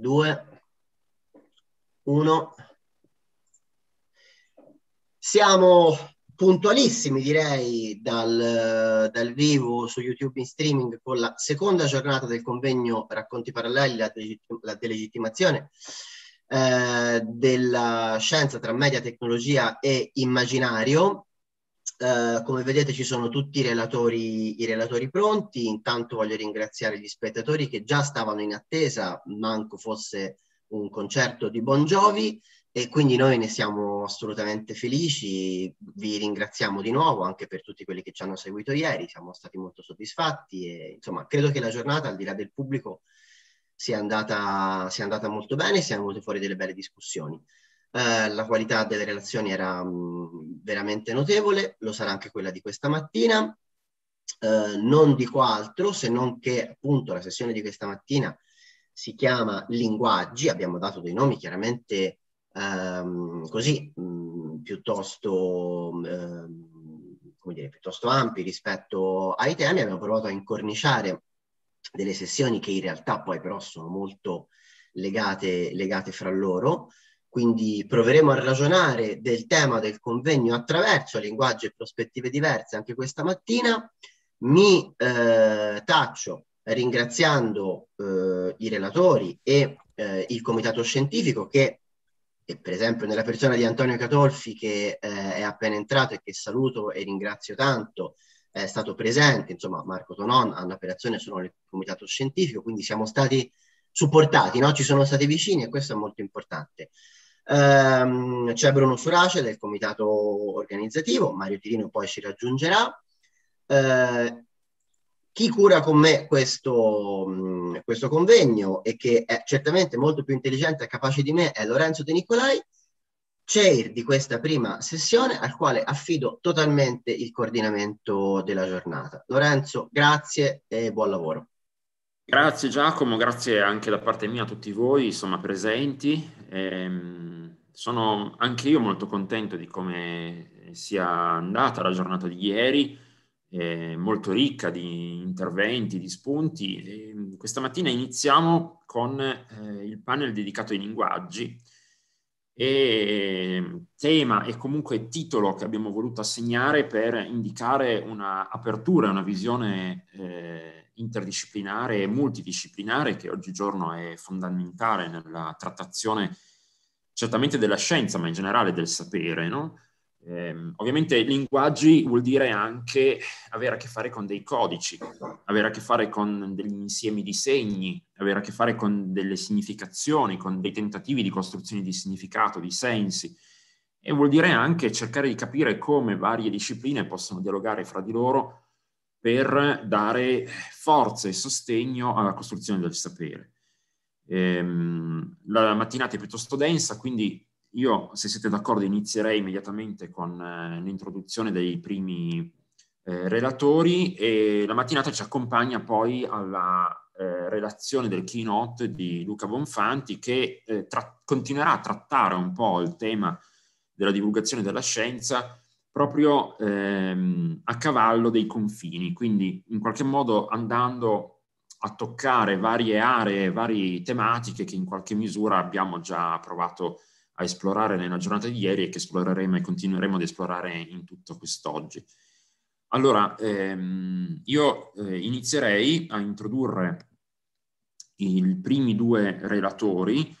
due, uno. Siamo puntualissimi direi dal, dal, vivo su YouTube in streaming con la seconda giornata del convegno Racconti Paralleli, la, la delegittimazione eh, della scienza tra media, tecnologia e immaginario. Eh, come vedete ci sono tutti i relatori, i relatori, pronti, intanto voglio ringraziare gli spettatori che già stavano in attesa, manco fosse un concerto di Bon Jovi e quindi noi ne siamo assolutamente felici, vi ringraziamo di nuovo anche per tutti quelli che ci hanno seguito ieri, siamo stati molto soddisfatti e insomma credo che la giornata al di là del pubblico sia andata, sia andata molto bene, siamo venuti fuori delle belle discussioni. Eh, la qualità delle relazioni era mh, veramente notevole, lo sarà anche quella di questa mattina. Eh, non dico altro se non che appunto la sessione di questa mattina si chiama Linguaggi, abbiamo dato dei nomi chiaramente ehm, così mh, piuttosto, ehm, come dire, piuttosto ampi rispetto ai temi, abbiamo provato a incorniciare delle sessioni che in realtà poi però sono molto legate, legate fra loro. Quindi proveremo a ragionare del tema del convegno attraverso linguaggi e prospettive diverse anche questa mattina. Mi eh, taccio ringraziando eh, i relatori e eh, il comitato scientifico che, e per esempio nella persona di Antonio Catolfi che eh, è appena entrato e che saluto e ringrazio tanto, è stato presente, insomma Marco Tonon, Anna Perazione sono nel comitato scientifico, quindi siamo stati supportati, no? ci sono stati vicini e questo è molto importante. Ehm, c'è Bruno Surace del comitato organizzativo, Mario Tirino poi ci raggiungerà. Eh, chi cura con me questo, mm, questo, convegno e che è certamente molto più intelligente e capace di me è Lorenzo De Nicolai, chair di questa prima sessione al quale affido totalmente il coordinamento della giornata. Lorenzo, grazie e buon lavoro. Grazie Giacomo, grazie anche da parte mia a tutti voi, insomma, presenti. Ehm, sono anche io molto contento di come sia andata la giornata di ieri, eh, molto ricca di interventi, di spunti. E ehm, questa mattina iniziamo con eh, il panel dedicato ai linguaggi e ehm, tema e comunque titolo che abbiamo voluto assegnare per indicare un'apertura, una visione eh, interdisciplinare e multidisciplinare che oggigiorno è fondamentale nella trattazione certamente della scienza, ma in generale del sapere, no? Eh, ovviamente linguaggi vuol dire anche avere a che fare con dei codici, avere a che fare con degli insiemi di segni, avere a che fare con delle significazioni, con dei tentativi di costruzione di significato, di sensi. E vuol dire anche cercare di capire come varie discipline possono dialogare fra di loro per dare forza e sostegno alla costruzione del sapere. Ehm, la mattinata è piuttosto densa, quindi io, se siete d'accordo, inizierei immediatamente con eh, l'introduzione dei primi eh, relatori e la mattinata ci accompagna poi alla eh, relazione del keynote di Luca Bonfanti che eh, tra- continuerà a trattare un po' il tema della divulgazione della scienza proprio ehm, a cavallo dei confini, quindi in qualche modo andando a toccare varie aree, varie tematiche che in qualche misura abbiamo già provato a esplorare nella giornata di ieri e che esploreremo e continueremo ad esplorare in tutto quest'oggi. Allora, ehm, io eh, inizierei a introdurre i primi due relatori,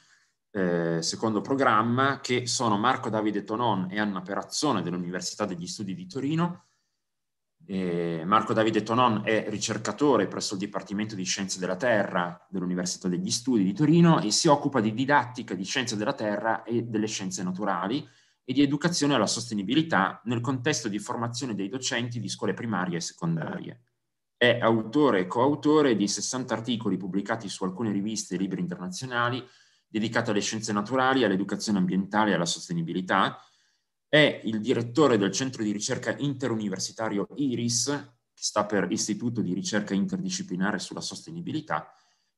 eh, secondo programma che sono Marco Davide Tonon e Anna Perazzone dell'Università degli Studi di Torino. Eh, Marco Davide Tonon è ricercatore presso il Dipartimento di Scienze della Terra dell'Università degli Studi di Torino e si occupa di didattica di scienze della Terra e delle scienze naturali e di educazione alla sostenibilità nel contesto di formazione dei docenti di scuole primarie e secondarie. È autore e coautore di 60 articoli pubblicati su alcune riviste e libri internazionali dedicato alle scienze naturali, all'educazione ambientale e alla sostenibilità. È il direttore del centro di ricerca interuniversitario IRIS, che sta per Istituto di ricerca interdisciplinare sulla sostenibilità,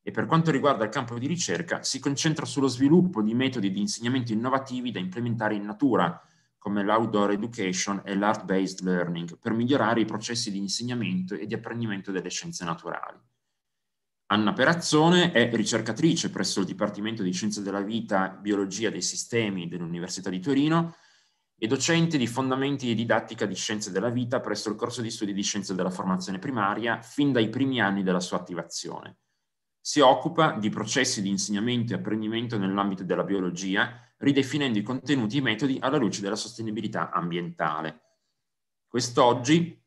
e per quanto riguarda il campo di ricerca si concentra sullo sviluppo di metodi di insegnamento innovativi da implementare in natura, come l'outdoor education e l'art-based learning, per migliorare i processi di insegnamento e di apprendimento delle scienze naturali. Anna Perazzone è ricercatrice presso il Dipartimento di Scienze della Vita e Biologia dei Sistemi dell'Università di Torino e docente di Fondamenti e Didattica di Scienze della Vita presso il corso di studi di Scienze della Formazione Primaria fin dai primi anni della sua attivazione. Si occupa di processi di insegnamento e apprendimento nell'ambito della biologia, ridefinendo i contenuti e i metodi alla luce della sostenibilità ambientale. Quest'oggi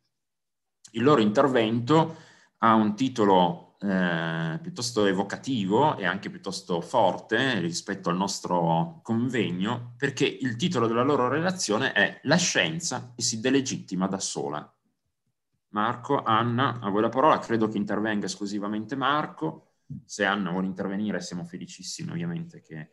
il loro intervento ha un titolo eh, piuttosto evocativo e anche piuttosto forte rispetto al nostro convegno, perché il titolo della loro relazione è La scienza che si delegittima da sola. Marco, Anna, a voi la parola, credo che intervenga esclusivamente Marco. Se Anna vuole intervenire siamo felicissimi ovviamente che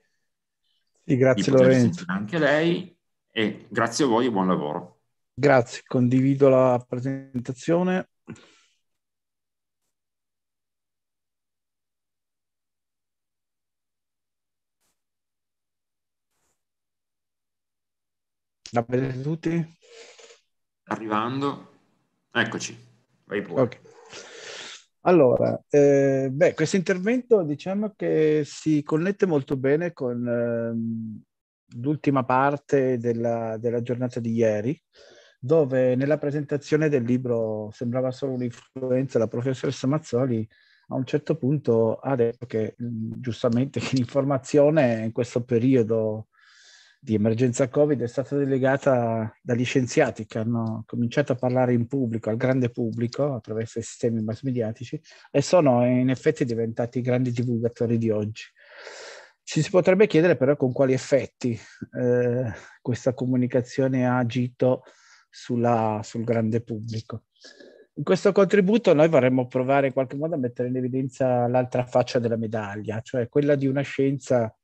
sì, grazie Lorenzo. anche lei e grazie a voi e buon lavoro. Grazie, condivido la presentazione La vedete tutti? Arrivando. Eccoci. Vai pure. Okay. Allora, eh, beh, questo intervento diciamo che si connette molto bene con ehm, l'ultima parte della, della, giornata di ieri, dove nella presentazione del libro sembrava solo un'influenza, la professoressa Mazzoli a un certo punto ha detto che giustamente l'informazione in questo periodo di emergenza Covid è stata delegata dagli scienziati che hanno cominciato a parlare in pubblico, al grande pubblico, attraverso i sistemi mass mediatici, e sono in effetti diventati i grandi divulgatori di oggi. Ci si potrebbe chiedere però con quali effetti eh, questa comunicazione ha agito sulla, sul grande pubblico. In questo contributo noi vorremmo provare in qualche modo a mettere in evidenza l'altra faccia della medaglia, cioè quella di una scienza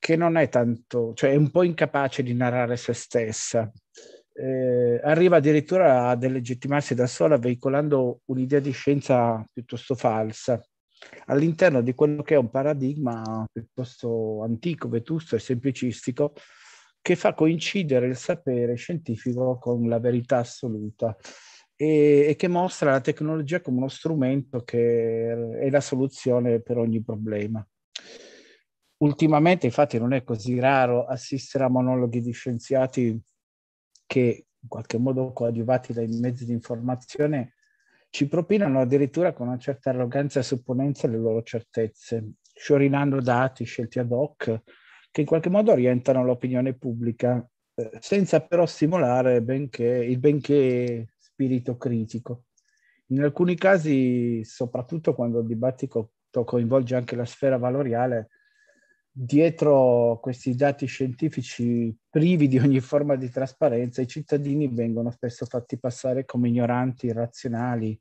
che non è tanto, cioè è un po' incapace di narrare se stessa. Eh, arriva addirittura a delegittimarsi da sola veicolando un'idea di scienza piuttosto falsa all'interno di quello che è un paradigma piuttosto antico, vetusto e semplicistico che fa coincidere il sapere scientifico con la verità assoluta e, e che mostra la tecnologia come uno strumento che è la soluzione per ogni problema. Ultimamente, infatti, non è così raro assistere a monologhi di scienziati che in qualche modo coadiuvati dai mezzi di informazione ci propinano addirittura con una certa arroganza e supponenza le loro certezze, sciorinando dati scelti ad hoc che in qualche modo orientano l'opinione pubblica, eh, senza però stimolare benché, il benché spirito critico. In alcuni casi, soprattutto quando il dibattito coinvolge anche la sfera valoriale, dietro questi dati scientifici privi di ogni forma di trasparenza, i cittadini vengono spesso fatti passare come ignoranti, irrazionali,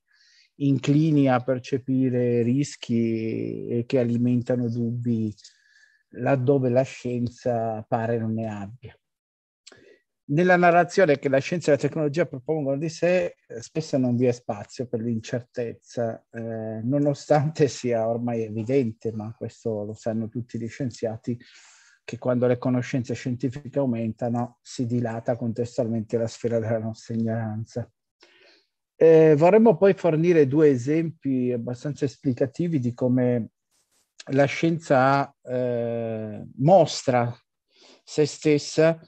inclini a percepire rischi e che alimentano dubbi laddove la scienza pare non ne abbia nella narrazione che la scienza e la tecnologia propongono di sé, eh, spesso non vi è spazio per l'incertezza, eh, nonostante sia ormai evidente, ma questo lo sanno tutti gli scienziati, che quando le conoscenze scientifiche aumentano si dilata contestualmente la sfera della nostra ignoranza. Eh, vorremmo poi fornire due esempi abbastanza esplicativi di come la scienza eh, mostra se stessa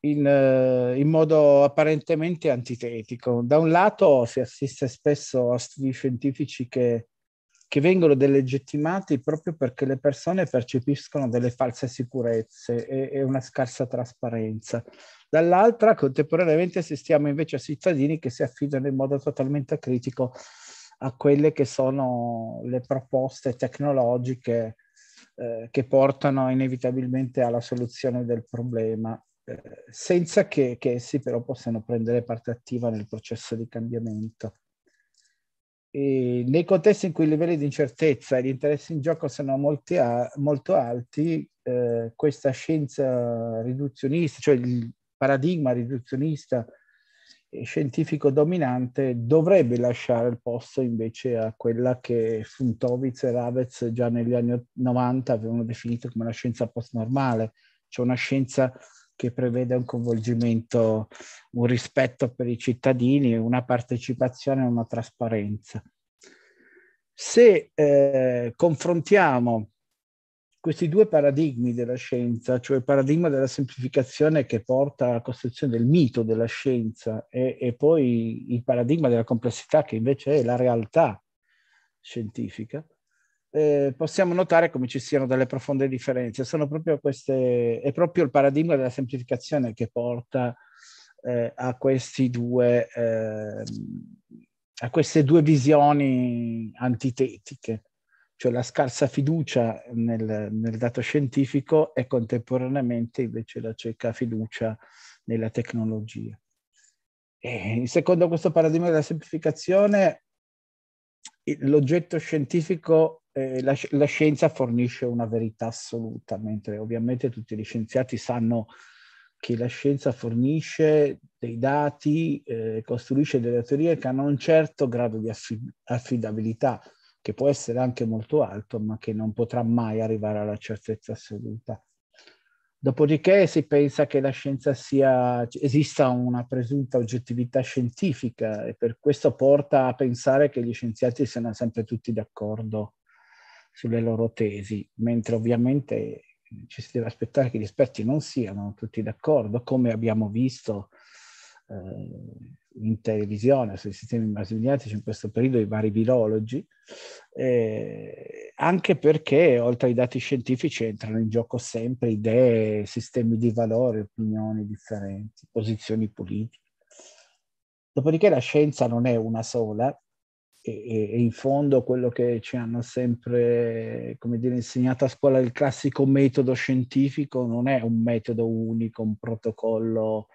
in, eh, in, modo apparentemente antitetico. Da un lato si assiste spesso a studi scientifici che, che vengono delegittimati proprio perché le persone percepiscono delle false sicurezze e, e una scarsa trasparenza. Dall'altra, contemporaneamente, assistiamo invece a cittadini che si affidano in modo totalmente critico a quelle che sono le proposte tecnologiche eh, che portano inevitabilmente alla soluzione del problema senza che, che, essi però possano prendere parte attiva nel processo di cambiamento. E nei contesti in cui i livelli di incertezza e di interessi in gioco sono molti a, molto alti, eh, questa scienza riduzionista, cioè il paradigma riduzionista e scientifico dominante, dovrebbe lasciare il posto invece a quella che Funtovitz e Ravez già negli anni 90 avevano definito come la scienza post-normale, cioè una scienza che prevede un coinvolgimento, un rispetto per i cittadini, una partecipazione e una trasparenza. Se eh, confrontiamo questi due paradigmi della scienza, cioè il paradigma della semplificazione che porta alla costruzione del mito della scienza e, e poi il paradigma della complessità che invece è la realtà scientifica, eh, possiamo notare come ci siano delle profonde differenze. Sono proprio queste, è proprio il paradigma della semplificazione che porta eh, a, due, eh, a queste due visioni antitetiche cioè la scarsa fiducia nel, nel, dato scientifico e contemporaneamente invece la cieca fiducia nella tecnologia. E secondo questo paradigma della semplificazione, l'oggetto scientifico eh, la, la, scienza fornisce una verità assoluta, mentre ovviamente tutti gli scienziati sanno che la scienza fornisce dei dati, eh, costruisce delle teorie che hanno un certo grado di affidabilità, che può essere anche molto alto, ma che non potrà mai arrivare alla certezza assoluta. Dopodiché si pensa che la scienza sia, esista una presunta oggettività scientifica e per questo porta a pensare che gli scienziati siano sempre tutti d'accordo sulle loro tesi, mentre ovviamente eh, ci si deve aspettare che gli esperti non siano tutti d'accordo, come abbiamo visto eh, in televisione, sui sistemi massimiliatici in questo periodo i vari virologi, eh, anche perché oltre ai dati scientifici entrano in gioco sempre idee, sistemi di valore, opinioni differenti, posizioni politiche. Dopodiché la scienza non è una sola, e, e, in fondo quello che ci hanno sempre come dire, insegnato a scuola il classico metodo scientifico non è un metodo unico, un protocollo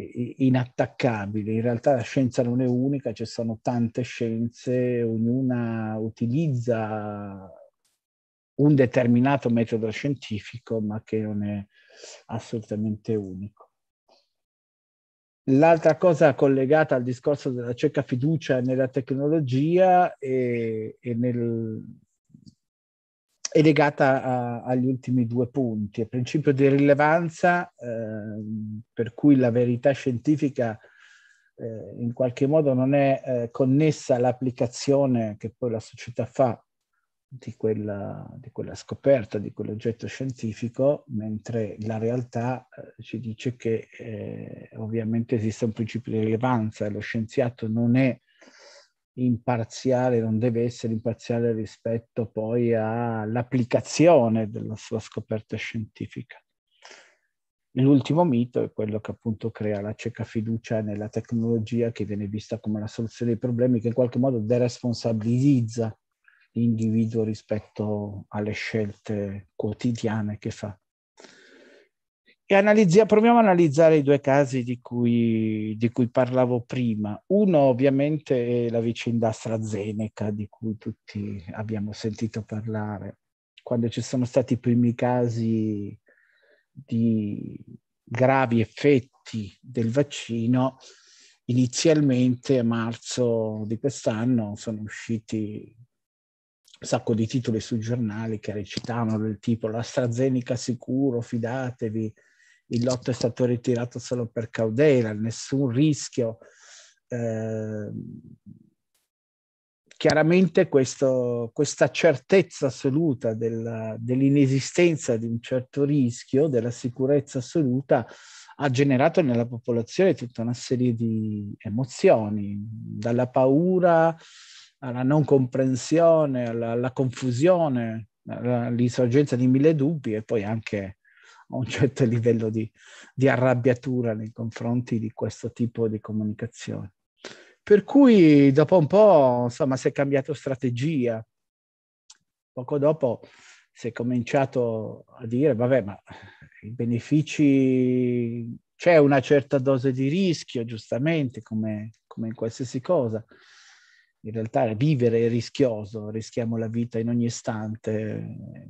inattaccabile. In realtà la scienza non è unica, ci sono tante scienze, ognuna utilizza un determinato metodo scientifico, ma che non è assolutamente unico. L'altra cosa collegata al discorso della cieca fiducia nella tecnologia è, è, nel, è legata a, agli ultimi due punti. Il principio di rilevanza, eh, per cui la verità scientifica eh, in qualche modo non è eh, connessa all'applicazione che poi la società fa di quella, di quella scoperta, di quell'oggetto scientifico, mentre la realtà eh, ci dice che eh, ovviamente esiste un principio di rilevanza, lo scienziato non è imparziale, non deve essere imparziale rispetto poi all'applicazione della sua scoperta scientifica. L'ultimo mito è quello che appunto crea la cieca fiducia nella tecnologia che viene vista come la soluzione dei problemi, che in qualche modo deresponsabilizza individuo rispetto alle scelte quotidiane che fa. E proviamo a analizzare i due casi di cui, di cui, parlavo prima. Uno ovviamente è la vicenda AstraZeneca di cui tutti abbiamo sentito parlare. Quando ci sono stati i primi casi di gravi effetti del vaccino, inizialmente a marzo di quest'anno sono usciti sacco di titoli sui giornali che recitavano del tipo l'AstraZeneca sicuro, fidatevi, il lotto è stato ritirato solo per caudela, nessun rischio. Eh, chiaramente questo, questa certezza assoluta della, dell'inesistenza di un certo rischio, della sicurezza assoluta, ha generato nella popolazione tutta una serie di emozioni, dalla paura alla non comprensione, alla, alla confusione, all'insorgenza di mille dubbi e poi anche a un certo livello di, di arrabbiatura nei confronti di questo tipo di comunicazione. Per cui dopo un po', insomma, si è cambiato strategia. Poco dopo si è cominciato a dire, vabbè, ma i benefici, c'è una certa dose di rischio, giustamente, come, come in qualsiasi cosa in realtà vivere è rischioso, rischiamo la vita in ogni istante,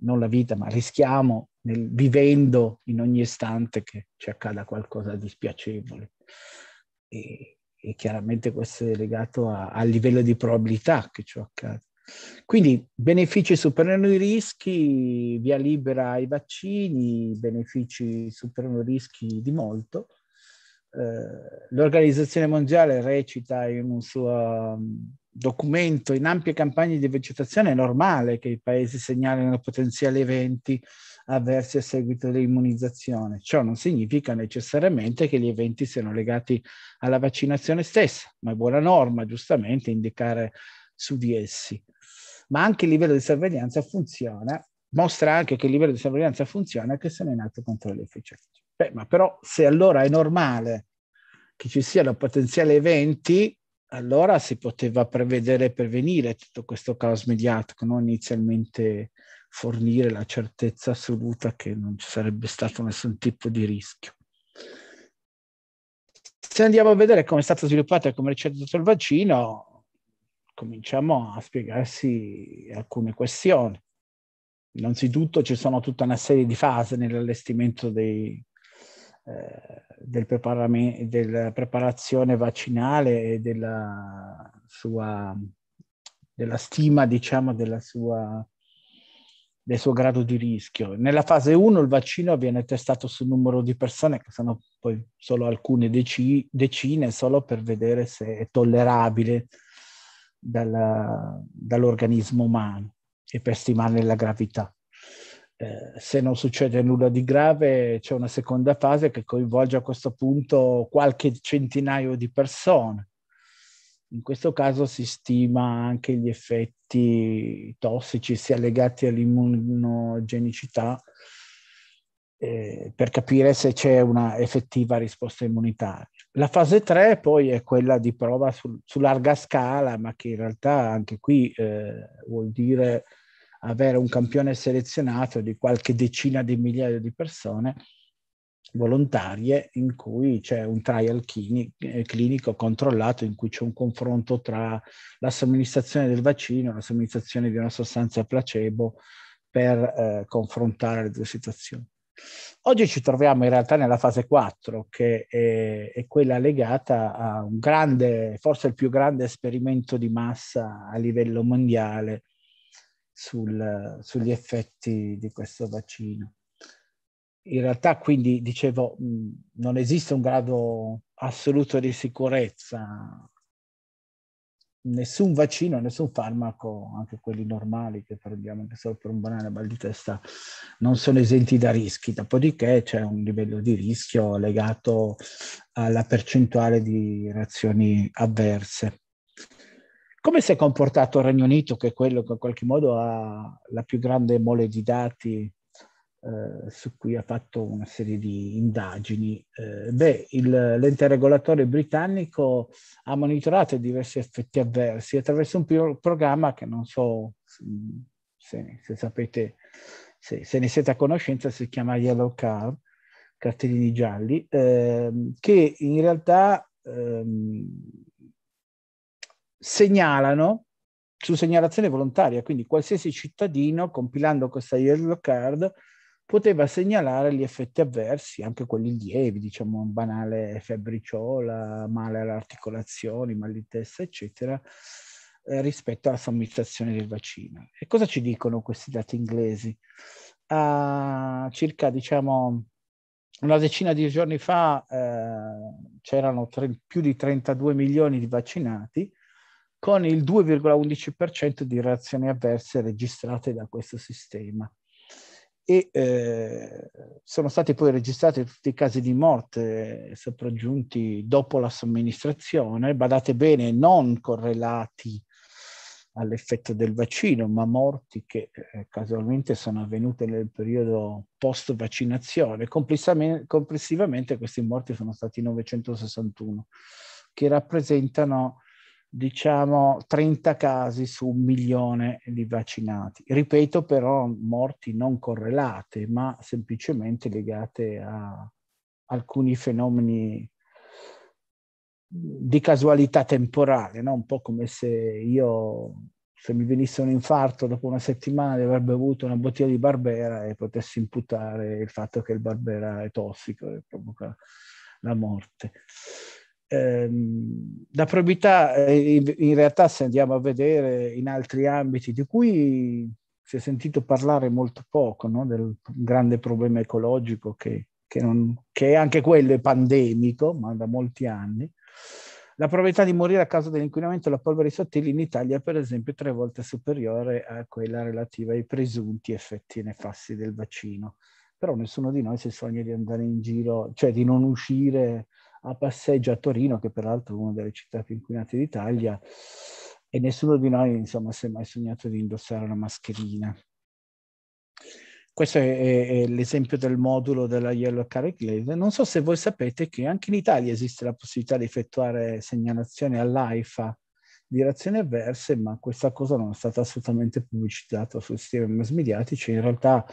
non la vita, ma rischiamo nel, vivendo in ogni istante che ci accada qualcosa di spiacevole. E, e chiaramente questo è legato al livello di probabilità che ciò accada. Quindi benefici superano i rischi, via libera ai vaccini, benefici superano i rischi di molto. Eh, l'Organizzazione Mondiale recita in un suo mm, documento in ampie campagne di vegetazione è normale che i paesi segnalino potenziali eventi avversi a seguito dell'immunizzazione. Ciò non significa necessariamente che gli eventi siano legati alla vaccinazione stessa, ma è buona norma giustamente indicare su di essi. Ma anche il livello di sorveglianza funziona, mostra anche che il livello di sorveglianza funziona e che sono in atto controlli efficienti. Beh, ma però se allora è normale che ci siano potenziali eventi, allora si poteva prevedere e prevenire tutto questo caos mediatico, non inizialmente fornire la certezza assoluta che non ci sarebbe stato nessun tipo di rischio. Se andiamo a vedere come è stato sviluppato e come è ricevuto il vaccino, cominciamo a spiegarsi alcune questioni. Innanzitutto ci sono tutta una serie di fasi nell'allestimento dei, eh, del preparami- della preparazione vaccinale e della sua della stima, diciamo, della sua, del suo grado di rischio. Nella fase 1 il vaccino viene testato sul numero di persone, che sono poi solo alcune deci- decine, solo per vedere se è tollerabile dalla, dall'organismo umano e per stimarne la gravità. Eh, se non succede nulla di grave c'è una seconda fase che coinvolge a questo punto qualche centinaio di persone. In questo caso si stima anche gli effetti tossici sia legati all'immunogenicità eh, per capire se c'è una effettiva risposta immunitaria. La fase 3 poi è quella di prova su, su larga scala, ma che in realtà anche qui eh, vuol dire avere un campione selezionato di qualche decina di migliaia di persone volontarie in cui c'è un trial eh, clinico controllato in cui c'è un confronto tra la somministrazione del vaccino e la somministrazione di una sostanza placebo per eh, confrontare le due situazioni. Oggi ci troviamo in realtà nella fase 4 che è, è quella legata a un grande, forse il più grande esperimento di massa a livello mondiale sul, sugli effetti di questo vaccino. In realtà quindi, dicevo, non esiste un grado assoluto di sicurezza. Nessun vaccino, nessun farmaco, anche quelli normali che prendiamo anche solo per un banale mal di testa, non sono esenti da rischi. Dopodiché c'è un livello di rischio legato alla percentuale di reazioni avverse. Come si è comportato il Regno Unito, che è quello che in qualche modo ha la più grande mole di dati eh, su cui ha fatto una serie di indagini? Eh, beh, il, l'ente regolatore britannico ha monitorato diversi effetti avversi attraverso un pio- programma che non so mm, se, se sapete, se, se, ne siete a conoscenza, si chiama Yellow Card, cartellini gialli, ehm, che in realtà ehm, segnalano su segnalazione volontaria, quindi qualsiasi cittadino compilando questa yellow card poteva segnalare gli effetti avversi, anche quelli lievi, diciamo banale febbriciola, male alle articolazioni, mal di testa, eccetera, eh, rispetto alla somministrazione del vaccino. E cosa ci dicono questi dati inglesi? Ah, circa, diciamo, una decina di giorni fa eh, c'erano tre, più di 32 milioni di vaccinati, con il 2,11% di reazioni avverse registrate da questo sistema. E eh, sono stati poi registrati tutti i casi di morte sopraggiunti dopo la somministrazione, badate bene, non correlati all'effetto del vaccino, ma morti che eh, casualmente sono avvenute nel periodo post vaccinazione. Complessivamente questi morti sono stati 961, che rappresentano diciamo 30 casi su un milione di vaccinati. Ripeto però morti non correlate, ma semplicemente legate a alcuni fenomeni di casualità temporale, no? un po' come se io se mi venisse un infarto dopo una settimana di aver bevuto una bottiglia di Barbera e potessi imputare il fatto che il Barbera è tossico e provoca la morte. Ehm, la probità eh, in realtà se andiamo a vedere in altri ambiti di cui si è sentito parlare molto poco, no? del grande problema ecologico che, che, non, che anche quello è pandemico, ma da molti anni. La probabilità di morire a causa dell'inquinamento della polvere sottili in Italia, per esempio, è tre volte superiore a quella relativa ai presunti effetti nefasti del vaccino. Però nessuno di noi si sogna di andare in giro, cioè di non uscire a passeggio a Torino, che peraltro è una delle città più inquinate d'Italia, e nessuno di noi, insomma, si è mai sognato di indossare una mascherina. Questo è, è, è l'esempio del modulo della Yellow Car inglese. Non so se voi sapete che anche in Italia esiste la possibilità di effettuare segnalazioni all'AIFA direzioni avverse, ma questa cosa non è stata assolutamente pubblicizzata sui sistemi mass mediatici. In realtà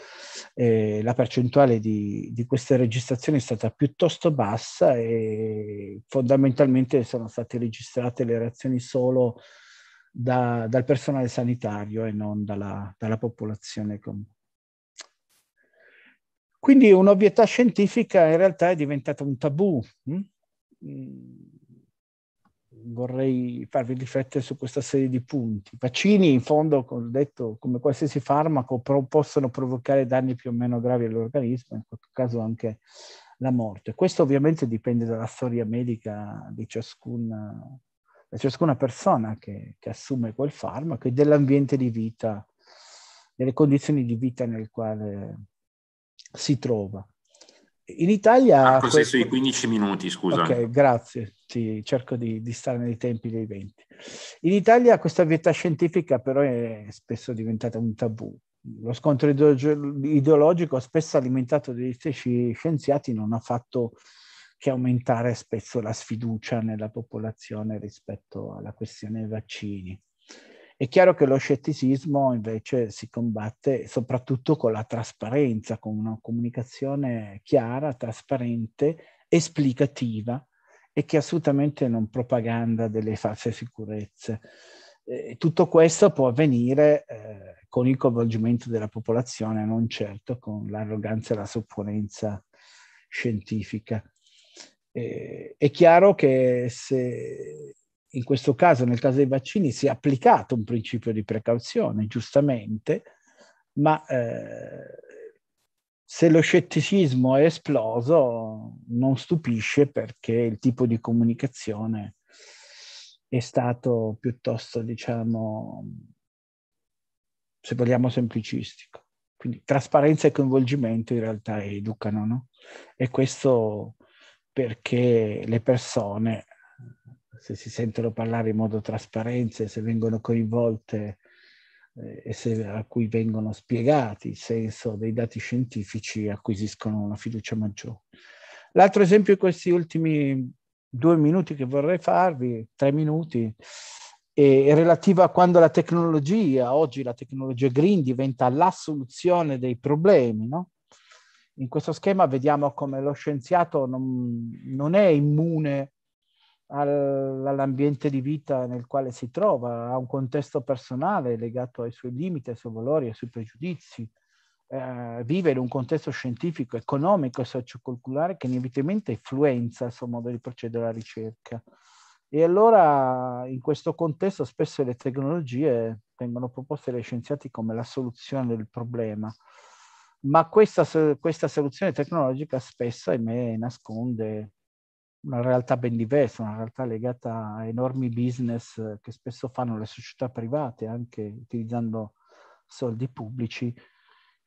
eh, la percentuale di, di, queste registrazioni è stata piuttosto bassa e fondamentalmente sono state registrate le reazioni solo da, dal personale sanitario e non dalla, dalla popolazione comune. Quindi un'ovvietà scientifica in realtà è diventata un tabù. Hm? Mm vorrei farvi riflettere su questa serie di punti. I vaccini, in fondo, come ho detto, come qualsiasi farmaco, pro- possono provocare danni più o meno gravi all'organismo, in qualche caso anche la morte. Questo ovviamente dipende dalla storia medica di ciascuna, di ciascuna persona che, che, assume quel farmaco e dell'ambiente di vita, delle condizioni di vita nel quale si trova. In Italia... Ah, questo... sui 15 minuti, scusa. Ok, grazie. Sì, cerco di, di, stare nei tempi dei 20. In Italia questa verità scientifica però è spesso diventata un tabù. Lo scontro ideologico spesso alimentato dagli stessi scienziati non ha fatto che aumentare spesso la sfiducia nella popolazione rispetto alla questione dei vaccini. È chiaro che lo scetticismo invece si combatte soprattutto con la trasparenza, con una comunicazione chiara, trasparente, esplicativa e che assolutamente non propaganda delle false sicurezze. Eh, tutto questo può avvenire eh, con il coinvolgimento della popolazione, non certo con l'arroganza e la supponenza scientifica. Eh, è chiaro che se in questo caso, nel caso dei vaccini, si è applicato un principio di precauzione, giustamente, ma eh, se lo scetticismo è esploso non stupisce perché il tipo di comunicazione è stato piuttosto, diciamo, se vogliamo, semplicistico. Quindi trasparenza e coinvolgimento in realtà educano, no? E questo perché le persone se si sentono parlare in modo trasparente, se vengono coinvolte eh, e se a cui vengono spiegati il senso dei dati scientifici, acquisiscono una fiducia maggiore. L'altro esempio in questi ultimi due minuti che vorrei farvi, tre minuti, è relativa a quando la tecnologia, oggi la tecnologia green diventa la soluzione dei problemi, no? In questo schema vediamo come lo scienziato non, non è immune all'ambiente di vita nel quale si trova, a un contesto personale legato ai suoi limiti, ai suoi valori, ai suoi pregiudizi. Eh, vive in un contesto scientifico, economico e socioculturale che inevitabilmente influenza il suo modo di procedere alla ricerca. E allora in questo contesto spesso le tecnologie vengono proposte dai scienziati come la soluzione del problema, ma questa, questa soluzione tecnologica spesso, ahimè, nasconde una realtà ben diversa, una realtà legata a enormi business eh, che spesso fanno le società private, anche utilizzando soldi pubblici,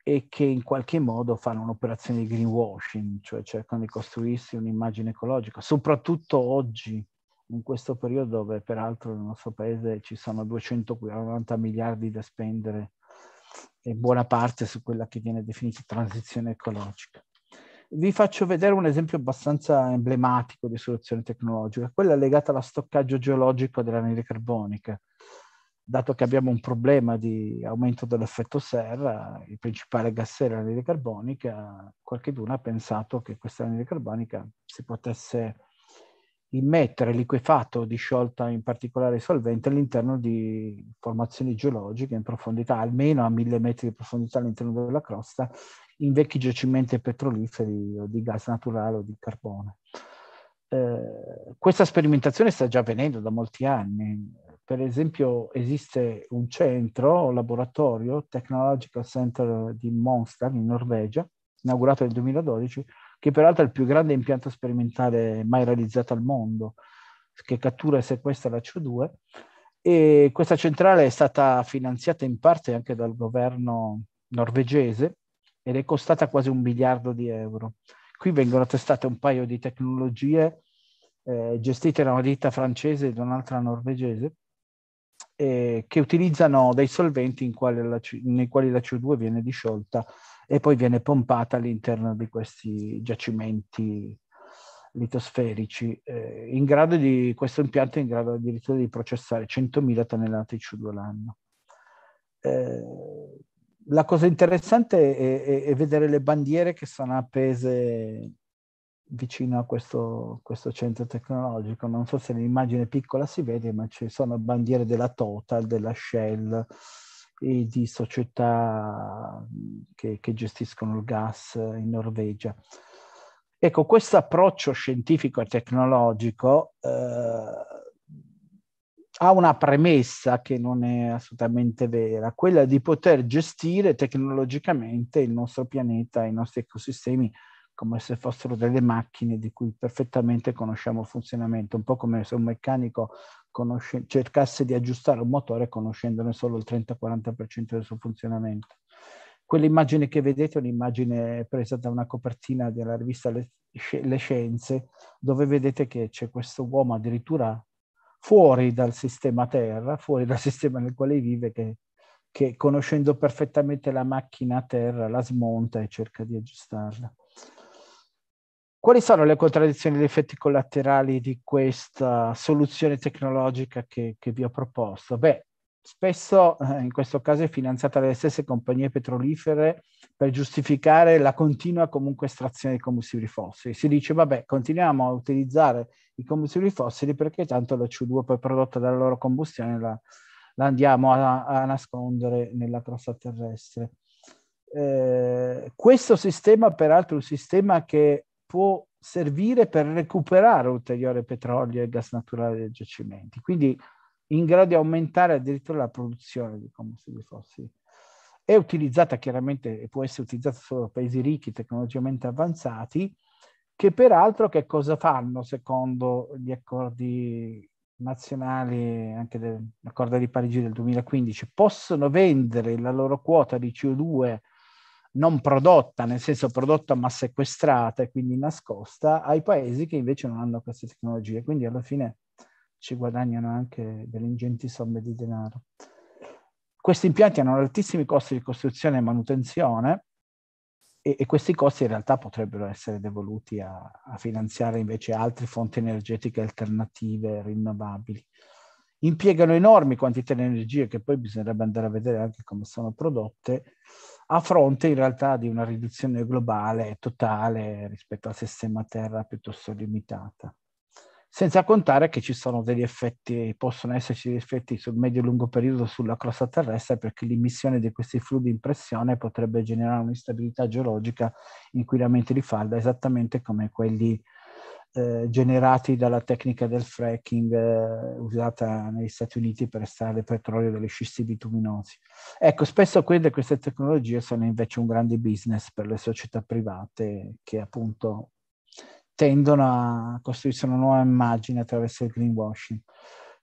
e che in qualche modo fanno un'operazione di greenwashing, cioè cercano di costruirsi un'immagine ecologica, soprattutto oggi, in questo periodo dove peraltro nel nostro paese ci sono 290 miliardi da spendere e buona parte su quella che viene definita transizione ecologica vi faccio vedere un esempio abbastanza emblematico di soluzione tecnologica, quella legata allo stoccaggio geologico dell'anidride carbonica. Dato che abbiamo un problema di aumento dell'effetto serra, il principale gas sera è l'anide carbonica, qualcuno ha pensato che questa anidride carbonica si potesse immettere liquefatto disciolta in particolare solvente all'interno di formazioni geologiche in profondità, almeno a mille metri di profondità all'interno della crosta, in vecchi giacimenti petroliferi o di gas naturale o di carbone. Eh, questa sperimentazione sta già avvenendo da molti anni. Per esempio esiste un centro, un laboratorio, Technological Center di Monster in Norvegia, inaugurato nel 2012, che peraltro è il più grande impianto sperimentale mai realizzato al mondo, che cattura e sequestra la CO2. E questa centrale è stata finanziata in parte anche dal governo norvegese ed è costata quasi un miliardo di euro. Qui vengono testate un paio di tecnologie eh, gestite da una ditta francese e da un'altra norvegese eh, che utilizzano dei solventi quali la, nei quali la CO2 viene disciolta e poi viene pompata all'interno di questi giacimenti litosferici, eh, in grado di, questo impianto è in grado addirittura di processare 100.000 tonnellate di CO2 l'anno. Eh, la cosa interessante è, è, è, vedere le bandiere che sono appese vicino a questo, questo, centro tecnologico. Non so se l'immagine piccola si vede, ma ci sono bandiere della Total, della Shell e di società che, che gestiscono il gas in Norvegia. Ecco, questo approccio scientifico e tecnologico eh, ha una premessa che non è assolutamente vera, quella di poter gestire tecnologicamente il nostro pianeta, i nostri ecosistemi come se fossero delle macchine di cui perfettamente conosciamo il funzionamento, un po' come se un meccanico conosce- cercasse di aggiustare un motore conoscendone solo il 30-40% del suo funzionamento. Quell'immagine che vedete è un'immagine presa da una copertina della rivista Le, Le Scienze, dove vedete che c'è questo uomo addirittura fuori dal sistema Terra, fuori dal sistema nel quale vive, che, che conoscendo perfettamente la macchina Terra la smonta e cerca di aggiustarla. Quali sono le contraddizioni e gli effetti collaterali di questa soluzione tecnologica che, che vi ho proposto? Beh, spesso eh, in questo caso è finanziata dalle stesse compagnie petrolifere per giustificare la continua comunque estrazione di combustibili fossili. Si dice vabbè continuiamo a utilizzare i combustibili fossili perché tanto la CO2 poi prodotta dalla loro combustione la, la andiamo a, a, nascondere nella crosta terrestre. Eh, questo sistema peraltro è un sistema che può servire per recuperare ulteriore petrolio e gas naturale dei giacimenti. Quindi in grado di aumentare addirittura la produzione di combustibili fossili. È utilizzata chiaramente e può essere utilizzata solo da paesi ricchi, tecnologicamente avanzati, che peraltro che cosa fanno secondo gli accordi nazionali, anche dell'accordo di Parigi del 2015, possono vendere la loro quota di CO2 non prodotta, nel senso prodotta ma sequestrata e quindi nascosta, ai paesi che invece non hanno queste tecnologie. Quindi alla fine ci guadagnano anche delle ingenti somme di denaro. Questi impianti hanno altissimi costi di costruzione e manutenzione e, e questi costi in realtà potrebbero essere devoluti a, a finanziare invece altre fonti energetiche alternative, rinnovabili. Impiegano enormi quantità di energie che poi bisognerebbe andare a vedere anche come sono prodotte, a fronte in realtà di una riduzione globale totale rispetto al sistema Terra piuttosto limitata senza contare che ci sono degli effetti, possono esserci degli effetti sul medio e lungo periodo sulla crosta terrestre perché l'emissione di questi fluidi in pressione potrebbe generare un'instabilità geologica, inquinamenti di falda, esattamente come quelli eh, generati dalla tecnica del fracking eh, usata negli Stati Uniti per estrarre petrolio dalle scisti bituminosi. Ecco, spesso quelle, queste tecnologie sono invece un grande business per le società private che appunto tendono a costruirsi una nuova immagine attraverso il greenwashing.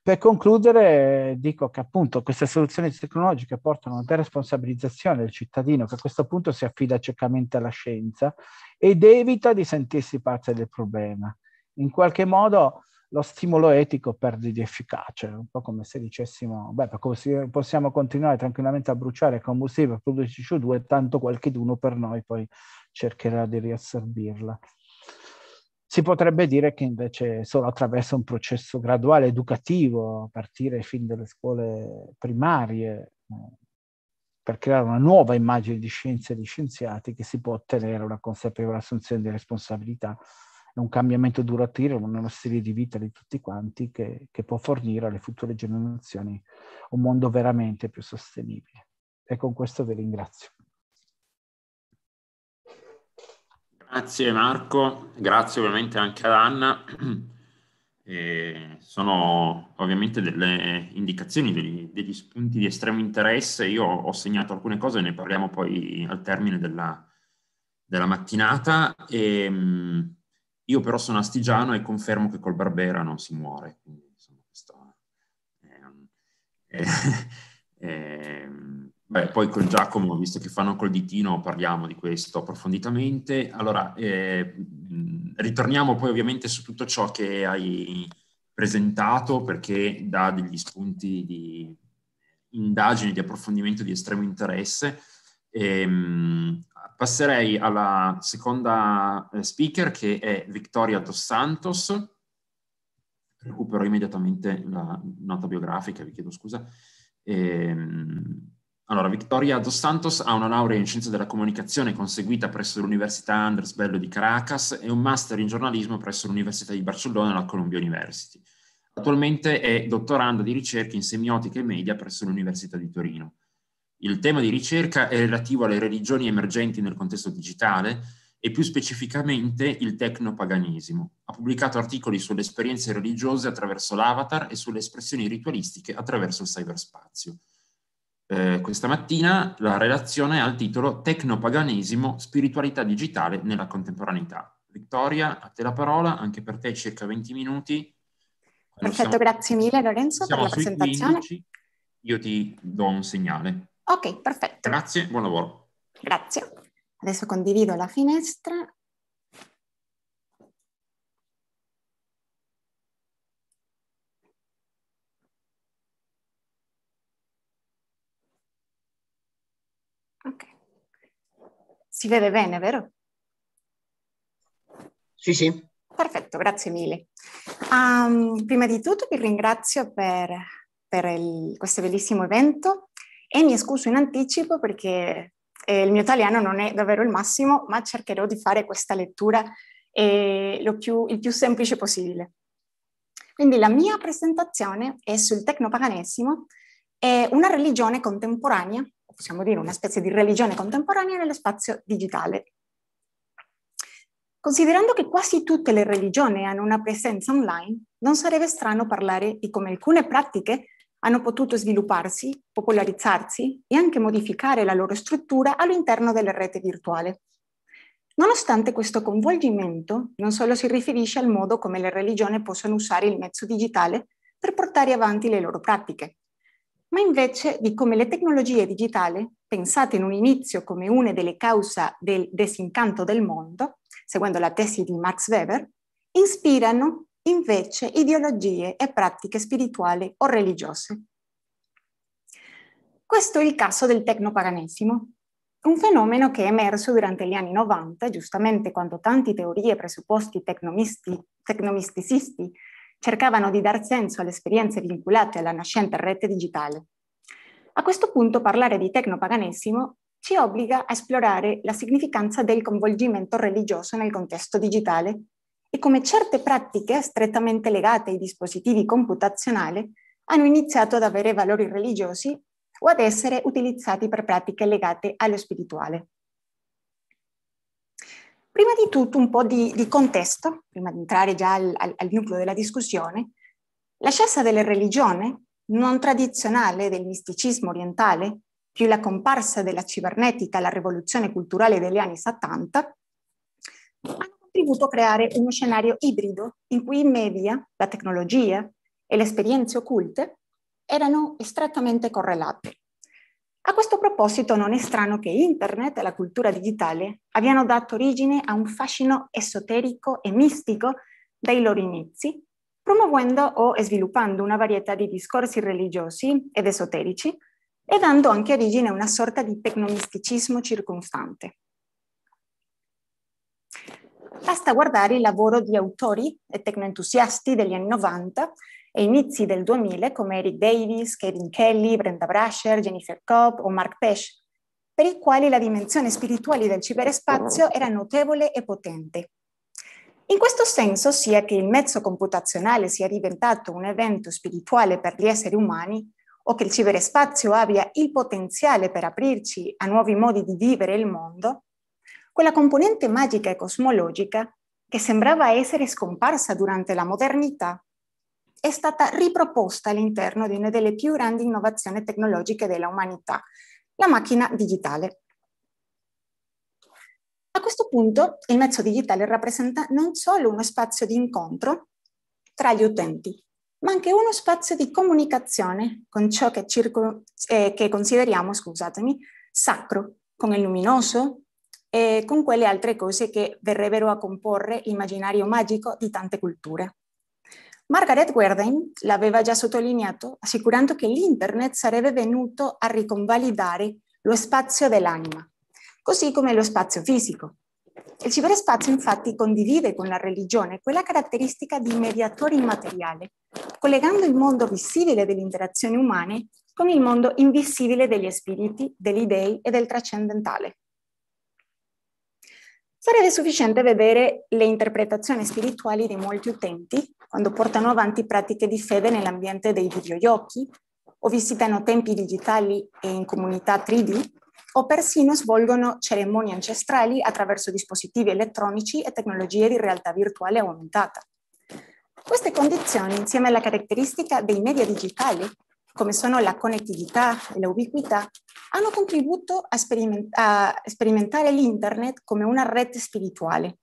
Per concludere, dico che appunto queste soluzioni tecnologiche portano a una deresponsabilizzazione del cittadino che a questo punto si affida ciecamente alla scienza ed evita di sentirsi parte del problema. In qualche modo lo stimolo etico perde di efficacia, un po' come se dicessimo, beh, possiamo continuare tranquillamente a bruciare combustibile per produrre CO2, tanto qualcuno per noi poi cercherà di riassorbirla. Si potrebbe dire che invece solo attraverso un processo graduale educativo, a partire fin dalle scuole primarie, eh, per creare una nuova immagine di scienza e di scienziati, che si può ottenere una consapevole assunzione di responsabilità e un cambiamento duraturo nello stile di vita di tutti quanti che, che può fornire alle future generazioni un mondo veramente più sostenibile. E con questo vi ringrazio. Grazie Marco, grazie ovviamente anche ad Anna. Eh, sono ovviamente delle indicazioni, degli, degli, spunti di estremo interesse. Io ho segnato alcune cose, ne parliamo poi al termine della, della mattinata. E, ehm, io però sono astigiano e confermo che col Barbera non si muore. Quindi, insomma, questo, è, eh, Beh, poi con Giacomo, visto che fanno col ditino, parliamo di questo approfonditamente. Allora, eh, ritorniamo poi ovviamente su tutto ciò che hai presentato, perché dà degli spunti di indagini, di approfondimento di estremo interesse. E, ehm, passerei alla seconda eh, speaker, che è Victoria Dos Santos. Recupero immediatamente la nota biografica, vi chiedo scusa. E, ehm, allora, Victoria dos Santos ha una laurea in scienze della comunicazione conseguita presso l'Università Andres Bello di Caracas e un master in giornalismo presso l'Università di Barcellona e la Columbia University. Attualmente è dottoranda di ricerca in semiotica e media presso l'Università di Torino. Il tema di ricerca è relativo alle religioni emergenti nel contesto digitale e più specificamente il tecnopaganismo. Ha pubblicato articoli sulle esperienze religiose attraverso l'avatar e sulle espressioni ritualistiche attraverso il cyberspazio eh, questa mattina la relazione ha il titolo Tecnopaganesimo, spiritualità digitale nella contemporaneità. Vittoria, a te la parola, anche per te circa 20 minuti. Perfetto, siamo, grazie mille Lorenzo per la presentazione. 15, io ti do un segnale. Ok, perfetto. Grazie, buon lavoro. Grazie. Adesso condivido la finestra Si vede bene, vero? Sì, sì. Perfetto, grazie mille. Um, prima di tutto vi ringrazio per, per il, questo bellissimo evento e mi scuso in anticipo perché eh, il mio italiano non è davvero il massimo, ma cercherò di fare questa lettura eh, più, il più semplice possibile. Quindi la mia presentazione è sul Tecnopaganismo, è una religione contemporanea possiamo dire, una specie di religione contemporanea nello spazio digitale. Considerando che quasi tutte le religioni hanno una presenza online, non sarebbe strano parlare di come alcune pratiche hanno potuto svilupparsi, popolarizzarsi e anche modificare la loro struttura all'interno della rete virtuale. Nonostante questo coinvolgimento, non solo si riferisce al modo come le religioni possono usare il mezzo digitale per portare avanti le loro pratiche, ma invece di come le tecnologie digitali, pensate in un inizio come una delle cause del disincanto del mondo, seguendo la tesi di Max Weber, ispirano invece ideologie e pratiche spirituali o religiose. Questo è il caso del tecnoparanesimo, un fenomeno che è emerso durante gli anni 90, giustamente quando tanti teorie e presupposti tecnomisticisti cercavano di dar senso alle esperienze vinculate alla nascente rete digitale. A questo punto parlare di tecnopaganesimo ci obbliga a esplorare la significanza del coinvolgimento religioso nel contesto digitale e come certe pratiche strettamente legate ai dispositivi computazionali hanno iniziato ad avere valori religiosi o ad essere utilizzati per pratiche legate allo spirituale. Prima di tutto un po' di, di contesto, prima di entrare già al, al, al nucleo della discussione, l'ascesa della religione non tradizionale del misticismo orientale, più la comparsa della cibernetica alla rivoluzione culturale degli anni 70, hanno contribuito a creare uno scenario ibrido in cui i media, la tecnologia e le esperienze occulte erano strettamente correlate. A questo proposito non è strano che Internet e la cultura digitale abbiano dato origine a un fascino esoterico e mistico dai loro inizi, promuovendo o sviluppando una varietà di discorsi religiosi ed esoterici e dando anche origine a una sorta di tecnomisticismo circostante. Basta guardare il lavoro di autori e tecnoentusiasti degli anni 90 e inizi del 2000 come Eric Davis, Kevin Kelly, Brenda Brasher, Jennifer Cobb o Mark Pesh, per i quali la dimensione spirituale del ciberspazio era notevole e potente. In questo senso, sia che il mezzo computazionale sia diventato un evento spirituale per gli esseri umani, o che il ciberspazio abbia il potenziale per aprirci a nuovi modi di vivere il mondo, quella componente magica e cosmologica che sembrava essere scomparsa durante la modernità è stata riproposta all'interno di una delle più grandi innovazioni tecnologiche della umanità, la macchina digitale. A questo punto il mezzo digitale rappresenta non solo uno spazio di incontro tra gli utenti, ma anche uno spazio di comunicazione con ciò che, circo, eh, che consideriamo, scusatemi, sacro, con il luminoso e con quelle altre cose che verrebbero a comporre l'immaginario magico di tante culture. Margaret Werdein l'aveva già sottolineato assicurando che l'Internet sarebbe venuto a riconvalidare lo spazio dell'anima, così come lo spazio fisico. Il ciberspazio infatti condivide con la religione quella caratteristica di mediatore immateriale, collegando il mondo visibile delle interazioni umane con il mondo invisibile degli spiriti, degli dei e del trascendentale. Sarebbe sufficiente vedere le interpretazioni spirituali di molti utenti quando portano avanti pratiche di fede nell'ambiente dei videogiochi o visitano tempi digitali e in comunità 3D o persino svolgono cerimonie ancestrali attraverso dispositivi elettronici e tecnologie di realtà virtuale aumentata. Queste condizioni, insieme alla caratteristica dei media digitali, come sono la connettività e l'ubiquità, hanno contribuito a, speriment a sperimentare l'internet come una rete spirituale,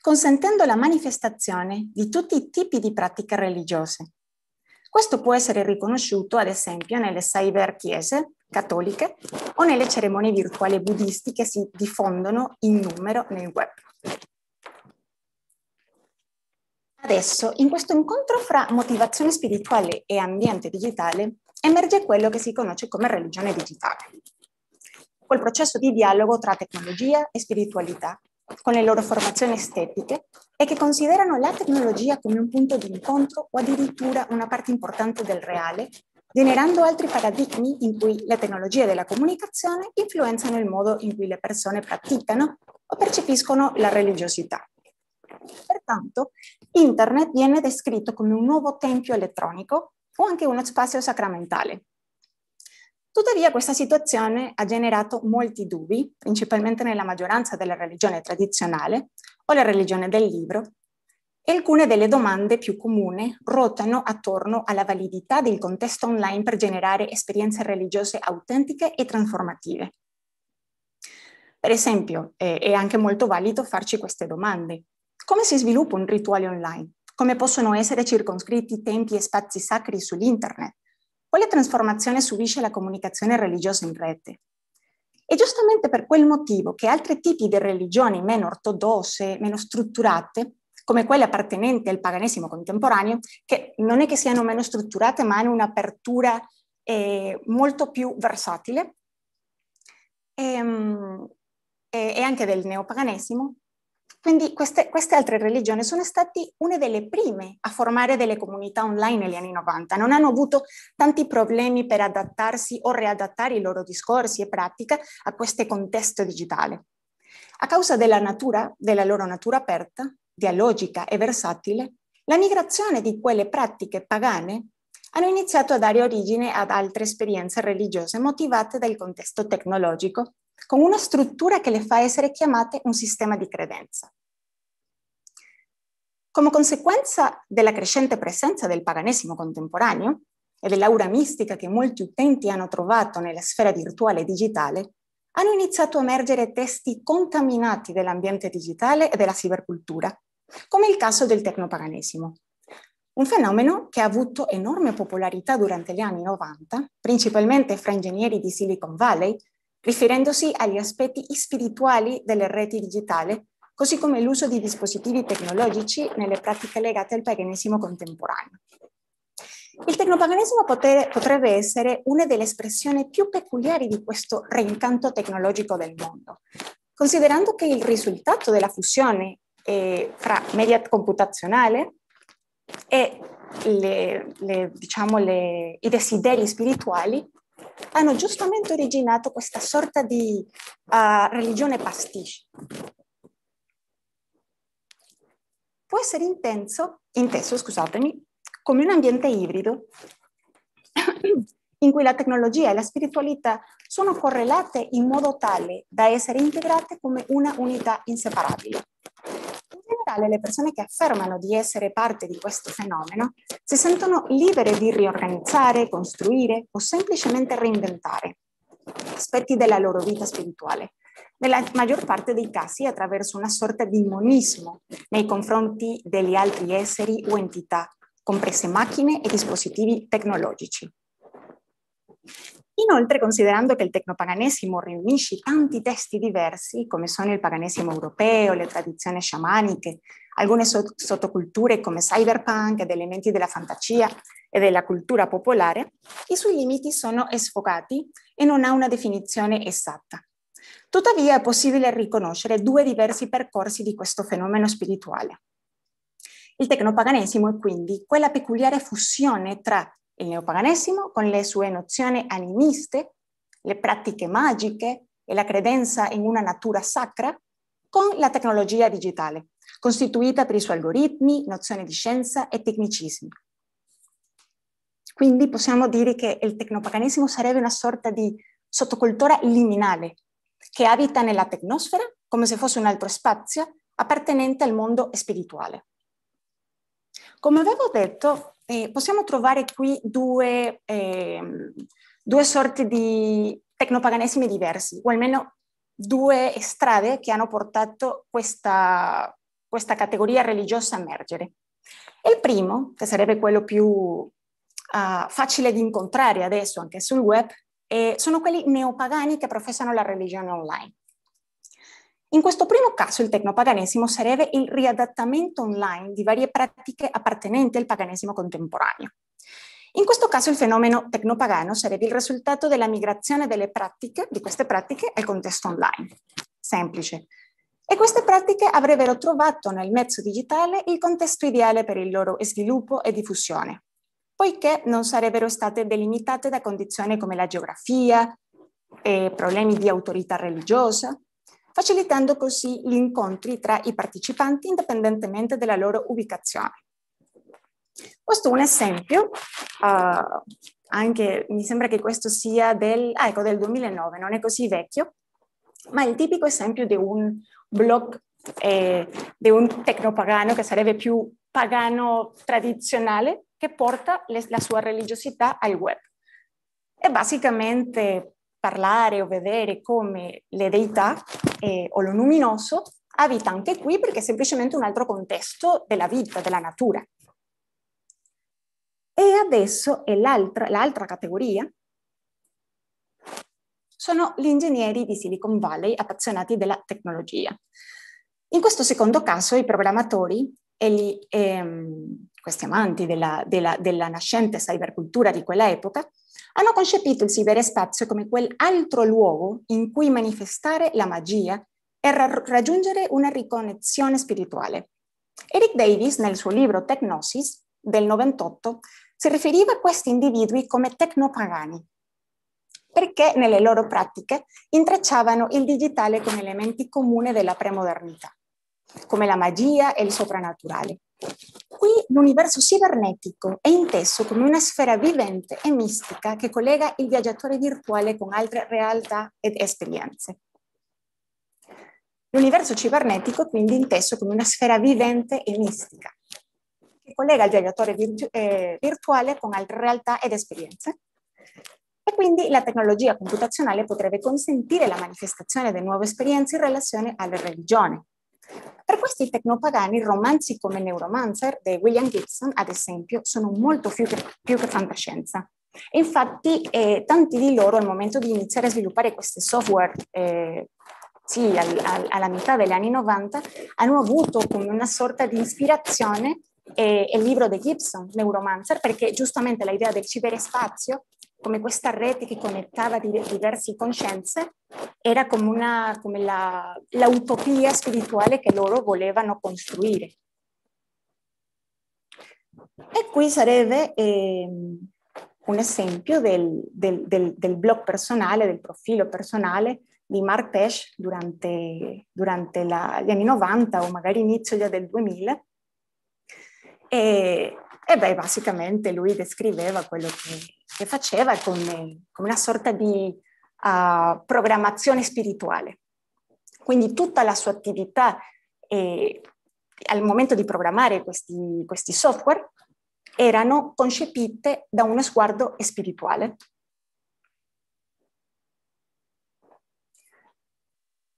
consentendo la manifestazione di tutti i tipi di pratiche religiose. Questo può essere riconosciuto, ad esempio, nelle cyber chiese cattoliche o nelle cerimonie virtuali buddisti che si diffondono in numero nel web. Adesso, in questo incontro fra motivazione spirituale e ambiente digitale, emerge quello che si conosce come religione digitale, quel processo di dialogo tra tecnologia e spiritualità, con le loro formazioni estetiche e che considerano la tecnologia come un punto di incontro o addirittura una parte importante del reale, generando altri paradigmi in cui le tecnologie della comunicazione influenzano il modo in cui le persone praticano o percepiscono la religiosità. Pertanto, Internet viene descritto come un nuovo tempio elettronico o anche uno spazio sacramentale. Tuttavia questa situazione ha generato molti dubbi, principalmente nella maggioranza della religione tradizionale o la religione del libro, e alcune delle domande più comuni ruotano attorno alla validità del contesto online per generare esperienze religiose autentiche e trasformative. Per esempio, eh, è anche molto valido farci queste domande. Come si sviluppa un rituale online? Come possono essere circoscritti tempi e spazi sacri sull'internet? Quale trasformazione subisce la comunicazione religiosa in rete? È giustamente per quel motivo che altri tipi di religioni meno ortodosse, meno strutturate, come quelle appartenenti al paganesimo contemporaneo, che non è che siano meno strutturate, ma hanno un'apertura eh, molto più versatile, ehm, e, e, anche del neopaganesimo, quindi queste, queste, altre religioni sono state una delle prime a formare delle comunità online negli anni 90. Non hanno avuto tanti problemi per adattarsi o readattare i loro discorsi e pratiche a questo contesto digitale. A causa della, natura, della loro natura aperta, dialogica e versatile, la migrazione di quelle pratiche pagane hanno iniziato a dare origine ad altre esperienze religiose motivate dal contesto tecnologico con una struttura che le fa essere chiamate un sistema di credenza. Come conseguenza della crescente presenza del paganesimo contemporaneo e dell'aura mistica che molti utenti hanno trovato nella sfera virtuale e digitale, hanno iniziato a emergere testi contaminati dell'ambiente digitale e della cibercultura, come il caso del tecnopaganesimo. Un fenomeno che ha avuto enorme popolarità durante gli anni 90, principalmente fra ingegneri di Silicon Valley, riferendosi agli aspetti spirituali delle reti digitali, così come l'uso di dispositivi tecnologici nelle pratiche legate al paganesimo contemporaneo. Il tecnopaganesimo potrebbe essere una delle espressioni più peculiari di questo reincanto tecnologico del mondo, considerando che il risultato della fusione eh, fra media computazionale e le, le, diciamo, le, i desideri spirituali hanno giustamente originato questa sorta di uh, religione pastiche. Può essere intenso, inteso scusatemi, come un ambiente ibrido in cui la tecnologia e la spiritualità sono correlate in modo tale da essere integrate come una unità inseparabile. In generale le persone che affermano di essere parte di questo fenomeno si sentono libere di riorganizzare, costruire o semplicemente reinventare aspetti della loro vita spirituale, nella maggior parte dei casi attraverso una sorta di monismo nei confronti degli altri esseri o entità, comprese macchine e dispositivi tecnologici. Inoltre, considerando che il tecnopaganesimo riunisce tanti testi diversi, come sono il paganesimo europeo, le tradizioni sciamaniche, alcune sottoculture come cyberpunk ed elementi della fantasia e della cultura popolare, i suoi limiti sono sfocati e non ha una definizione esatta. Tuttavia è possibile riconoscere due diversi percorsi di questo fenomeno spirituale. Il tecnopaganesimo è quindi quella peculiare fusione tra il neopaganesimo con le sue nozioni animiste, le pratiche magiche e la credenza in una natura sacra con la tecnologia digitale, costituita per i suoi algoritmi, nozioni di scienza e tecnicismi. Quindi possiamo dire che il tecnopaganesimo sarebbe una sorta di sottocultura liminale che abita nella tecnosfera come se fosse un altro spazio appartenente al mondo spirituale. Come avevo detto, eh, possiamo trovare qui due, eh, due sorti di tecnopaganesimi diversi, o almeno due strade che hanno portato questa, questa categoria religiosa a emergere. Il primo, che sarebbe quello più uh, facile di incontrare adesso anche sul web, eh, sono quelli neopagani che professano la religione online. In questo primo caso il tecnopaganesimo sarebbe il riadattamento online di varie pratiche appartenenti al paganesimo contemporaneo. In questo caso il fenomeno tecnopagano sarebbe il risultato della migrazione delle pratiche, di queste pratiche al contesto online. Semplice. E queste pratiche avrebbero trovato nel mezzo digitale il contesto ideale per il loro sviluppo e diffusione, poiché non sarebbero state delimitate da condizioni come la geografia, eh, problemi di autorità religiosa, facilitando così gli incontri tra i partecipanti indipendentemente dalla loro ubicazione. Questo è un esempio, uh, anche mi sembra che questo sia del, ah, ecco, del 2009, non è così vecchio, ma è il tipico esempio di un blog, eh, di un tecnopagano che sarebbe più pagano tradizionale che porta le, la sua religiosità al web. E basicamente parlare o vedere come le deità eh, o lo luminoso abita anche qui perché è semplicemente un altro contesto della vita, della natura. E adesso è l'altra, l'altra categoria, sono gli ingegneri di Silicon Valley appassionati della tecnologia. In questo secondo caso i programmatori e gli, ehm, questi amanti della, della, della nascente cybercultura di quell'epoca hanno concepito il cyberspazio come quell'altro luogo in cui manifestare la magia e ra- raggiungere una riconnezione spirituale. Eric Davis, nel suo libro Technosis del 98, si riferiva a questi individui come tecnopagani, perché nelle loro pratiche intrecciavano il digitale con elementi comuni della premodernità, come la magia e il soprannaturale. Qui l'universo cibernetico è inteso come una sfera vivente e mistica che collega il viaggiatore virtuale con altre realtà ed esperienze. L'universo cibernetico quindi inteso come una sfera vivente e mistica che collega il viaggiatore virtu eh, virtuale con altre realtà ed esperienze. E quindi la tecnologia computazionale potrebbe consentire la manifestazione di nuove esperienze in relazione alla religione, per questi tecnopagani, romanzi come Neuromancer di William Gibson, ad esempio, sono molto più che, più che fantascienza. Infatti, eh, tanti di loro, al momento di iniziare a sviluppare questi software, eh, sì, al, al, alla metà degli anni 90, hanno avuto come una sorta di ispirazione eh, il libro di Gibson, Neuromancer, perché giustamente l'idea del ciberespazio come questa rete che connettava diverse coscienze, era come, una, come la, la spirituale che loro volevano costruire. E qui sarebbe eh, un esempio del, del, del, del, blog personale, del profilo personale di Mark Pesh durante, durante la, gli anni 90 o magari inizio già del 2000. E, e beh, basicamente lui descriveva quello che, che faceva come, come una sorta di uh, programmazione spirituale. Quindi tutta la sua attività eh, al momento di programmare questi, questi software erano concepite da uno sguardo spirituale.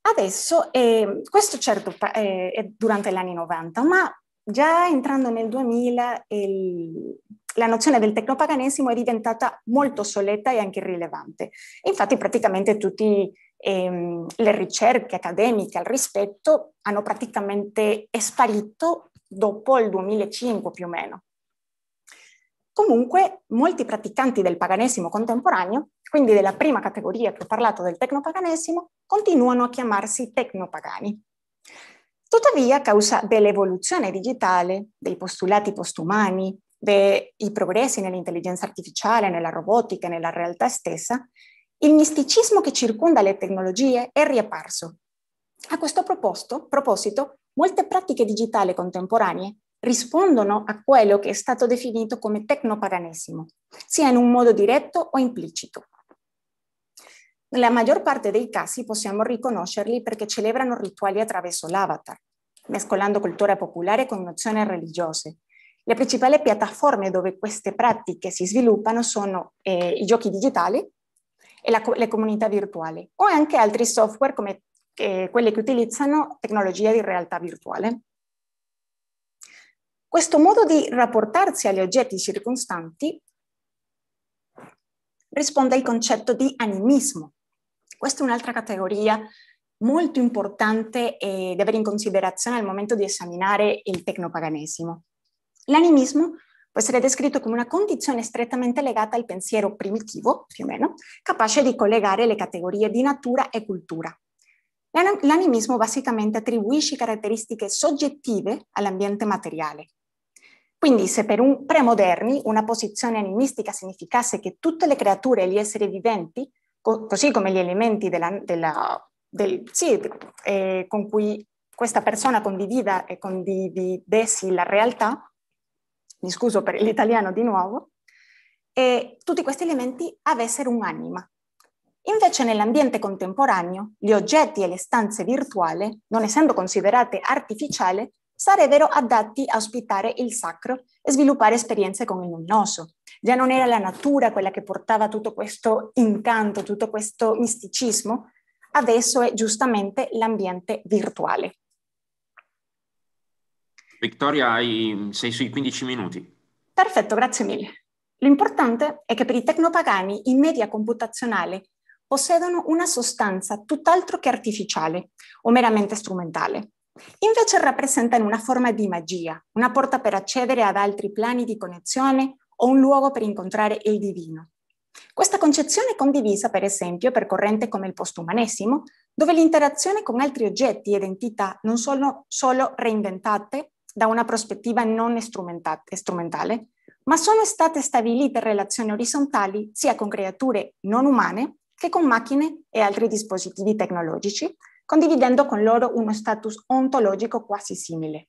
Adesso, eh, questo certo eh, è durante gli anni 90, ma già entrando nel 2000 il, la nozione del tecnopaganesimo è diventata molto soletta e anche irrilevante. Infatti praticamente tutte ehm, le ricerche accademiche al rispetto hanno praticamente sparito dopo il 2005 più o meno. Comunque, molti praticanti del paganesimo contemporaneo, quindi della prima categoria che ho parlato del tecnopaganesimo, continuano a chiamarsi tecnopagani. Tuttavia, a causa dell'evoluzione digitale, dei postulati postumani, dei progressi nell'intelligenza artificiale, nella robotica, nella realtà stessa, il misticismo che circonda le tecnologie è riapparso. A questo proposto, proposito, molte pratiche digitali contemporanee rispondono a quello che è stato definito come tecnopaganesimo, sia in un modo diretto o implicito. Nella maggior parte dei casi possiamo riconoscerli perché celebrano rituali attraverso l'avatar, mescolando cultura popolare con nozioni religiose, le principali piattaforme dove queste pratiche si sviluppano sono eh, i giochi digitali e la, le comunità virtuali o anche altri software come eh, quelli che utilizzano tecnologia di realtà virtuale. Questo modo di rapportarsi agli oggetti circostanti risponde al concetto di animismo. Questa è un'altra categoria molto importante eh, da avere in considerazione al momento di esaminare il tecnopaganesimo. L'animismo può essere descritto come una condizione strettamente legata al pensiero primitivo, più o meno, capace di collegare le categorie di natura e cultura. L'animismo basicamente attribuisce caratteristiche soggettive all'ambiente materiale. Quindi se per un premoderni una posizione animistica significasse che tutte le creature e gli esseri viventi, co- così come gli elementi della, della, del, sì, eh, con cui questa persona condivida e condividessi la realtà, mi scuso per l'italiano di nuovo, e tutti questi elementi avessero un'anima. Invece nell'ambiente contemporaneo gli oggetti e le stanze virtuali, non essendo considerate artificiali, sarebbero adatti a ospitare il sacro e sviluppare esperienze con il luminoso. Già non era la natura quella che portava tutto questo incanto, tutto questo misticismo, adesso è giustamente l'ambiente virtuale. Victoria, hai, sei sui 15 minuti. Perfetto, grazie mille. L'importante è che per i tecnopagani i media computazionali possiedono una sostanza tutt'altro che artificiale o meramente strumentale. Invece rappresentano una forma di magia, una porta per accedere ad altri plani di connessione o un luogo per incontrare il divino. Questa concezione è condivisa, per esempio, per corrente come il postumanesimo, dove l'interazione con altri oggetti ed entità non sono solo reinventate, da una prospettiva non strumentale, ma sono state stabilite relazioni orizzontali sia con creature non umane che con macchine e altri dispositivi tecnologici, condividendo con loro uno status ontologico quasi simile.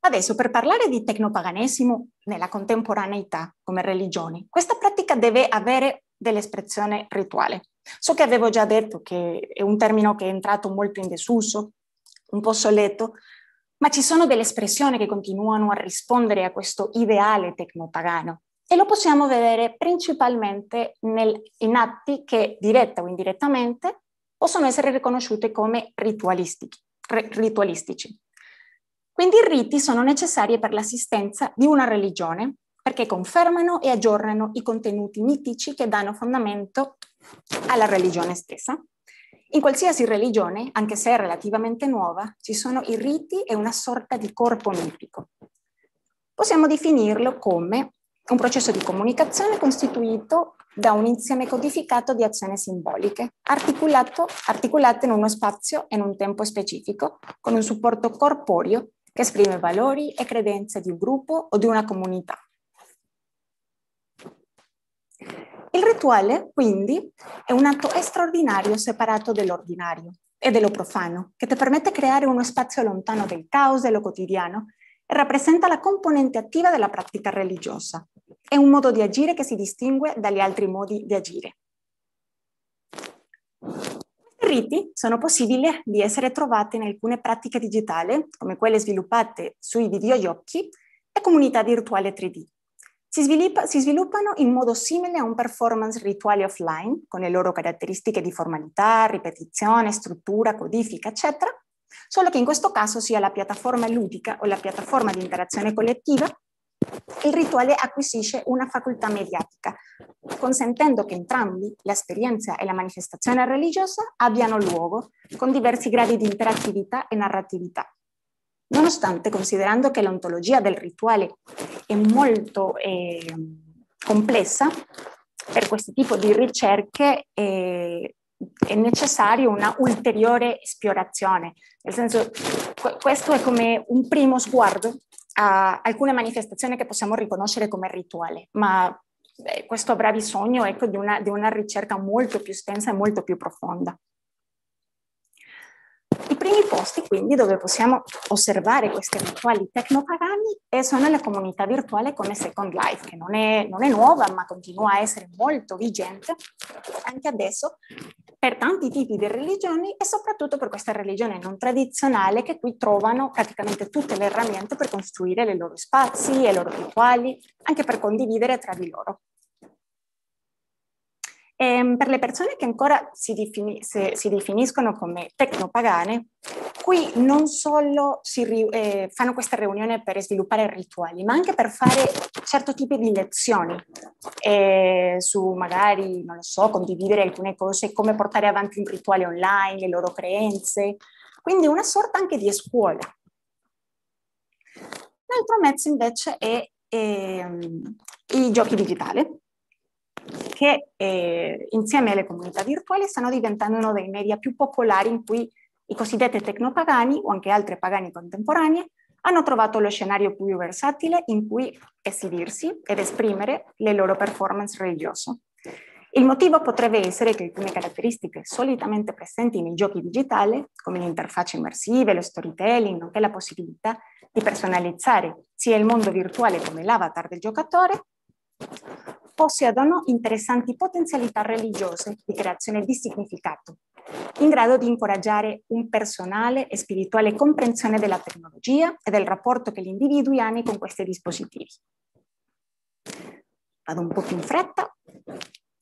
Adesso, per parlare di tecnopaganesimo nella contemporaneità come religione, questa pratica deve avere dell'espressione rituale. So che avevo già detto che è un termine che è entrato molto in desuso, un po' soletto, ma ci sono delle espressioni che continuano a rispondere a questo ideale tecnopagano e lo possiamo vedere principalmente nel, in atti che, diretta o indirettamente, possono essere riconosciute come ritualistici. Quindi i riti sono necessari per l'assistenza di una religione perché confermano e aggiornano i contenuti mitici che danno fondamento alla religione stessa. In qualsiasi religione, anche se relativamente nuova, ci sono i riti e una sorta di corpo mitico. Possiamo definirlo come un processo di comunicazione costituito da un insieme codificato di azioni simboliche, articolate in uno spazio e in un tempo specifico, con un supporto corporeo che esprime valori e credenze di un gruppo o di una comunità. Il rituale, quindi, è un atto straordinario separato dell'ordinario e dello profano, che ti permette di creare uno spazio lontano del caos e dello quotidiano e rappresenta la componente attiva della pratica religiosa. È un modo di agire che si distingue dagli altri modi di agire. I riti sono possibili di essere trovati in alcune pratiche digitali, come quelle sviluppate sui videogiochi e comunità virtuali 3D, si, sviluppa, si sviluppano in modo simile a un performance rituale offline, con le loro caratteristiche di formalità, ripetizione, struttura, codifica, eccetera, solo che in questo caso sia la piattaforma ludica o la piattaforma di interazione collettiva il rituale acquisisce una facoltà mediatica, consentendo che entrambi, l'esperienza e la manifestazione religiosa, abbiano luogo, con diversi gradi di interattività e narratività. Nonostante, considerando che l'ontologia del rituale è molto eh, complessa, per questo tipo di ricerche eh, è necessaria una ulteriore esplorazione. Nel senso, questo è come un primo sguardo a alcune manifestazioni che possiamo riconoscere come rituale, ma eh, questo avrà bisogno ecco, di, una, di una ricerca molto più estensa e molto più profonda. I primi posti quindi dove possiamo osservare questi eventuali tecnopagani sono le comunità virtuali come Second Life, che non è, non è nuova ma continua a essere molto vigente anche adesso per tanti tipi di religioni e soprattutto per questa religione non tradizionale che qui trovano praticamente tutte le herramiente per costruire i loro spazi e i loro rituali, anche per condividere tra di loro. Ehm, per le persone che ancora si, defini- mm. si definiscono come tecnopagane, qui non solo ri- eh, fanno questa riunione per sviluppare rituali, ma anche per fare certo tipo di lezioni eh, su magari, non lo so, condividere alcune cose, come portare avanti un rituale online, le loro creenze, quindi una sorta anche di scuola. L'altro mezzo invece è ehm, i giochi digitali che eh, insieme alle comunità virtuali stanno diventando uno dei media più popolari in cui i cosiddetti tecnopagani o anche altre pagani contemporanee hanno trovato lo scenario più versatile in cui esibirsi ed esprimere le loro performance religiose. Il motivo potrebbe essere che alcune caratteristiche solitamente presenti nei giochi digitali, come l'interfaccia immersiva, lo storytelling, nonché la possibilità di personalizzare sia il mondo virtuale come l'avatar del giocatore, possiedono interessanti potenzialità religiose di creazione di significato, in grado di incoraggiare un personale e spirituale comprensione della tecnologia e del rapporto che gli individui hanno con questi dispositivi. Vado un po' più in fretta.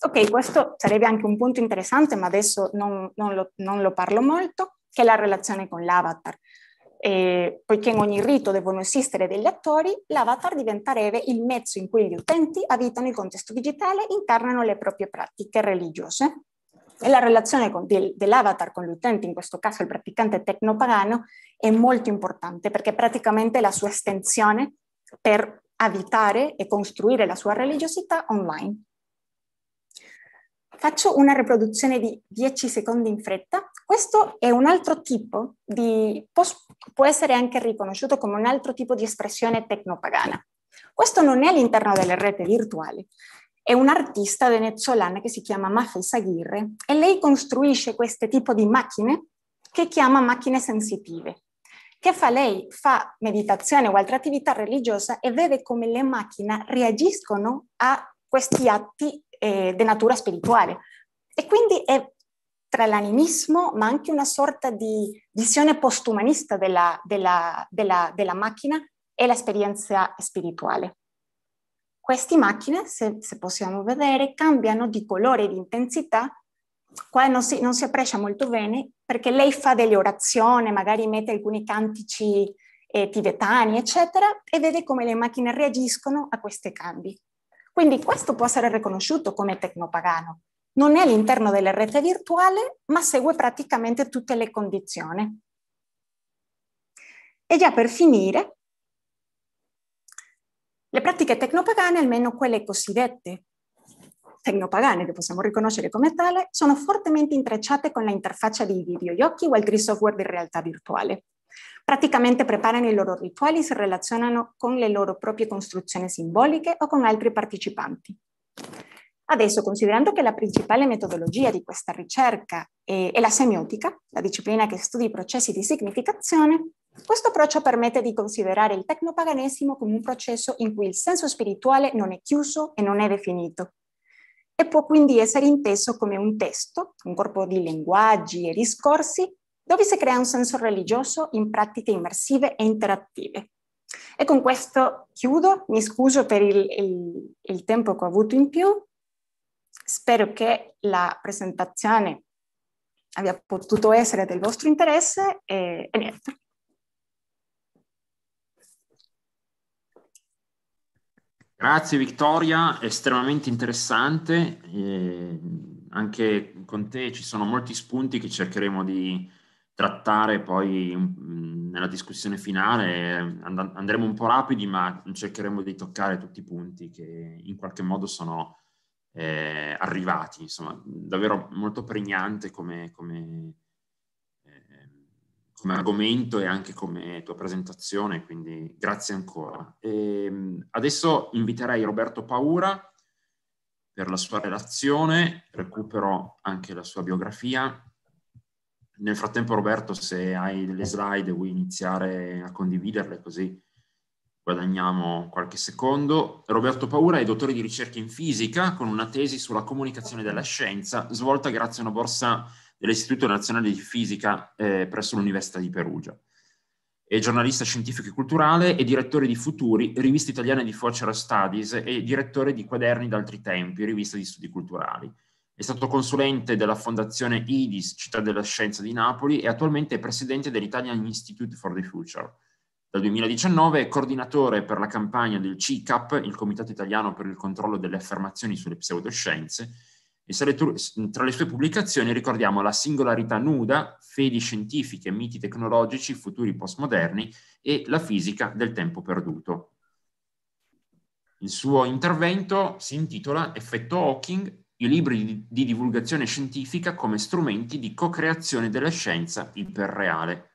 Ok, questo sarebbe anche un punto interessante, ma adesso non, non, lo, non lo parlo molto, che è la relazione con l'avatar eh, poiché in ogni rito devono esistere degli attori, l'avatar diventerebbe il mezzo in cui gli utenti abitano il contesto digitale e incarnano le proprie pratiche religiose. E la relazione del, dell'avatar con l'utente, in questo caso il praticante tecnopagano, è molto importante perché praticamente la sua estensione per abitare e costruire la sua religiosità online. Faccio una riproduzione di 10 secondi in fretta questo è un altro tipo di, può essere anche riconosciuto come un altro tipo di espressione tecnopagana. Questo non è all'interno delle reti virtuali, è un artista venezuelana che si chiama Mafes Saguirre e lei costruisce questo tipo di macchine che chiama macchine sensitive. Che fa lei? Fa meditazione o altra attività religiosa e vede come le macchine reagiscono a questi atti eh, di natura spirituale. E quindi è tra l'animismo ma anche una sorta di visione postumanista della, della, della, della macchina e l'esperienza spirituale. Queste macchine, se, se, possiamo vedere, cambiano di colore e di intensità. Qua non si, non si apprecia molto bene perché lei fa delle orazioni, magari mette alcuni cantici eh, tibetani, eccetera, e vede come le macchine reagiscono a questi cambi. Quindi questo può essere riconosciuto come tecnopagano, non è all'interno della rete virtuale, ma segue praticamente tutte le condizioni. E già per finire, le pratiche tecnopagane, almeno quelle cosiddette tecnopagane, che possiamo riconoscere come tale, sono fortemente intrecciate con la interfaccia dei videogiochi o altri software di realtà virtuale. Praticamente preparano i loro rituali e si relazionano con le loro proprie costruzioni simboliche o con altri partecipanti. Adesso, considerando che la principale metodologia di questa ricerca è, è la semiotica, la disciplina che studia i processi di significazione, questo approccio permette di considerare il tecnopaganesimo come un processo in cui il senso spirituale non è chiuso e non è definito, e può quindi essere inteso come un testo, un corpo di linguaggi e discorsi, dove si crea un senso religioso in pratiche immersive e interattive. E con questo chiudo, mi scuso per il, il, il tempo che ho avuto in più Spero che la presentazione abbia potuto essere del vostro interesse e, e niente. Grazie Vittoria, estremamente interessante. Eh, anche con te ci sono molti spunti che cercheremo di trattare poi mm, nella discussione finale. And andremo un po' rapidi, ma cercheremo di toccare tutti i punti che in qualche modo sono eh, arrivati, insomma, davvero molto pregnante come, come, eh, come, argomento e anche come tua presentazione, quindi grazie ancora. E ehm, adesso inviterei Roberto Paura per la sua relazione, recupero anche la sua biografia. Nel frattempo Roberto, se hai delle slide vuoi iniziare a condividerle così guadagniamo qualche secondo. Roberto Paura è dottore di ricerca in fisica con una tesi sulla comunicazione della scienza, svolta grazie a una borsa dell'Istituto Nazionale di Fisica eh, presso l'Università di Perugia. È giornalista scientifico e culturale e direttore di Futuri, rivista italiana di Future Studies e direttore di Quaderni d'altri tempi, rivista di studi culturali. È stato consulente della fondazione IDIS, Città della Scienza di Napoli, e attualmente è presidente dell'Italian Institute for the Future dal 2019 è coordinatore per la campagna del CICAP, il Comitato Italiano per il Controllo delle Affermazioni sulle Pseudoscienze, e tra le sue pubblicazioni ricordiamo La singolarità nuda, fedi scientifiche, miti tecnologici, futuri postmoderni e La fisica del tempo perduto. Il suo intervento si intitola Effetto Hawking, i libri di divulgazione scientifica come strumenti di co-creazione della scienza iperreale.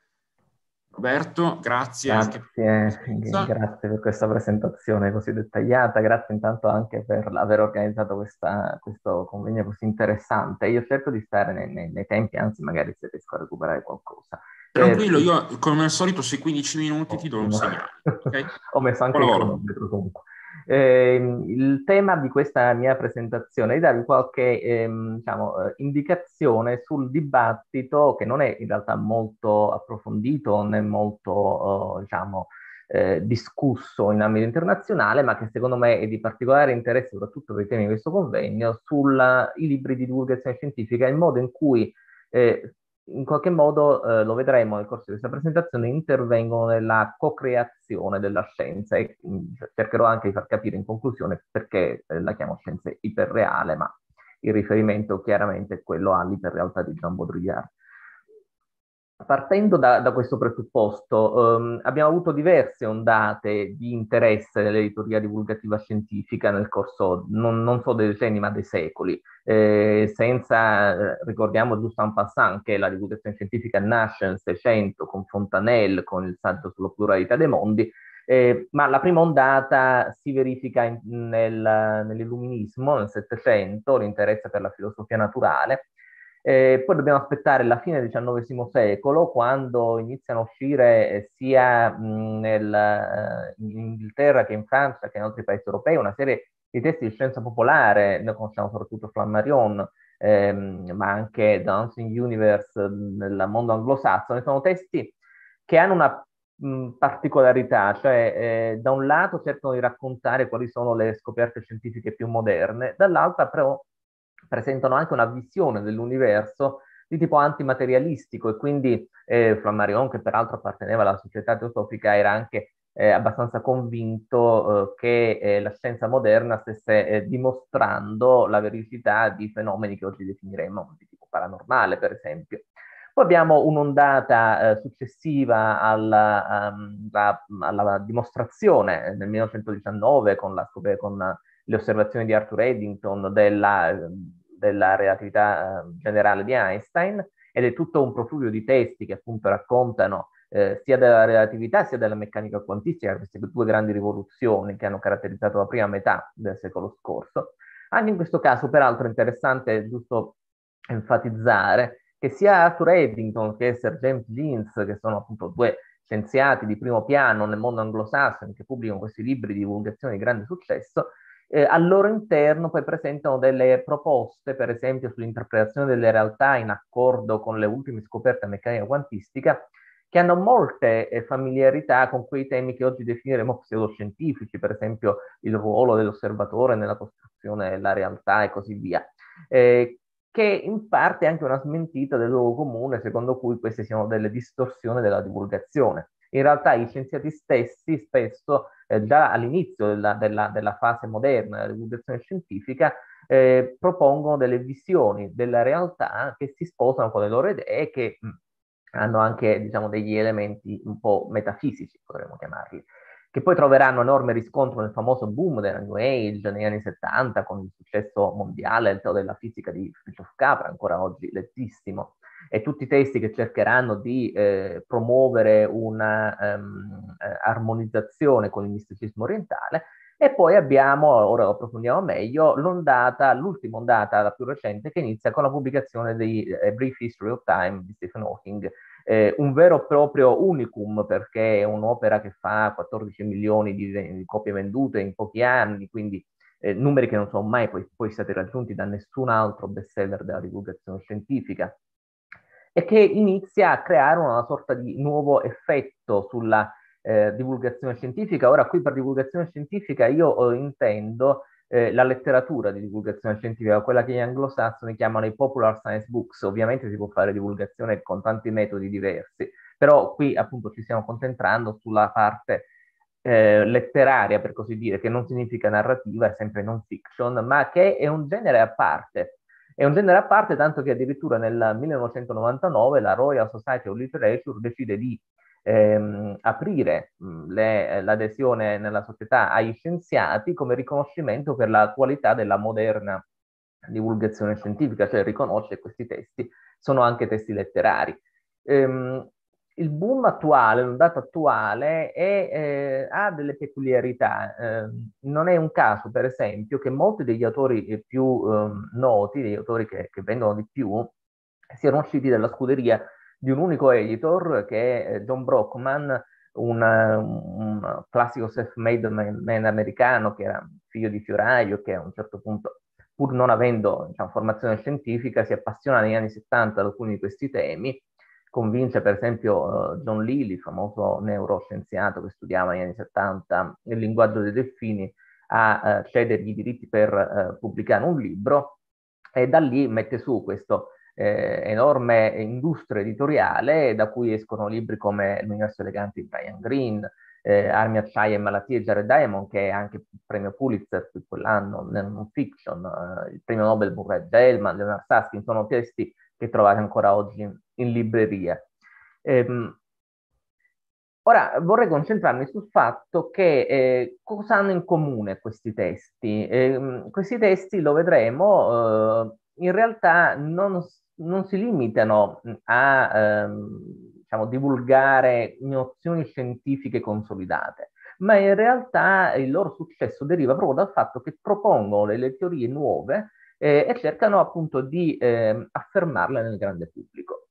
Roberto, grazie. Grazie, grazie per questa presentazione così dettagliata, grazie intanto anche per aver organizzato questa, questo convegno così interessante. Io cerco di stare nei, nei, nei tempi, anzi magari se riesco a recuperare qualcosa. Tranquillo, eh, io come al solito sui 15 minuti oh, ti do un segnale. Okay? Ho messo anche Buon il cronometro comunque. Eh, il tema di questa mia presentazione è darvi qualche ehm, diciamo, eh, indicazione sul dibattito che non è in realtà molto approfondito né molto eh, diciamo, eh, discusso in ambito internazionale, ma che secondo me è di particolare interesse soprattutto per i temi di questo convegno, sui libri di divulgazione scientifica e il modo in cui eh, in qualche modo eh, lo vedremo nel corso di questa presentazione, intervengono nella co-creazione della scienza e mm, cercherò anche di far capire in conclusione perché eh, la chiamo scienza iperreale, ma il riferimento chiaramente è quello all'iperrealtà di Jean Baudrillard. Partendo da, da questo presupposto, ehm, abbiamo avuto diverse ondate di interesse nell'editoria divulgativa scientifica nel corso, non, non solo dei decenni, ma dei secoli. Eh, senza, ricordiamo giusto un passant che la divulgazione scientifica nasce nel Seicento con Fontanelle, con il saggio sulla pluralità dei mondi, eh, ma la prima ondata si verifica in, nel, nell'illuminismo, nel Settecento, l'interesse per la filosofia naturale, eh, poi dobbiamo aspettare la fine del XIX secolo, quando iniziano a uscire eh, sia mh, nel, eh, in Inghilterra che in Francia che in altri paesi europei una serie di testi di scienza popolare, noi conosciamo soprattutto Flammarion, ehm, ma anche Dancing Universe nel mondo anglosassone, sono testi che hanno una particolarità, cioè eh, da un lato cercano di raccontare quali sono le scoperte scientifiche più moderne, dall'altro però presentano anche una visione dell'universo di tipo antimaterialistico e quindi eh, Flammarion, che peraltro apparteneva alla società teosofica, era anche eh, abbastanza convinto eh, che eh, la scienza moderna stesse eh, dimostrando la veridicità di fenomeni che oggi definiremmo di tipo paranormale, per esempio. Poi abbiamo un'ondata eh, successiva alla, alla, ehm, alla, dimostrazione nel 1919 con la, con le osservazioni di Arthur Eddington della, della relatività ehm, generale di Einstein ed è tutto un profluvio di testi che appunto raccontano eh, sia della relatività sia della meccanica quantistica, queste due grandi rivoluzioni che hanno caratterizzato la prima metà del secolo scorso. Anche in questo caso, peraltro, è interessante giusto enfatizzare che sia Arthur Eddington che Sir James Jeans, che sono appunto due scienziati di primo piano nel mondo anglosassone che pubblicano questi libri di divulgazione di grande successo, eh, al loro interno poi presentano delle proposte, per esempio sull'interpretazione delle realtà in accordo con le ultime scoperte della meccanica quantistica, che hanno molte eh, familiarità con quei temi che oggi definiremo pseudoscientifici, per esempio il ruolo dell'osservatore nella costruzione della realtà e così via. Eh, che in parte è anche una smentita del luogo comune secondo cui queste siano delle distorsioni della divulgazione. In realtà gli scienziati stessi spesso eh, già all'inizio della, della, della, fase moderna della divulgazione scientifica, eh, propongono delle visioni della realtà che si sposano con le loro idee che mh, mm, hanno anche diciamo, degli elementi un po' metafisici, potremmo chiamarli che poi troveranno enorme riscontro nel famoso boom della New Age negli anni 70 con il successo mondiale della fisica di Fritjof Capra, ancora oggi lettissimo e tutti i testi che cercheranno di eh, promuovere una um, armonizzazione con il misticismo orientale. E poi abbiamo, ora lo approfondiamo meglio, l'ondata, l'ultima ondata, la più recente, che inizia con la pubblicazione di A eh, Brief History of Time di Stephen Hawking, eh, un vero e proprio unicum perché è un'opera che fa 14 milioni di, di copie vendute in pochi anni, quindi eh, numeri che non sono mai poi, poi stati raggiunti da nessun altro bestseller della divulgazione scientifica e che inizia a creare una sorta di nuovo effetto sulla eh, divulgazione scientifica. Ora qui per divulgazione scientifica io eh, intendo eh, la letteratura di divulgazione scientifica, quella che gli anglosassoni chiamano i popular science books. Ovviamente si può fare divulgazione con tanti metodi diversi, però qui appunto ci stiamo concentrando sulla parte eh, letteraria, per così dire, che non significa narrativa, è sempre non fiction, ma che è un genere a parte è un genere a parte, tanto che addirittura nel 1999 la Royal Society of Literature decide di ehm, aprire mh, le, eh, l'adesione nella società agli scienziati come riconoscimento per la qualità della moderna divulgazione scientifica, cioè riconosce questi testi, sono anche testi letterari. Ehm, il boom attuale, l'ondata attuale, è, eh, ha delle peculiarità. Eh, non è un caso, per esempio, che molti degli autori eh, più eh, noti, degli autori che, che, vendono di più, siano usciti dalla scuderia di un unico editor, che è eh, John Brockman, una, un, classico self-made man, man, americano che era figlio di fioraio, che a un certo punto, pur non avendo diciamo, formazione scientifica, si appassiona negli anni 70 ad alcuni di questi temi convince per esempio eh, John Lilly, famoso neuroscienziato che studiava negli anni 70 il linguaggio dei delfini, a eh, cedergli i diritti per eh, pubblicare un libro e da lì mette su questo eh, enorme industria editoriale da cui escono libri come L'universo elegante di Brian Greene, eh, Armi, acciaia e malattie di Jared Diamond, che è anche il premio Pulitzer di quell'anno nel non fiction, eh, il premio Nobel Murray Gelman, Leonard Saskin, sono testi che trovate ancora oggi in libreria. Ehm, ora vorrei concentrarmi sul fatto che eh, cosa hanno in comune questi testi. Ehm, questi testi, lo vedremo, eh, in realtà non, non, si limitano a ehm, diciamo, divulgare nozioni scientifiche consolidate ma in realtà il loro successo deriva proprio dal fatto che propongono delle teorie nuove eh, e cercano appunto di eh, affermarle nel grande pubblico.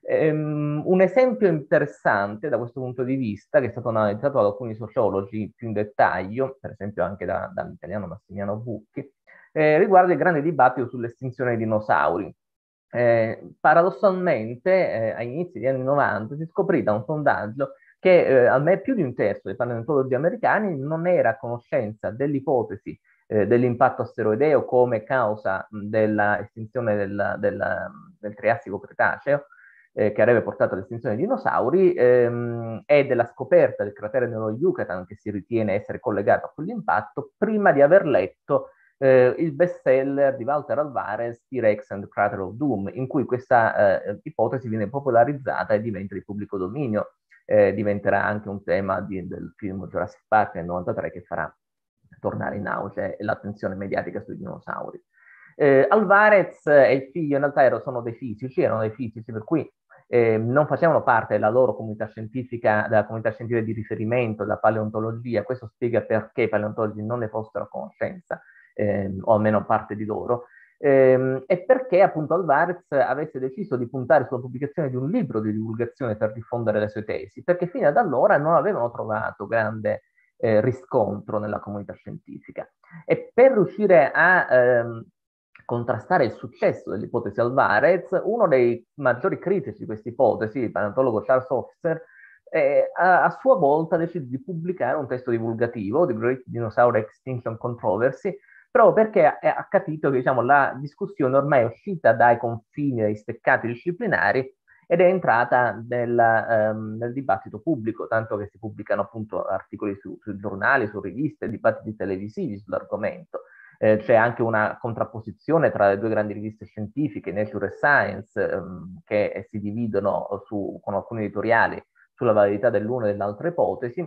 Um, un esempio interessante da questo punto di vista, che è stato analizzato da alcuni sociologi più in dettaglio, per esempio anche da, dall'italiano Massimiliano Bucchi, eh, riguarda il grande dibattito sull'estinzione dei dinosauri. Eh, paradossalmente, eh, agli inizi degli anni 90 si scoprì da un sondaggio che eh, a me più di un terzo dei paleontologi americani non era a conoscenza dell'ipotesi eh, dell'impatto asteroideo come causa dell'estinzione del, del, del Triassico Cretaceo, eh, che avrebbe portato all'estinzione dei dinosauri, ehm, è della scoperta del cratere nello Yucatan che si ritiene essere collegato a quell'impatto, prima di aver letto eh, il bestseller di Walter Alvarez, T-Rex and the Crater of Doom, in cui questa eh, ipotesi viene popolarizzata e diventa di pubblico dominio. Eh, diventerà anche un tema di, del film Jurassic Park nel 93 che farà tornare in auge l'attenzione mediatica sui dinosauri. Eh, Alvarez e il figlio in realtà ero, sono dei fisici, erano dei fisici, per cui eh, non facevano parte della loro comunità scientifica, della comunità scientifica di riferimento, della paleontologia, questo spiega perché i paleontologi non ne fossero a conoscenza, ehm, o almeno parte di loro, ehm, e perché appunto Alvarez avesse deciso di puntare sulla pubblicazione di un libro di divulgazione per diffondere le sue tesi, perché fino ad allora non avevano trovato grande eh, riscontro nella comunità scientifica. E per riuscire a ehm, contrastare il successo dell'ipotesi Alvarez, uno dei maggiori critici di questa ipotesi, il paleontologo Charles Officer, eh, a, a, sua volta decise di pubblicare un testo divulgativo, The Great Dinosaur Extinction Controversy, proprio perché ha, ha capito che diciamo, la discussione ormai è uscita dai confini, dai steccati disciplinari ed è entrata nel, ehm, nel dibattito pubblico, tanto che si pubblicano appunto articoli su, su giornali, su riviste, dibattiti televisivi sull'argomento eh, c'è anche una contrapposizione tra le due grandi riviste scientifiche, Nature e Science, ehm, che si dividono su, con alcuni editoriali sulla validità dell'una e dell'altra ipotesi,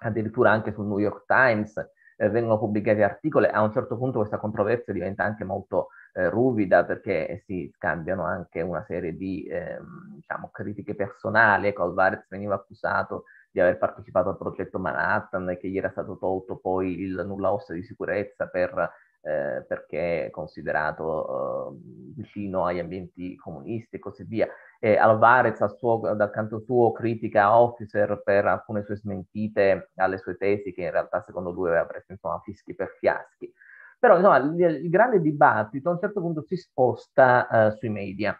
addirittura anche sul New York Times eh, vengono pubblicati articoli, a un certo punto questa controversia diventa anche molto eh, ruvida perché si scambiano anche una serie di ehm, diciamo, critiche personali, ecco veniva accusato di aver partecipato al progetto Manhattan e che gli era stato tolto poi il nulla ossa di sicurezza per, eh, perché è considerato eh, vicino agli ambienti comunisti e così via. E Alvarez suo, dal canto suo critica Officer per alcune sue smentite alle sue tesi che in realtà secondo lui aveva preso insomma fischi per fiaschi. Però insomma il, il grande dibattito a un certo punto si sposta eh, sui media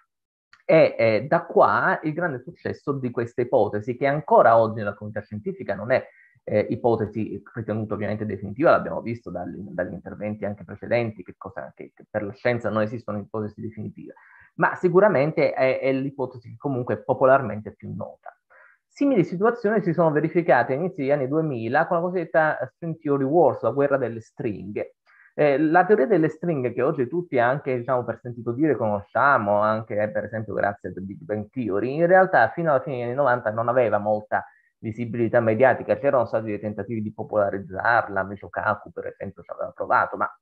e eh, da qua il grande successo di questa ipotesi, che ancora oggi nella comunità scientifica non è eh, ipotesi ritenuta ovviamente definitiva, l'abbiamo visto dagli, dagli interventi anche precedenti, che, cosa, che, che, per la scienza non esistono ipotesi definitive, ma sicuramente è, è l'ipotesi che comunque è popolarmente più nota. Simili situazioni si sono verificate all'inizio degli anni 2000 con la cosiddetta String Theory Wars, la guerra delle stringhe, eh, la teoria delle stringhe che oggi tutti anche diciamo, per sentito dire conosciamo, anche eh, per esempio grazie al Big Bang Theory, in realtà fino alla fine degli anni 90 non aveva molta visibilità mediatica, c'erano stati dei tentativi di popolarizzarla, Micho Kaku per esempio ci aveva provato, ma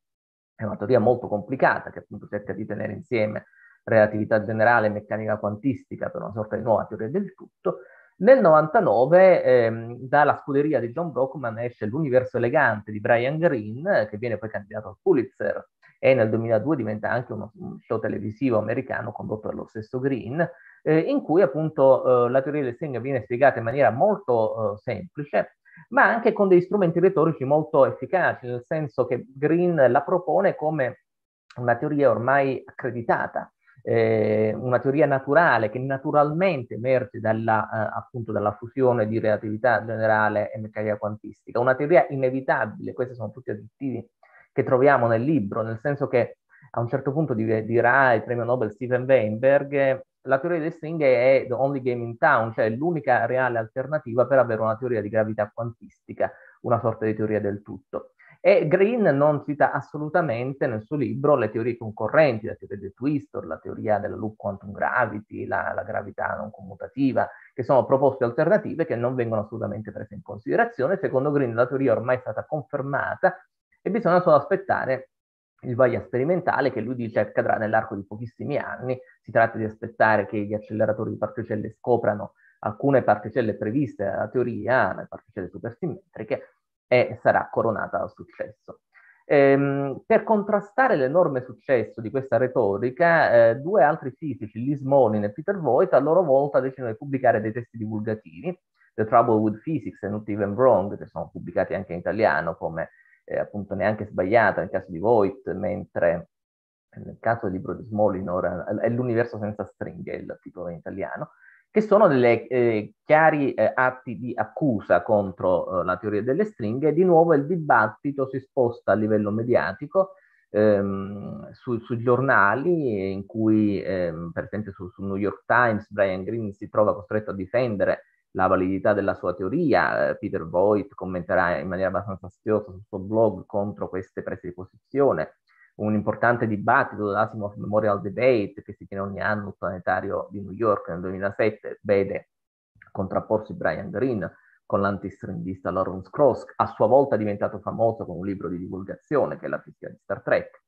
è una teoria molto complicata che appunto cerca di tenere insieme relatività generale e meccanica quantistica per una sorta di nuova teoria del tutto, nel 99 ehm, dalla scuderia di John Brockman esce L'universo elegante di Brian Greene, che viene poi candidato al Pulitzer e nel 2002 diventa anche uno, un show televisivo americano condotto dallo stesso Greene, eh, in cui appunto eh, la teoria del segno viene spiegata in maniera molto eh, semplice, ma anche con degli strumenti retorici molto efficaci, nel senso che Greene la propone come una teoria ormai accreditata eh, una teoria naturale che naturalmente emerge dalla, eh, appunto dalla fusione di relatività generale e meccanica quantistica, una teoria inevitabile, questi sono tutti aggettivi che troviamo nel libro, nel senso che a un certo punto dirà il premio Nobel Steven Weinberg, la teoria delle stringhe è the only game in town, cioè l'unica reale alternativa per avere una teoria di gravità quantistica, una sorta di teoria del tutto. E Green non cita assolutamente nel suo libro le teorie concorrenti, la teoria del twister, la teoria della loop quantum gravity, la, la gravità non commutativa, che sono proposte alternative che non vengono assolutamente prese in considerazione. Secondo Green la teoria è ormai stata confermata e bisogna solo aspettare il vaglio sperimentale che lui dice accadrà nell'arco di pochissimi anni. Si tratta di aspettare che gli acceleratori di particelle scoprano alcune particelle previste dalla teoria, le particelle supersimmetriche, e sarà coronata al successo. Ehm, per contrastare l'enorme successo di questa retorica, eh, due altri fisici, Liz Monin e Peter Voigt, a loro volta decidono di pubblicare dei testi divulgativi, The Trouble with Physics and Not Even Wrong, che sono pubblicati anche in italiano come eh, appunto neanche sbagliata nel caso di Voigt, mentre nel caso del libro di Smolin ora è l'universo senza stringhe, il titolo in italiano, che sono dei eh, chiari eh, atti di accusa contro eh, la teoria delle stringhe. Di nuovo il dibattito si sposta a livello mediatico ehm, su, sui giornali in cui, ehm, per esempio sul su New York Times, Brian Greene si trova costretto a difendere la validità della sua teoria. Eh, Peter Voigt commenterà in maniera abbastanza astiosa sul suo blog contro queste prese di posizione un importante dibattito, l'Asimov Memorial Debate, che si tiene ogni anno al planetario di New York nel 2007, vede contrapporsi Brian Greene con l'antistringista Lawrence Cross, a sua volta diventato famoso con un libro di divulgazione che è la fisica di Star Trek.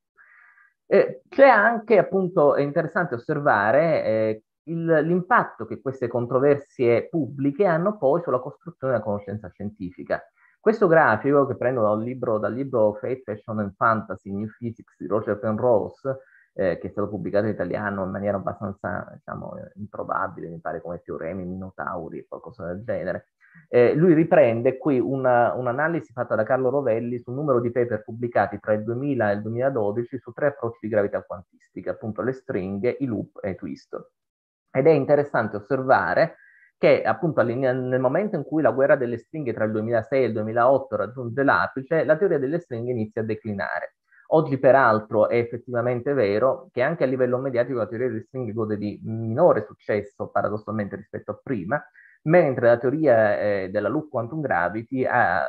Eh, c'è anche, appunto, è interessante osservare eh, il, l'impatto che queste controversie pubbliche hanno poi sulla costruzione della conoscenza scientifica. Questo grafico, che prendo dal libro, dal libro Faith, Fashion and Fantasy, New Physics di Roger Penrose, eh, che è stato pubblicato in italiano in maniera abbastanza, diciamo, improbabile, mi pare come teoremi, minotauri e qualcosa del genere, eh, lui riprende qui una, un'analisi fatta da Carlo Rovelli sul numero di paper pubblicati tra il 2000 e il 2012 su tre approcci di gravità quantistica, appunto le stringhe, i loop e i twist. Ed è interessante osservare che appunto nel momento in cui la guerra delle stringhe tra il 2006 e il 2008 raggiunge l'apice, la teoria delle stringhe inizia a declinare. Oggi peraltro è effettivamente vero che anche a livello mediatico la teoria delle stringhe gode di minore successo paradossalmente rispetto a prima, mentre la teoria eh, della loop quantum gravity ha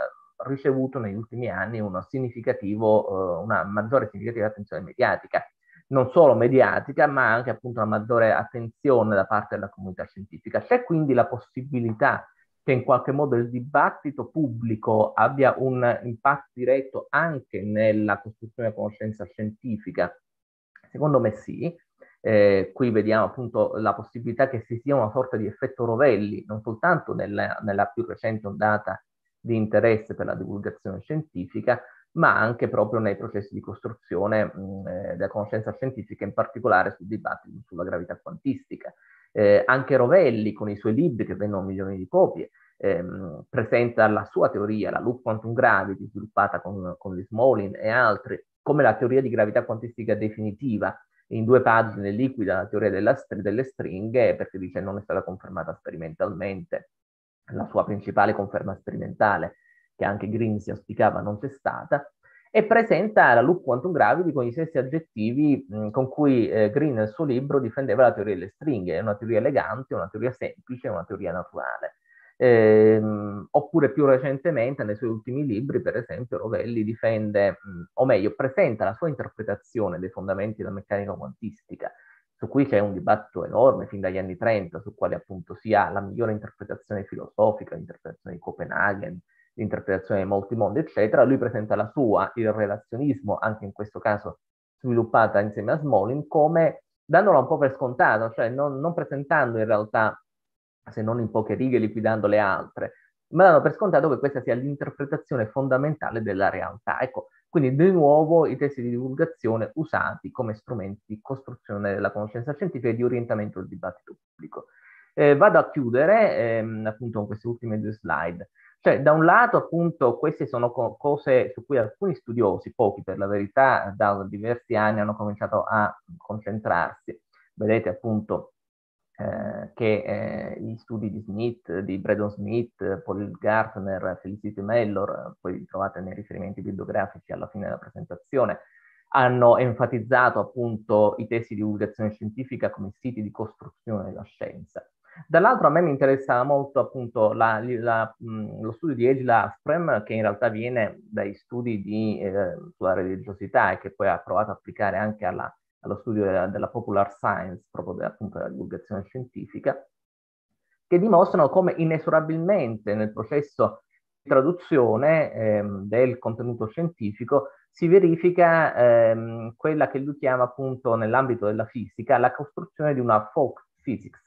ricevuto negli ultimi anni eh, una maggiore significativa attenzione mediatica non solo mediatica, ma anche appunto una maggiore attenzione da parte della comunità scientifica. C'è quindi la possibilità che in qualche modo il dibattito pubblico abbia un impatto diretto anche nella costruzione della conoscenza scientifica? Secondo me sì. Eh, qui vediamo appunto la possibilità che ci sia una sorta di effetto rovelli, non soltanto nella, nella più recente ondata di interesse per la divulgazione scientifica, ma anche proprio nei processi di costruzione mh, eh, della conoscenza scientifica, in particolare sul dibattito sulla gravità quantistica. Eh, anche Rovelli, con i suoi libri che vendono milioni di copie, ehm, presenta la sua teoria, la loop quantum gravity, sviluppata con, con gli Smolin e altri, come la teoria di gravità quantistica definitiva, in due pagine liquida la teoria str- delle stringhe perché dice non è stata confermata sperimentalmente, la sua principale conferma sperimentale che anche Green si auspicava non c'è stata, e presenta la loop quantum gravity con gli stessi aggettivi mh, con cui eh, Green nel suo libro difendeva la teoria delle stringhe, è una teoria elegante, una teoria semplice, una teoria naturale. Ehm, oppure più recentemente nei suoi ultimi libri, per esempio, Rovelli difende, mh, o meglio, presenta la sua interpretazione dei fondamenti della meccanica quantistica, su cui c'è un dibattito enorme fin dagli anni 30, su quale appunto sia la migliore interpretazione filosofica, l'interpretazione di Copenaghen, l'interpretazione di molti mondi, eccetera. Lui presenta la sua, il relazionismo, anche in questo caso sviluppata insieme a Smolin, come dandola un po' per scontato, cioè non, non presentando in realtà, se non in poche righe, liquidando le altre, ma danno per scontato che questa sia l'interpretazione fondamentale della realtà. Ecco, quindi di nuovo i testi di divulgazione usati come strumenti di costruzione della conoscenza scientifica e di orientamento del dibattito pubblico. Eh, vado a chiudere ehm, appunto con queste ultime due slide. Cioè, da un lato, appunto, queste sono co- cose su cui alcuni studiosi, pochi per la verità, da diversi anni hanno cominciato a concentrarsi. Vedete appunto eh, che eh, gli studi di Smith, di Bredon Smith, Paul Gartner, Felicity Mellor, poi li trovate nei riferimenti bibliografici alla fine della presentazione, hanno enfatizzato appunto i testi di divulgazione scientifica come siti di costruzione della scienza. Dall'altro a me mi interessava molto appunto la, la, lo studio di Egila Astrem che in realtà viene dai studi di, eh, sulla religiosità e che poi ha provato a applicare anche alla, allo studio della, della, popular science, proprio della, appunto della divulgazione scientifica, che dimostrano come inesorabilmente nel processo di traduzione ehm, del contenuto scientifico si verifica ehm, quella che lui chiama appunto nell'ambito della fisica la costruzione di una folk physics,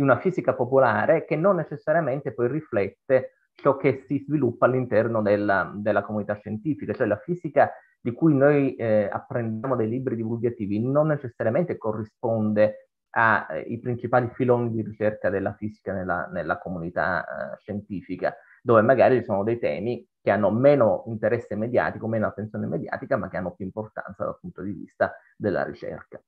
di una fisica popolare che non necessariamente poi riflette ciò che si sviluppa all'interno della, della comunità scientifica, cioè la fisica di cui noi eh, apprendiamo dai libri divulgativi non necessariamente corrisponde ai eh, principali filoni di ricerca della fisica nella, nella comunità eh, scientifica, dove magari ci sono dei temi che hanno meno interesse mediatico, meno attenzione mediatica, ma che hanno più importanza dal punto di vista della ricerca.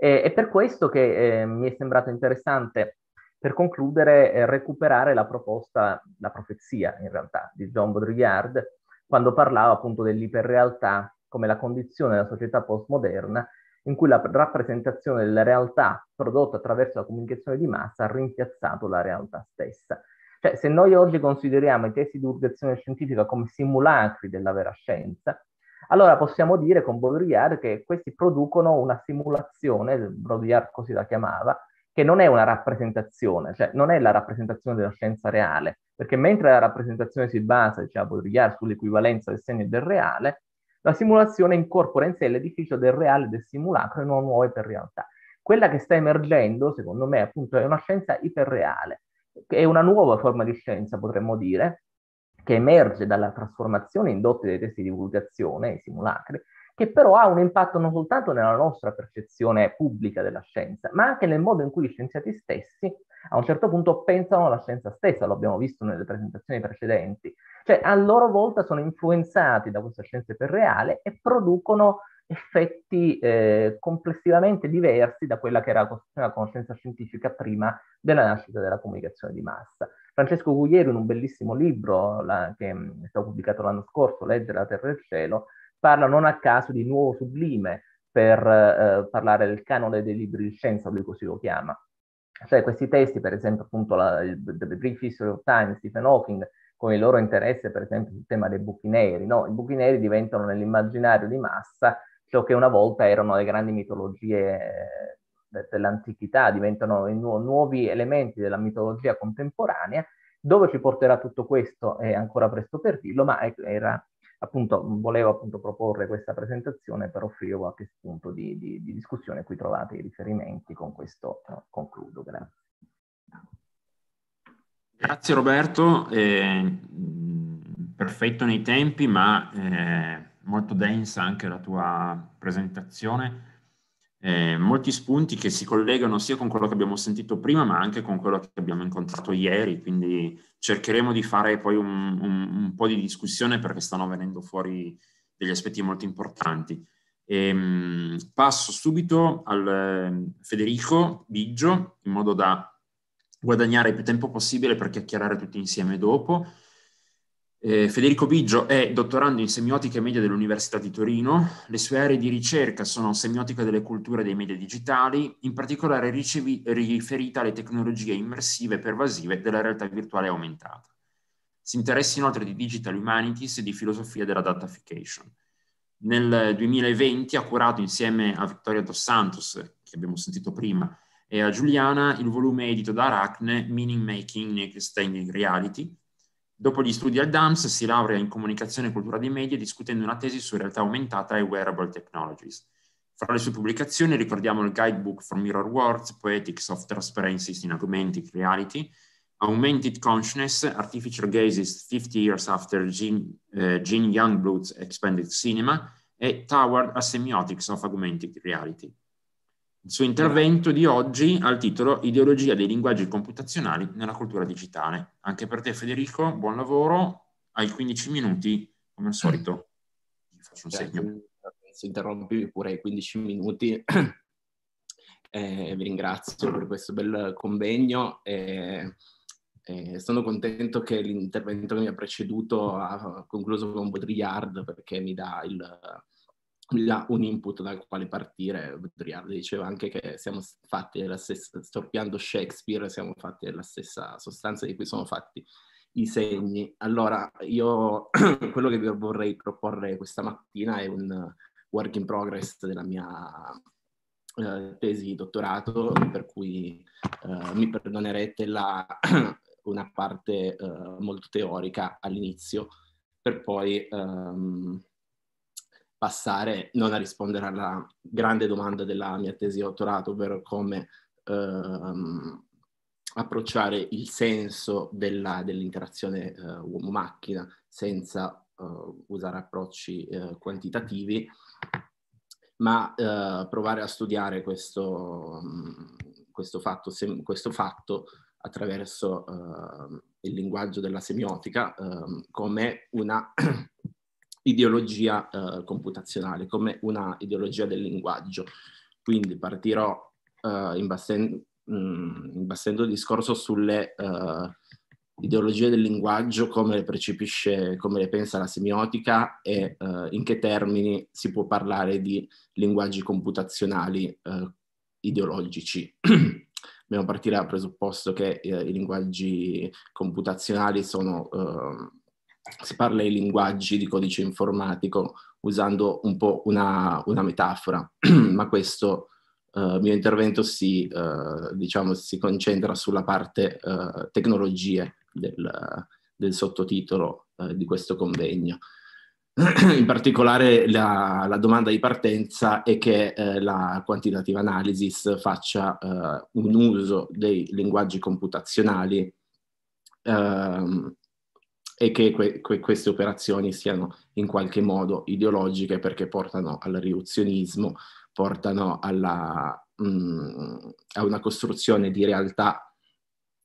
E, è per questo che eh, mi è sembrato interessante, per concludere, eh, recuperare la proposta, la profezia in realtà, di John Baudrillard, quando parlava appunto dell'iperrealtà come la condizione della società postmoderna in cui la rappresentazione della realtà prodotta attraverso la comunicazione di massa ha rimpiazzato la realtà stessa. Cioè, se noi oggi consideriamo i testi di divulgazione scientifica come simulacri della vera scienza, allora possiamo dire con Baudrillard che questi producono una simulazione, Baudrillard così la chiamava, che non è una rappresentazione, cioè non è la rappresentazione della scienza reale, perché mentre la rappresentazione si basa, diceva Baudrillard, sull'equivalenza del segno e del reale, la simulazione incorpora in sé l'edificio del reale e del simulacro e non muove per realtà. Quella che sta emergendo, secondo me, appunto, è una scienza iperreale, che è una nuova forma di scienza, potremmo dire, che emerge dalla trasformazione indotta dai testi di divulgazione, i simulacri, che però ha un impatto non soltanto nella nostra percezione pubblica della scienza, ma anche nel modo in cui gli scienziati stessi a un certo punto pensano alla scienza stessa, lo abbiamo visto nelle presentazioni precedenti. Cioè, a loro volta sono influenzati da questa scienza per reale e producono effetti eh, complessivamente diversi da quella che era la conoscenza scientifica prima della nascita della comunicazione di massa. Francesco Gugliero in un bellissimo libro la, che mm, è stato pubblicato l'anno scorso, Leggere la terra e il cielo, parla non a caso di nuovo sublime per eh, parlare del canone dei libri di scienza, lui così lo chiama. Cioè questi testi, per esempio appunto la, il, The Brief History of Time, Stephen Hawking, con il loro interesse per esempio sul tema dei buchi neri, no? I buchi neri diventano nell'immaginario di massa ciò che una volta erano le grandi mitologie dell'antichità, diventano nu- nuovi elementi della mitologia contemporanea. Dove ci porterà tutto questo è ancora presto per dirlo, ma era appunto, volevo appunto proporre questa presentazione per offrire qualche spunto di, di, di discussione. Qui trovate i riferimenti, con questo eh, concludo. Grazie. Grazie Roberto, eh, perfetto nei tempi, ma eh, molto densa anche la tua presentazione eh, molti spunti che si collegano sia con quello che abbiamo sentito prima, ma anche con quello che abbiamo incontrato ieri. Quindi cercheremo di fare poi un, un, un po' di discussione perché stanno venendo fuori degli aspetti molto importanti. E, ehm, passo subito al ehm, Federico Biggio in modo da guadagnare il più tempo possibile per chiacchierare tutti insieme dopo. Eh, Federico Biggio è dottorando in semiotica e media dell'Università di Torino. Le sue aree di ricerca sono semiotica delle culture e dei media digitali, in particolare ricevi, riferita alle tecnologie immersive e pervasive della realtà virtuale aumentata. Si interessa inoltre di digital humanities e di filosofia della datafication. Nel 2020 ha curato insieme a Vittoria Dos Santos, che abbiamo sentito prima, e a Giuliana il volume edito da Aracne, Meaning Making in Extending Reality, Dopo gli studi al DAMS si laurea in comunicazione e cultura dei media discutendo una tesi su realtà aumentata e wearable technologies. Fra le sue pubblicazioni ricordiamo il Guidebook for Mirror Words, Poetics of Transparency in Augmented Reality, Augmented Consciousness, Artificial Gazes 50 Years After Gene, eh, Gene Youngblood's Expanded Cinema e Toward a Semiotics of Augmented Reality il suo intervento di oggi al titolo Ideologia dei linguaggi computazionali nella cultura digitale. Anche per te Federico, buon lavoro, hai 15 minuti come al solito. Ti faccio un segno. Se interrompi pure i 15 minuti, eh, vi ringrazio per questo bel convegno. Eh, eh, sono contento che l'intervento che mi ha preceduto ha concluso con un po' di Baudrillard perché mi dà il là un input dal quale partire. Baudrillard diceva anche che siamo fatti della stessa, storpiando Shakespeare, siamo fatti della stessa sostanza di cui sono fatti i segni. Allora, io quello che vi vorrei proporre questa mattina è un work in progress della mia eh, tesi di dottorato, per cui eh, mi perdonerete la, una parte eh, molto teorica all'inizio, per poi... Ehm, passare non a rispondere alla grande domanda della mia tesi dottorato, ovvero come ehm, approcciare il senso della, dell'interazione eh, uomo-macchina senza eh, usare approcci eh, quantitativi, ma eh, provare a studiare questo, mm, questo, fatto, sem- questo fatto, attraverso ehm, il linguaggio della semiotica ehm, come una ideologia eh, computazionale, come una ideologia del linguaggio. Quindi partirò eh, mm, imbassendo, mh, il discorso sulle eh, ideologie del linguaggio, come le percepisce, come le pensa la semiotica e eh, in che termini si può parlare di linguaggi computazionali eh, ideologici. Dobbiamo partire dal presupposto che eh, i linguaggi computazionali sono si parla di linguaggi di codice informatico usando un po' una, una metafora, ma questo eh, mio intervento si, eh, diciamo, si, concentra sulla parte eh, tecnologie del, del sottotitolo eh, di questo convegno. In particolare la, la, domanda di partenza è che eh, la quantitative analysis faccia eh, un uso dei linguaggi computazionali ehm, e che que- que- queste operazioni siano in qualche modo ideologiche perché portano al riuzionismo, portano alla, mh, mm, a una costruzione di realtà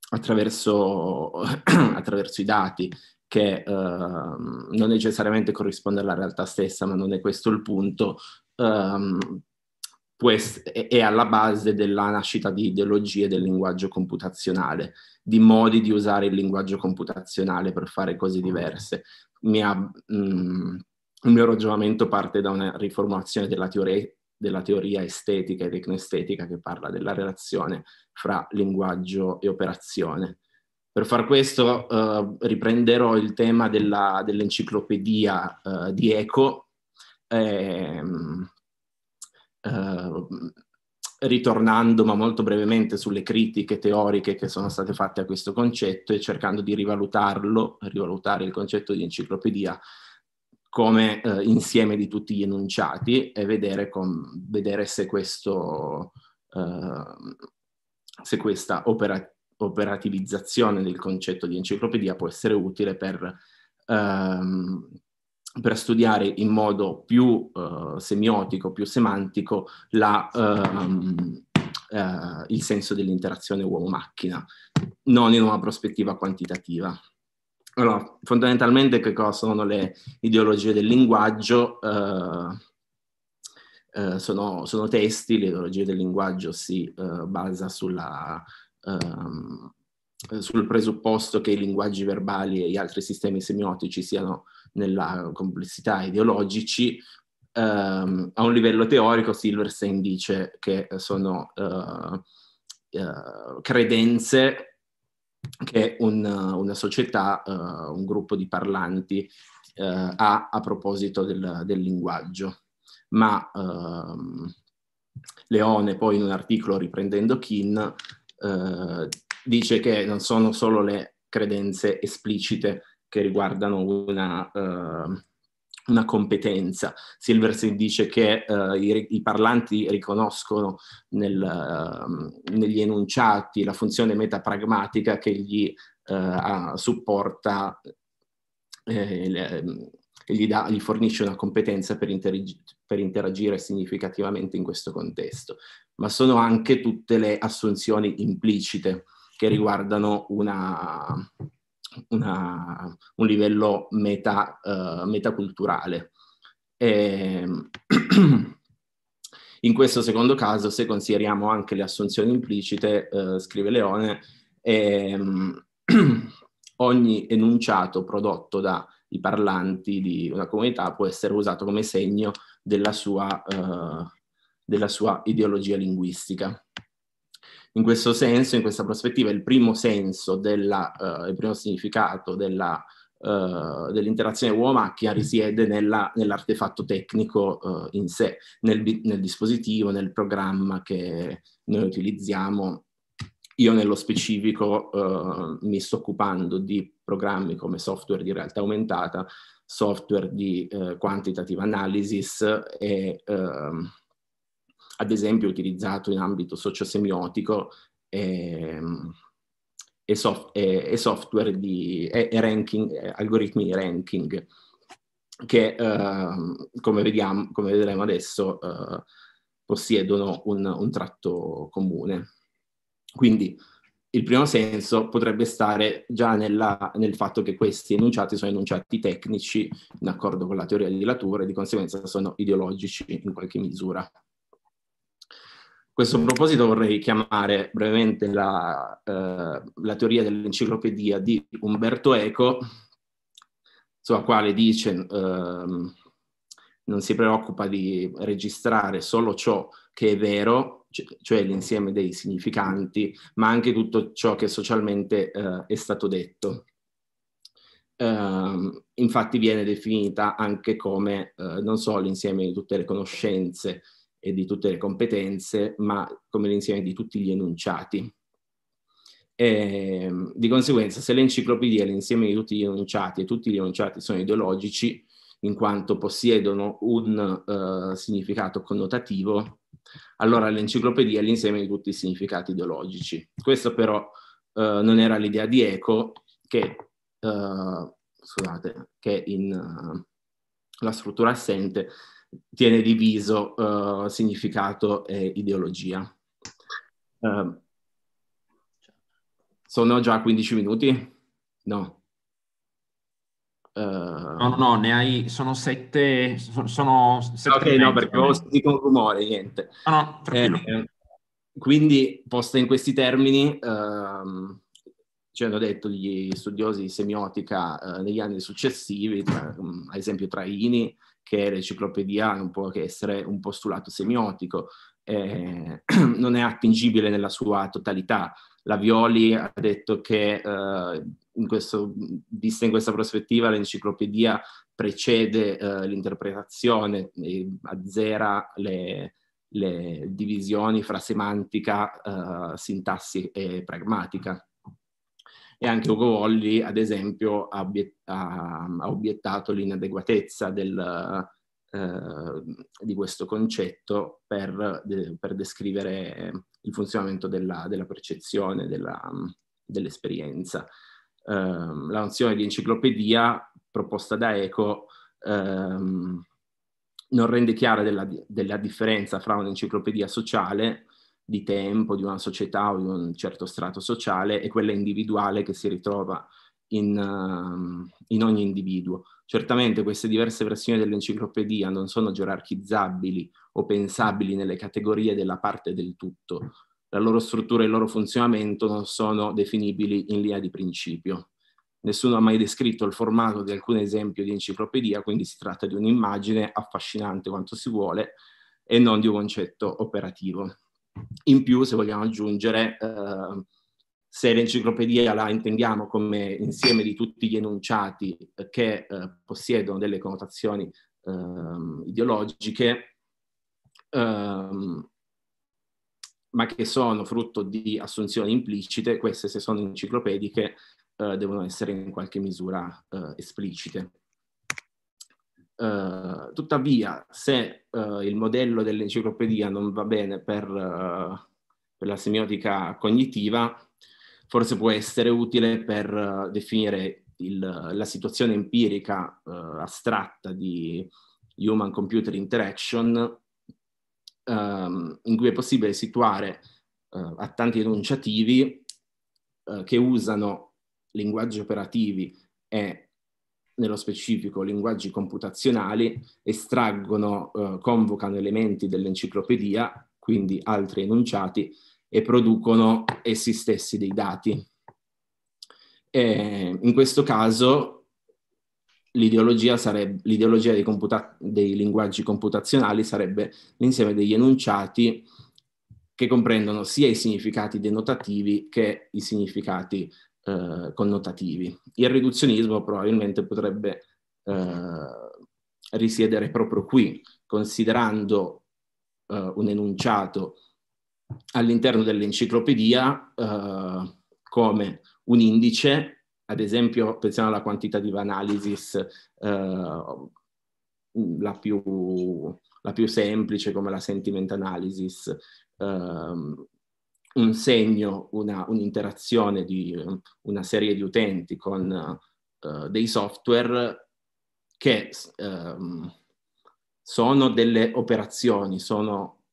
attraverso, attraverso i dati che eh, non necessariamente corrisponde alla realtà stessa, ma non è questo il punto, um, è alla base della nascita di ideologie del linguaggio computazionale di modi di usare il linguaggio computazionale per fare cose diverse. Mia, mh, mm, il mio ragionamento parte da una riformulazione della teoria, della teoria estetica e tecnoestetica che parla della relazione fra linguaggio e operazione. Per far questo eh, riprenderò il tema della, dell'enciclopedia eh, di Eco, ehm, eh, ritornando ma molto brevemente sulle critiche teoriche che sono state fatte a questo concetto e cercando di rivalutarlo, rivalutare il concetto di enciclopedia come eh, insieme di tutti gli enunciati e vedere, com- vedere se, questo, eh, se, questa opera- operativizzazione del concetto di enciclopedia può essere utile per ehm, per studiare in modo più uh, semiotico, più semantico, la, uh, uh, il senso dell'interazione uomo-macchina, non in una prospettiva quantitativa. Allora, fondamentalmente che cosa sono le ideologie del linguaggio? Eh, sono, sono, testi, l'ideologia del linguaggio si basa sulla ehm, sul presupposto che i linguaggi verbali e gli altri sistemi semiotici siano nella complessità ideologici, ehm, a un livello teorico Silverstein dice che sono eh, eh, credenze che un, una società, eh, un gruppo di parlanti eh, ha a proposito del, del linguaggio. Ma ehm, Leone poi in un articolo riprendendo Kin eh, dice che non sono solo le credenze esplicite che riguardano una, eh, una competenza. Silverstein dice che eh, i, i, parlanti riconoscono nel, ehm, negli enunciati la funzione metapragmatica che gli eh, supporta eh, le, ehm, gli, da, gli, fornisce una competenza per, interag- per, interagire significativamente in questo contesto, ma sono anche tutte le assunzioni implicite che riguardano una, una, un livello meta, uh, metaculturale. E, ehm, in questo secondo caso, se consideriamo anche le assunzioni implicite, uh, scrive Leone, e, ehm, ogni enunciato prodotto dai parlanti di una comunità può essere usato come segno della sua, uh, della sua ideologia linguistica. In questo senso, in questa prospettiva, il primo senso, della, uh, il primo significato della, uh, dell'interazione uomo-macchina mm. risiede nella, nell'artefatto tecnico uh, in sé, nel, nel, dispositivo, nel programma che noi utilizziamo. Io nello specifico mi sto occupando di programmi come software di realtà aumentata, software di quantitative analysis e... Um, ad esempio utilizzato in ambito sociosemiotico e, ehm, e, soft, e, e software di ranking, eh, algoritmi di ranking, che uh, come, vediamo, come, vedremo adesso uh, possiedono un, un, tratto comune. Quindi il primo senso potrebbe stare già nella, nel fatto che questi enunciati sono enunciati tecnici in accordo con la teoria di Latour e di conseguenza sono ideologici in qualche misura. A questo proposito vorrei chiamare brevemente la, eh, la teoria dell'enciclopedia di Umberto Eco, sulla quale dice ehm, non si preoccupa di registrare solo ciò che è vero, cioè l'insieme dei significanti, ma anche tutto ciò che socialmente eh, è stato detto. Eh, infatti viene definita anche come, eh, non so, l'insieme di tutte le conoscenze e di tutte le competenze, ma come l'insieme di tutti gli enunciati. E, ehm, di conseguenza, se l'enciclopedia è l'insieme di tutti gli enunciati e tutti gli enunciati sono ideologici, in quanto possiedono un uh, significato connotativo, allora l'enciclopedia è l'insieme di tutti i significati ideologici. Questo però uh, non era l'idea di Eco, che, uh, scusate, che in La struttura assente tiene diviso uh, significato e ideologia. Uh, sono già 15 minuti? No. Uh, no, no, ne hai, sono sette, sono sette Ok, no, perché avevo sentito un rumore, niente. No, no, eh, quindi, posta in questi termini, uh, ci hanno detto gli studiosi di semiotica uh, negli anni successivi, tra, mm, ad esempio Traini, che l'enciclopedia non può che essere un postulato semiotico, eh, non è attingibile nella sua totalità. La Violi ha detto che, eh, in questo, vista in questa prospettiva, l'enciclopedia precede eh, l'interpretazione, azzera le, le, divisioni fra semantica, eh, sintassi e pragmatica e anche Ugo Volli, ad esempio, ha, obiettato l'inadeguatezza eh, di questo concetto per, per, descrivere il funzionamento della, della percezione, della, dell'esperienza. Eh, la nozione di enciclopedia proposta da Eco ehm, non rende chiara della, della differenza fra un'enciclopedia sociale di tempo di una società o di un certo strato sociale e quella individuale che si ritrova in, uh, in ogni individuo. Certamente queste diverse versioni dell'enciclopedia non sono gerarchizzabili o pensabili nelle categorie della parte del tutto. La loro struttura e il loro funzionamento non sono definibili in linea di principio. Nessuno ha mai descritto il formato di alcun esempio di enciclopedia, quindi si tratta di un'immagine affascinante quanto si vuole e non di un concetto operativo. In più, se vogliamo aggiungere, eh, se l'enciclopedia la intendiamo come insieme di tutti gli enunciati che eh, possiedono delle connotazioni ehm, ideologiche, ehm, ma che sono frutto di assunzioni implicite, queste se sono enciclopediche eh, devono essere in qualche misura eh, esplicite. Eh, tuttavia, se uh, il modello dell'enciclopedia non va bene per, uh, per, la semiotica cognitiva, forse può essere utile per definire il, la situazione empirica astratta di human-computer interaction, um, in cui è possibile situare attanti enunciativi che usano linguaggi operativi e nello specifico linguaggi computazionali, estraggono, eh, convocano elementi dell'enciclopedia, quindi altri enunciati, e producono essi stessi dei dati. E in questo caso l'ideologia, sarebbe, l'ideologia dei, computa- dei linguaggi computazionali sarebbe l'insieme degli enunciati che comprendono sia i significati denotativi che i significati eh, connotativi. Il riduzionismo probabilmente potrebbe eh, risiedere proprio qui, considerando eh, un enunciato all'interno dell'enciclopedia eh, come un indice, ad esempio pensiamo alla quantitative analysis, eh, la più, la più semplice come la sentiment analysis, ehm, un segno una, un'interazione di una serie di utenti con uh, dei software che um, sono delle operazioni, sono,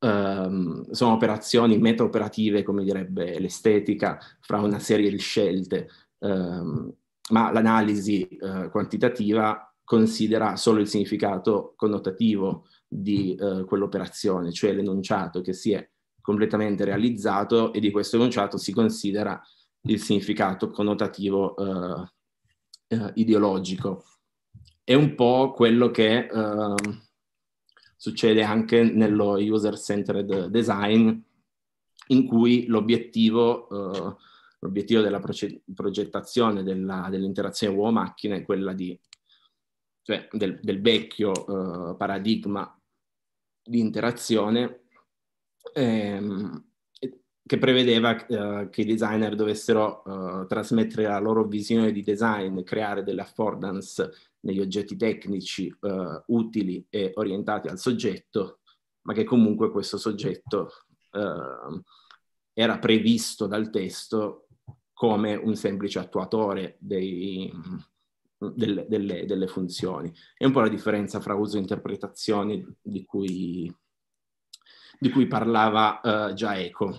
um, sono operazioni metaoperative, come direbbe l'estetica, fra una serie di scelte, um, ma l'analisi uh, quantitativa considera solo il significato connotativo di eh, quell'operazione, cioè l'enunciato che si è completamente realizzato e di questo enunciato si considera il significato connotativo eh, eh, ideologico. È un po' quello che ehm, succede anche nello user-centered design, in cui l'obiettivo, eh, l'obiettivo della proge- progettazione della, dell'interazione uomo-macchina è quella di, cioè del, del vecchio eh, paradigma di interazione ehm, che prevedeva eh, che i designer dovessero eh, trasmettere la loro visione di design, creare delle affordance negli oggetti tecnici eh, utili e orientati al soggetto, ma che comunque questo soggetto eh, era previsto dal testo come un semplice attuatore dei, delle, delle, delle, funzioni. È un po' la differenza fra uso e interpretazione di cui, di cui parlava uh, già Eco.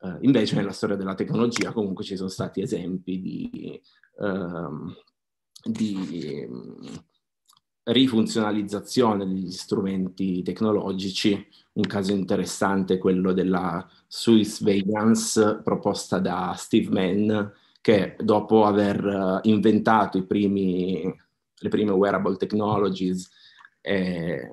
Uh, invece nella storia della tecnologia comunque ci sono stati esempi di, uh, di mm, rifunzionalizzazione degli strumenti tecnologici. Un caso interessante è quello della Swiss surveillance proposta da Steve Mann che dopo aver eh, inventato primi, le prime wearable technologies eh,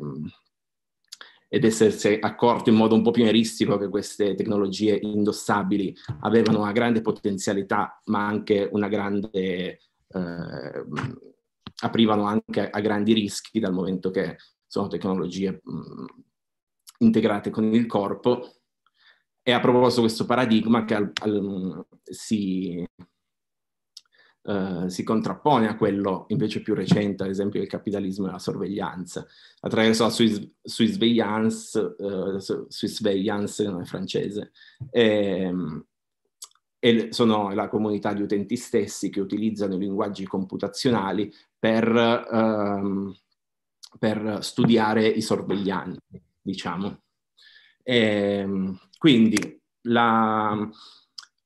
ed essersi accorto in modo un po' pionieristico che queste tecnologie indossabili avevano una grande potenzialità, ma anche una grande... Eh, aprivano anche a grandi rischi dal momento che sono tecnologie mh, integrate con il corpo. E ha proposto questo paradigma che al, al, si, eh, si contrappone a quello invece più recente, ad esempio il capitalismo e la sorveglianza. Attraverso la surveillance, eh, surveillance non è francese, ehm, e, e sono la comunità di utenti stessi che utilizzano i linguaggi computazionali per, ehm, per studiare i sorveglianti, diciamo. E, ehm, quindi la,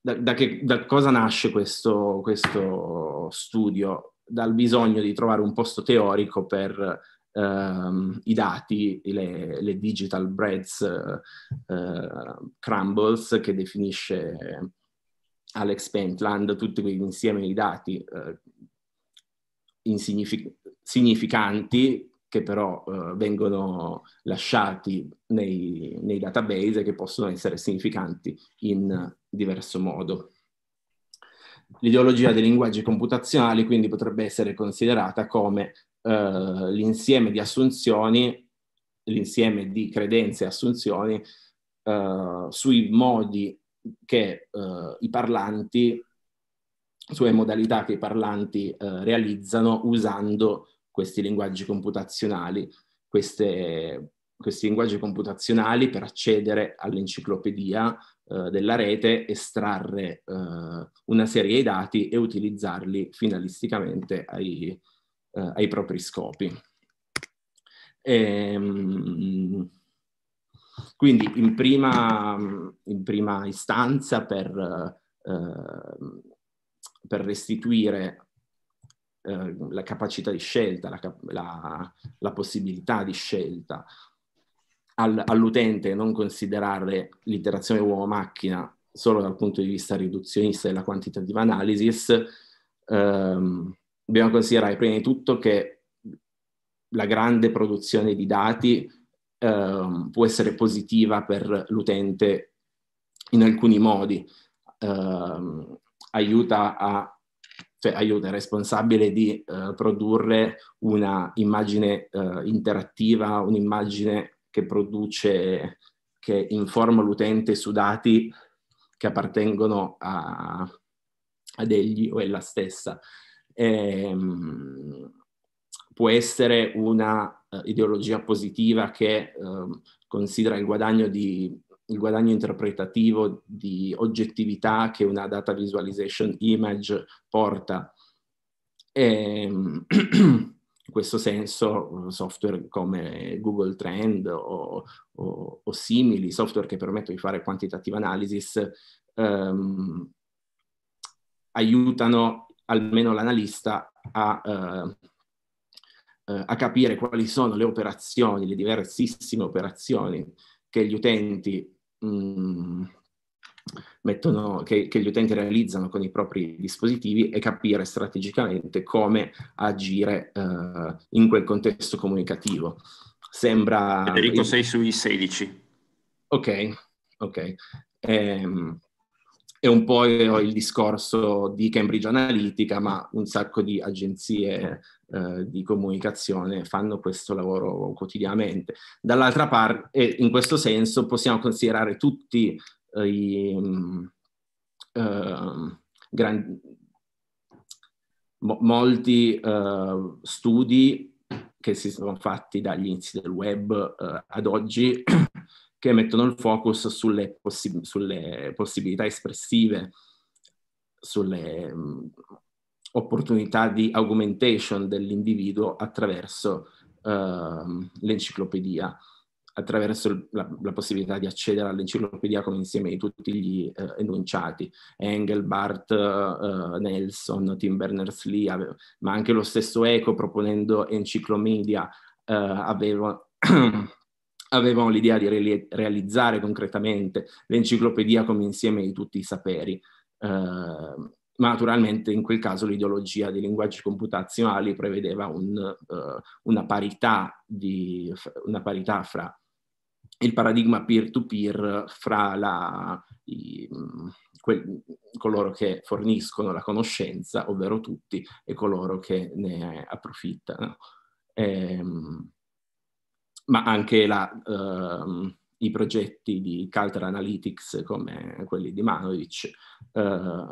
da, da, che, da cosa nasce questo, questo, studio? Dal bisogno di trovare un posto teorico per ehm, i dati, le, le digital breads eh, crumbles che definisce Alex Pentland, tutti quegli insieme di dati eh, insignific- significanti che però eh, vengono lasciati nei, nei database e che possono essere significanti in diverso modo. L'ideologia dei linguaggi computazionali quindi potrebbe essere considerata come eh, l'insieme di assunzioni, l'insieme di credenze e assunzioni eh, sui modi che eh, i parlanti, sulle modalità che i parlanti eh, realizzano usando questi linguaggi computazionali, queste, questi linguaggi computazionali per accedere all'enciclopedia eh, della rete, estrarre eh, una serie di dati e utilizzarli finalisticamente ai, eh, ai propri scopi. E, ehm, quindi in prima, in prima istanza per, eh, per restituire Ehm, la capacità di scelta, la, la, la possibilità di scelta al, all'utente non considerare l'interazione uomo-macchina solo dal punto di vista riduzionista della quantitative analysis, ehm, dobbiamo considerare prima di tutto che la grande produzione di dati ehm, può essere positiva per l'utente in alcuni modi, ehm, aiuta a cioè aiuta è responsabile di eh, produrre una immagine eh, interattiva, un'immagine che produce, che informa l'utente su dati che appartengono a, ad egli o ella stessa. E, ehm, può essere una uh, ideologia positiva che uh, considera il guadagno di il guadagno interpretativo di oggettività che una data visualization image porta. E, ehm, in questo senso software come Google Trend o, o, o simili, software che permettono di fare quantitative analysis, ehm, aiutano almeno l'analista a, eh, eh a, capire quali sono le operazioni, le diversissime operazioni che gli utenti mh, mm, mettono, che, che, gli utenti realizzano con i propri dispositivi e capire strategicamente come agire eh, in quel contesto comunicativo. Sembra... Federico, il... sei sui 16. Ok, ok. Ehm, è un po' il discorso di Cambridge Analytica, ma un sacco di agenzie eh, di comunicazione fanno questo lavoro quotidianamente. Dall'altra parte, in questo senso, possiamo considerare tutti eh, i mm, eh, grandi, mo- molti eh, studi che si sono fatti dagli inizi del web eh, ad oggi che mettono il focus sulle, possi- sulle possibilità espressive, sulle mh, opportunità di augmentation dell'individuo attraverso uh, l'enciclopedia, attraverso il, la, la, possibilità di accedere all'enciclopedia come insieme di tutti gli uh, enunciati, Engelbart, uh, Nelson, Tim Berners-Lee, ave- ma anche lo stesso Eco proponendo enciclomedia eh, aveva avevano l'idea di realizzare concretamente l'enciclopedia come insieme di tutti i saperi. Eh, ma naturalmente in quel caso l'ideologia dei linguaggi computazionali prevedeva un, eh, una, parità di, una, parità fra il paradigma peer-to-peer fra la, i, que, coloro che forniscono la conoscenza, ovvero tutti, e coloro che ne approfittano. Ehm, ma anche la, eh, i progetti di Cultural Analytics come quelli di Manovic eh,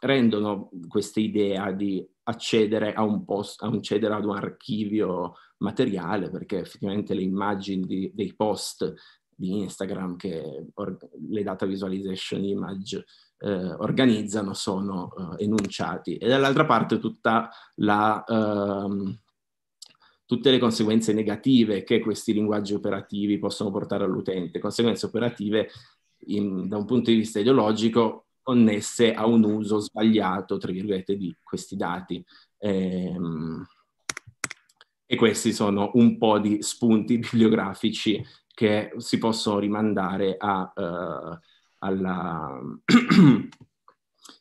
rendono questa idea di accedere a un, post, a un, cedere ad un archivio materiale perché effettivamente le immagini di, dei post di Instagram che or, le data visualization image eh, organizzano sono eh, enunciati e dall'altra parte tutta la ehm, tutte le conseguenze negative che questi linguaggi operativi possono portare all'utente, conseguenze operative in, da un punto di vista ideologico connesse a un uso sbagliato, tra virgolette, di questi dati. Eh, e questi sono un po' di spunti bibliografici che si possono rimandare a, uh, alla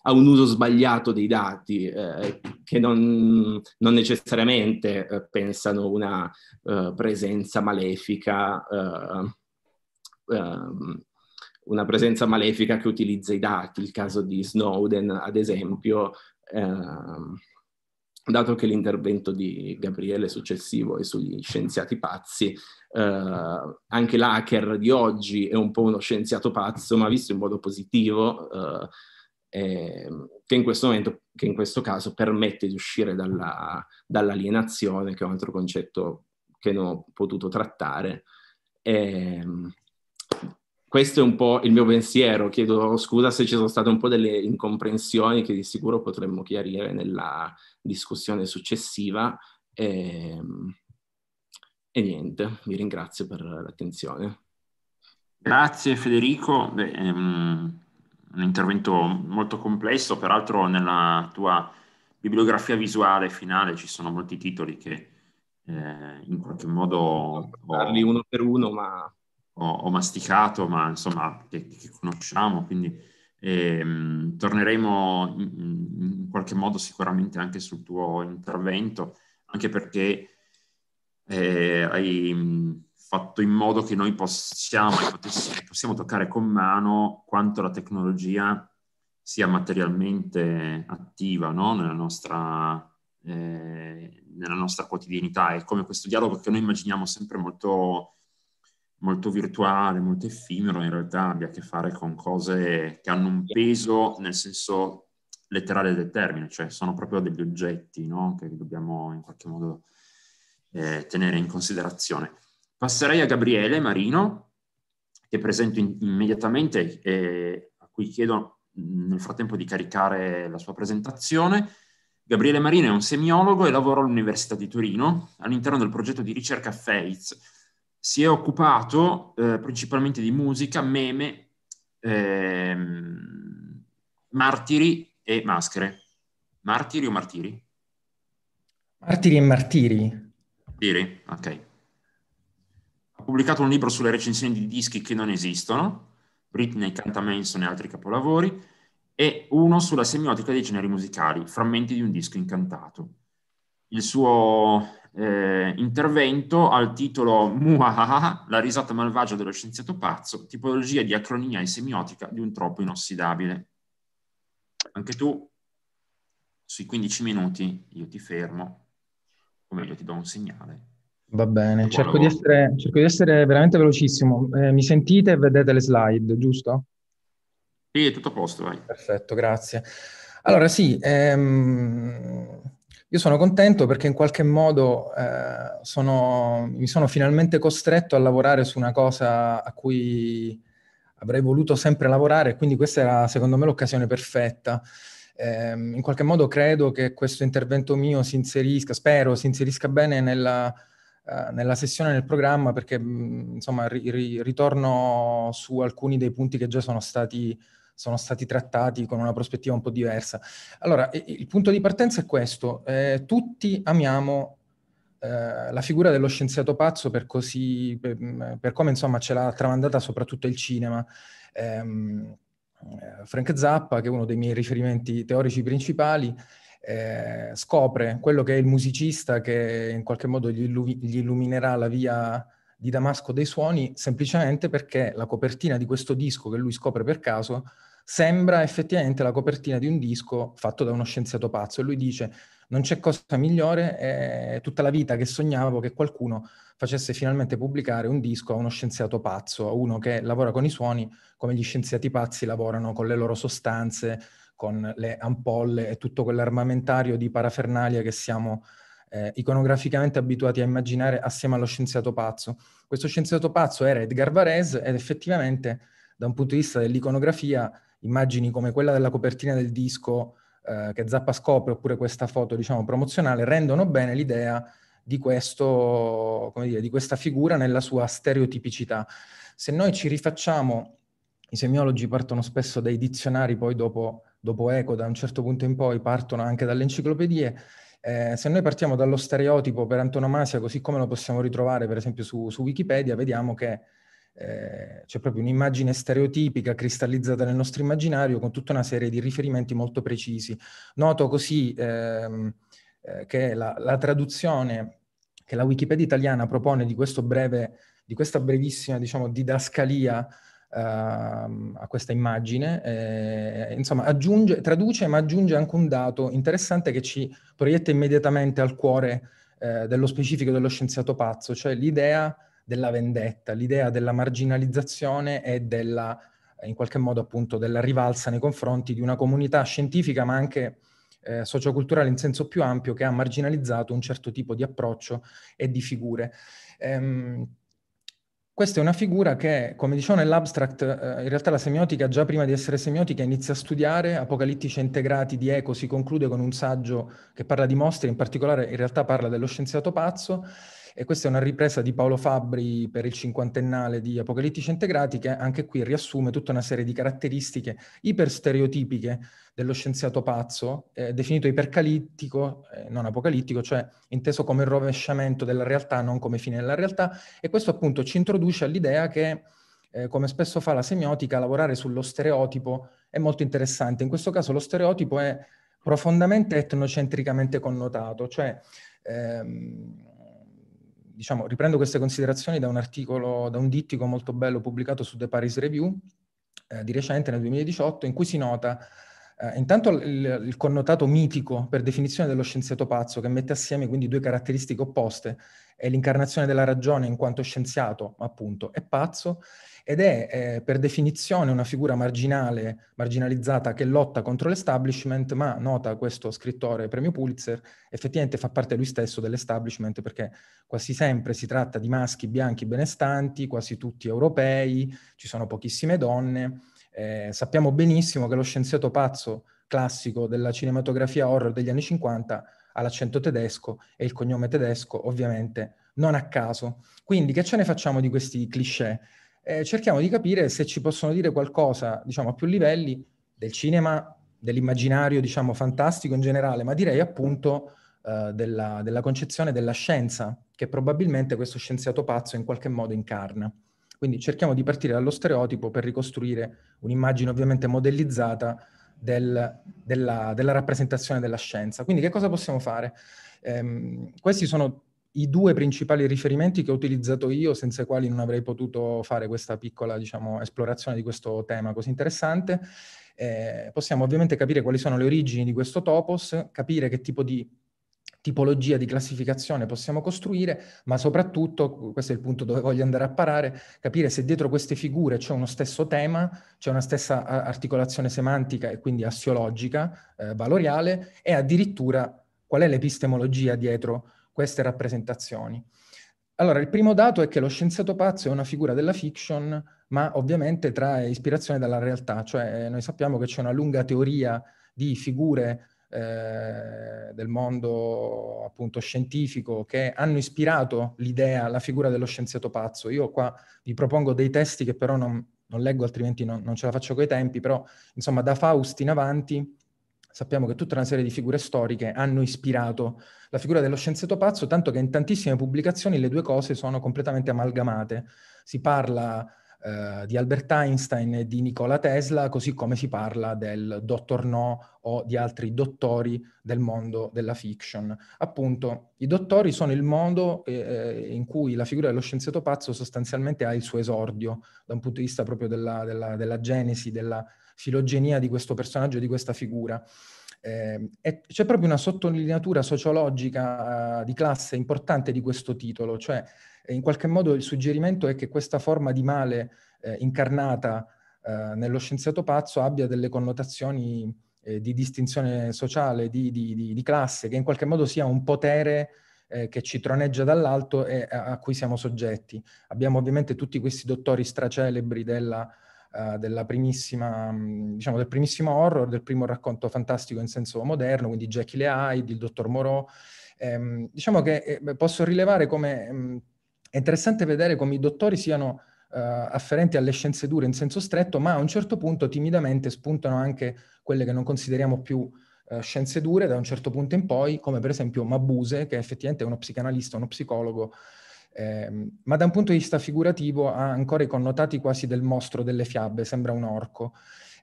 a un uso sbagliato dei dati, eh, che non, non necessariamente eh, pensano una eh, presenza malefica. Eh, ehm, una presenza malefica che utilizza i dati, il caso di Snowden ad esempio, ehm, dato che l'intervento di Gabriele successivo è sugli scienziati pazzi, eh, anche l'hacker di oggi è un po' uno scienziato pazzo, ma visto in modo positivo, eh, eh, che, in momento, che, in questo caso permette di uscire dalla, dall'alienazione, che è un altro concetto che non ho potuto trattare. Eh, questo è un po' il mio pensiero, chiedo scusa se ci sono state un po' delle incomprensioni che di sicuro potremmo chiarire nella discussione successiva. E, ehm, e niente, vi ringrazio per l'attenzione. Grazie Federico. Beh, ehm un intervento molto complesso, peraltro nella tua bibliografia visuale finale ci sono molti titoli che eh, in qualche modo... Ho, parli uno per uno, ma... Ho, ho masticato, ma insomma, che, che conosciamo, quindi... E, ehm, torneremo in, in, qualche modo sicuramente anche sul tuo intervento, anche perché eh, hai, mh, fatto in modo che noi possiamo, possiamo toccare con mano quanto la tecnologia sia materialmente attiva no? nella, nostra, eh, nella, nostra, quotidianità e come questo dialogo che noi immaginiamo sempre molto, molto virtuale, molto effimero, in realtà abbia a che fare con cose che hanno un peso nel senso letterale del termine, cioè sono proprio degli oggetti no? che dobbiamo in qualche modo eh, tenere in considerazione. Passerei a Gabriele Marino, che presento in, immediatamente e a cui chiedo nel frattempo di caricare la sua presentazione. Gabriele Marino è un semiologo e lavora all'Università di Torino all'interno del progetto di ricerca Faith. Si è occupato eh, principalmente di musica, meme, ehm, martiri e maschere. Martiri o martiri? Martiri e martiri. Martiri, ok. Ha pubblicato un libro sulle recensioni di dischi che non esistono, Britney canta Manson e altri capolavori, e uno sulla semiotica dei generi musicali, frammenti di un disco incantato. Il suo eh, intervento al titolo Muahaha, la risata malvagia dello scienziato pazzo, tipologia di acronia e semiotica di un troppo inossidabile. Anche tu, sui 15 minuti, io ti fermo, o meglio ti do un segnale. Va bene, cerco di, essere, cerco di essere, veramente velocissimo. Eh, mi sentite e vedete le slide, giusto? Sì, è tutto a posto, vai. Perfetto, grazie. Allora sì, ehm, io sono contento perché in qualche modo eh, sono, mi sono finalmente costretto a lavorare su una cosa a cui avrei voluto sempre lavorare, quindi questa era secondo me l'occasione perfetta ehm, in qualche modo credo che questo intervento mio si inserisca, spero si inserisca bene nella eh, nella sessione nel programma perché mm, insomma ri- ritorno su alcuni dei punti che già sono stati, sono stati, trattati con una prospettiva un po' diversa. Allora, il punto di partenza è questo. Eh, tutti amiamo eh, la figura dello scienziato pazzo per, così, per, mm, per, come insomma ce l'ha tramandata soprattutto il cinema. Ehm, eh, Frank Zappa, che è uno dei miei riferimenti teorici principali, eh, scopre quello che è il musicista che in qualche modo gli, illu- gli illuminerà la via di Damasco dei suoni, semplicemente perché la copertina di questo disco che lui scopre per caso sembra effettivamente la copertina di un disco fatto da uno scienziato pazzo e lui dice non c'è cosa migliore, è eh, tutta la vita che sognavo che qualcuno facesse finalmente pubblicare un disco a uno scienziato pazzo, a uno che lavora con i suoni come gli scienziati pazzi lavorano con le loro sostanze, con le ampolle e tutto quell'armamentario di parafernalia che siamo eh, iconograficamente abituati a immaginare assieme allo scienziato pazzo. Questo scienziato pazzo era Edgar Varese ed effettivamente da un punto di vista dell'iconografia immagini come quella della copertina del disco eh, che Zappa scopre oppure questa foto diciamo promozionale rendono bene l'idea di, questo, dire, di questa figura nella sua stereotipicità. Se noi ci rifacciamo, i semiologi partono spesso dai dizionari poi dopo dopo Eco da un certo punto in poi partono anche dalle enciclopedie, eh, se noi partiamo dallo stereotipo per antonomasia, così come lo possiamo ritrovare per esempio su, su Wikipedia, vediamo che eh, c'è proprio un'immagine stereotipica cristallizzata nel nostro immaginario con tutta una serie di riferimenti molto precisi. Noto così ehm, eh, che la, la, traduzione che la Wikipedia italiana propone di, breve, di questa brevissima diciamo, didascalia Ehm, a questa immagine, eh, insomma, aggiunge, traduce ma aggiunge anche un dato interessante che ci proietta immediatamente al cuore eh, dello specifico dello scienziato pazzo, cioè l'idea della vendetta, l'idea della marginalizzazione e della, eh, in qualche modo appunto, della rivalsa nei confronti di una comunità scientifica ma anche eh, socioculturale in senso più ampio che ha marginalizzato un certo tipo di approccio e di figure. Ehm, questa è una figura che, come dicevo nell'abstract, eh, in realtà la semiotica, già prima di essere semiotica, inizia a studiare Apocalittici integrati di Eco, si conclude con un saggio che parla di mostri, in particolare in realtà parla dello scienziato pazzo, e questa è una ripresa di Paolo Fabbri per il cinquantennale di Apocalittici Integrati, che anche qui riassume tutta una serie di caratteristiche iperstereotipiche dello scienziato pazzo, eh, definito ipercalittico, eh, non apocalittico, cioè inteso come il rovesciamento della realtà, non come fine della realtà. E questo appunto ci introduce all'idea che eh, come spesso fa la semiotica, lavorare sullo stereotipo è molto interessante. In questo caso lo stereotipo è profondamente etnocentricamente connotato, cioè ehm, diciamo, riprendo queste considerazioni da un articolo, da un dittico molto bello pubblicato su The Paris Review eh, di recente nel 2018, in cui si nota eh, intanto il, il, connotato mitico per definizione dello scienziato pazzo, che mette assieme quindi due caratteristiche opposte, è l'incarnazione della ragione in quanto scienziato, appunto, è pazzo, ed è eh, per definizione una figura marginale, marginalizzata che lotta contro l'establishment, ma nota questo scrittore premio Pulitzer, effettivamente fa parte lui stesso dell'establishment perché quasi sempre si tratta di maschi bianchi benestanti, quasi tutti europei, ci sono pochissime donne. Eh, sappiamo benissimo che lo scienziato pazzo classico della cinematografia horror degli anni 50 ha l'accento tedesco e il cognome tedesco ovviamente non a caso. Quindi che ce ne facciamo di questi cliché? eh, cerchiamo di capire se ci possono dire qualcosa, diciamo, a più livelli del cinema, dell'immaginario, diciamo, fantastico in generale, ma direi appunto eh, della, della, concezione della scienza che probabilmente questo scienziato pazzo in qualche modo incarna. Quindi cerchiamo di partire dallo stereotipo per ricostruire un'immagine ovviamente modellizzata del, della, della, rappresentazione della scienza. Quindi che cosa possiamo fare? Ehm, questi sono i due principali riferimenti che ho utilizzato io, senza i quali non avrei potuto fare questa piccola diciamo, esplorazione di questo tema così interessante. Eh, possiamo ovviamente capire quali sono le origini di questo topos, capire che tipo di tipologia di classificazione possiamo costruire, ma soprattutto, questo è il punto dove voglio andare a parare, capire se dietro queste figure c'è uno stesso tema, c'è una stessa articolazione semantica e quindi assiologica, eh, valoriale, e addirittura qual è l'epistemologia dietro queste rappresentazioni. Allora, il primo dato è che lo scienziato pazzo è una figura della fiction, ma ovviamente trae ispirazione dalla realtà, cioè eh, noi sappiamo che c'è una lunga teoria di figure eh, del mondo appunto scientifico che hanno ispirato l'idea, la figura dello scienziato pazzo. Io qua vi propongo dei testi che però non, non leggo altrimenti non, non, ce la faccio coi tempi, però insomma da Faust in avanti sappiamo che tutta una serie di figure storiche hanno ispirato la figura dello scienziato pazzo, tanto che in tantissime pubblicazioni le due cose sono completamente amalgamate. Si parla eh, di Albert Einstein e di Nikola Tesla, così come si parla del dottor No o di altri dottori del mondo della fiction. Appunto, i dottori sono il modo eh, eh, in cui la figura dello scienziato pazzo sostanzialmente ha il suo esordio, da un punto di vista proprio della, della, della genesi, della filogenia di questo personaggio, di questa figura. Eh, c'è proprio una sottolineatura sociologica eh, di classe importante di questo titolo, cioè eh, in qualche modo il suggerimento è che questa forma di male eh, incarnata eh, nello scienziato pazzo abbia delle connotazioni eh, di distinzione sociale, di, di, di, di, classe, che in qualche modo sia un potere che ci troneggia dall'alto e a, a, cui siamo soggetti. Abbiamo ovviamente tutti questi dottori stracelebri della eh, della primissima, mm, diciamo, del primissimo horror, del primo racconto fantastico in senso moderno, quindi Jekyll e Hyde, il dottor Moreau. Ehm, diciamo che eh, posso rilevare come mm, è interessante vedere come i dottori siano uh, afferenti alle scienze dure in senso stretto, ma a un certo punto timidamente spuntano anche quelle che non consideriamo più eh, scienze dure da un certo punto in poi, come per esempio Mabuse, che effettivamente è uno psicanalista, uno psicologo eh, ma da un punto di vista figurativo ha ancora i connotati quasi del mostro delle fiabe, sembra un orco.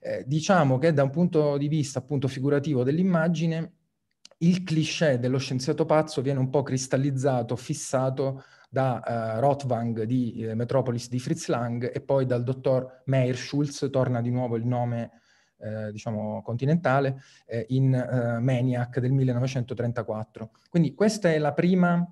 Eh, diciamo che da un punto di vista appunto figurativo dell'immagine, il cliché dello scienziato pazzo viene un po' cristallizzato, fissato da eh, Rothwang di eh, Metropolis di Fritz Lang e poi dal dottor Meyer-Schulz, torna di nuovo il nome eh, diciamo, continentale, eh, in eh, Maniac del 1934. Quindi questa è la prima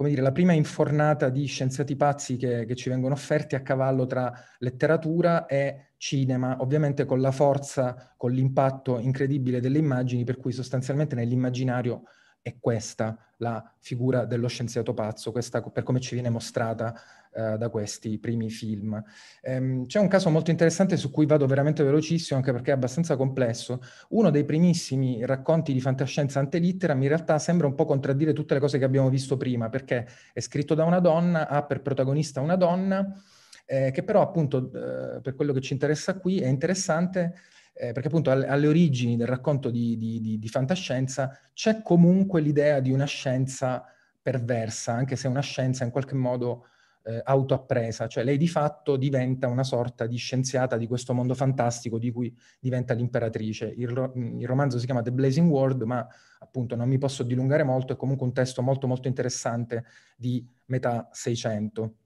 come dire, la prima infornata di scienziati pazzi che, che, ci vengono offerti a cavallo tra letteratura e cinema, ovviamente con la forza, con l'impatto incredibile delle immagini, per cui sostanzialmente nell'immaginario è questa la figura dello scienziato pazzo, questa per come ci viene mostrata eh, da questi primi film. Ehm, c'è un caso molto interessante su cui vado veramente velocissimo, anche perché è abbastanza complesso. Uno dei primissimi racconti di fantascienza antelitteram in realtà sembra un po' contraddire tutte le cose che abbiamo visto prima, perché è scritto da una donna, ha per protagonista una donna, eh, che però appunto, eh, per quello che ci interessa qui, è interessante eh, perché appunto alle, alle origini del racconto di, di, di, di, fantascienza c'è comunque l'idea di una scienza perversa, anche se una scienza in qualche modo eh, autoappresa, cioè lei di fatto diventa una sorta di scienziata di questo mondo fantastico di cui diventa l'imperatrice. Il, ro- mm, il, romanzo si chiama The Blazing World, ma appunto non mi posso dilungare molto, è comunque un testo molto molto interessante di metà Seicento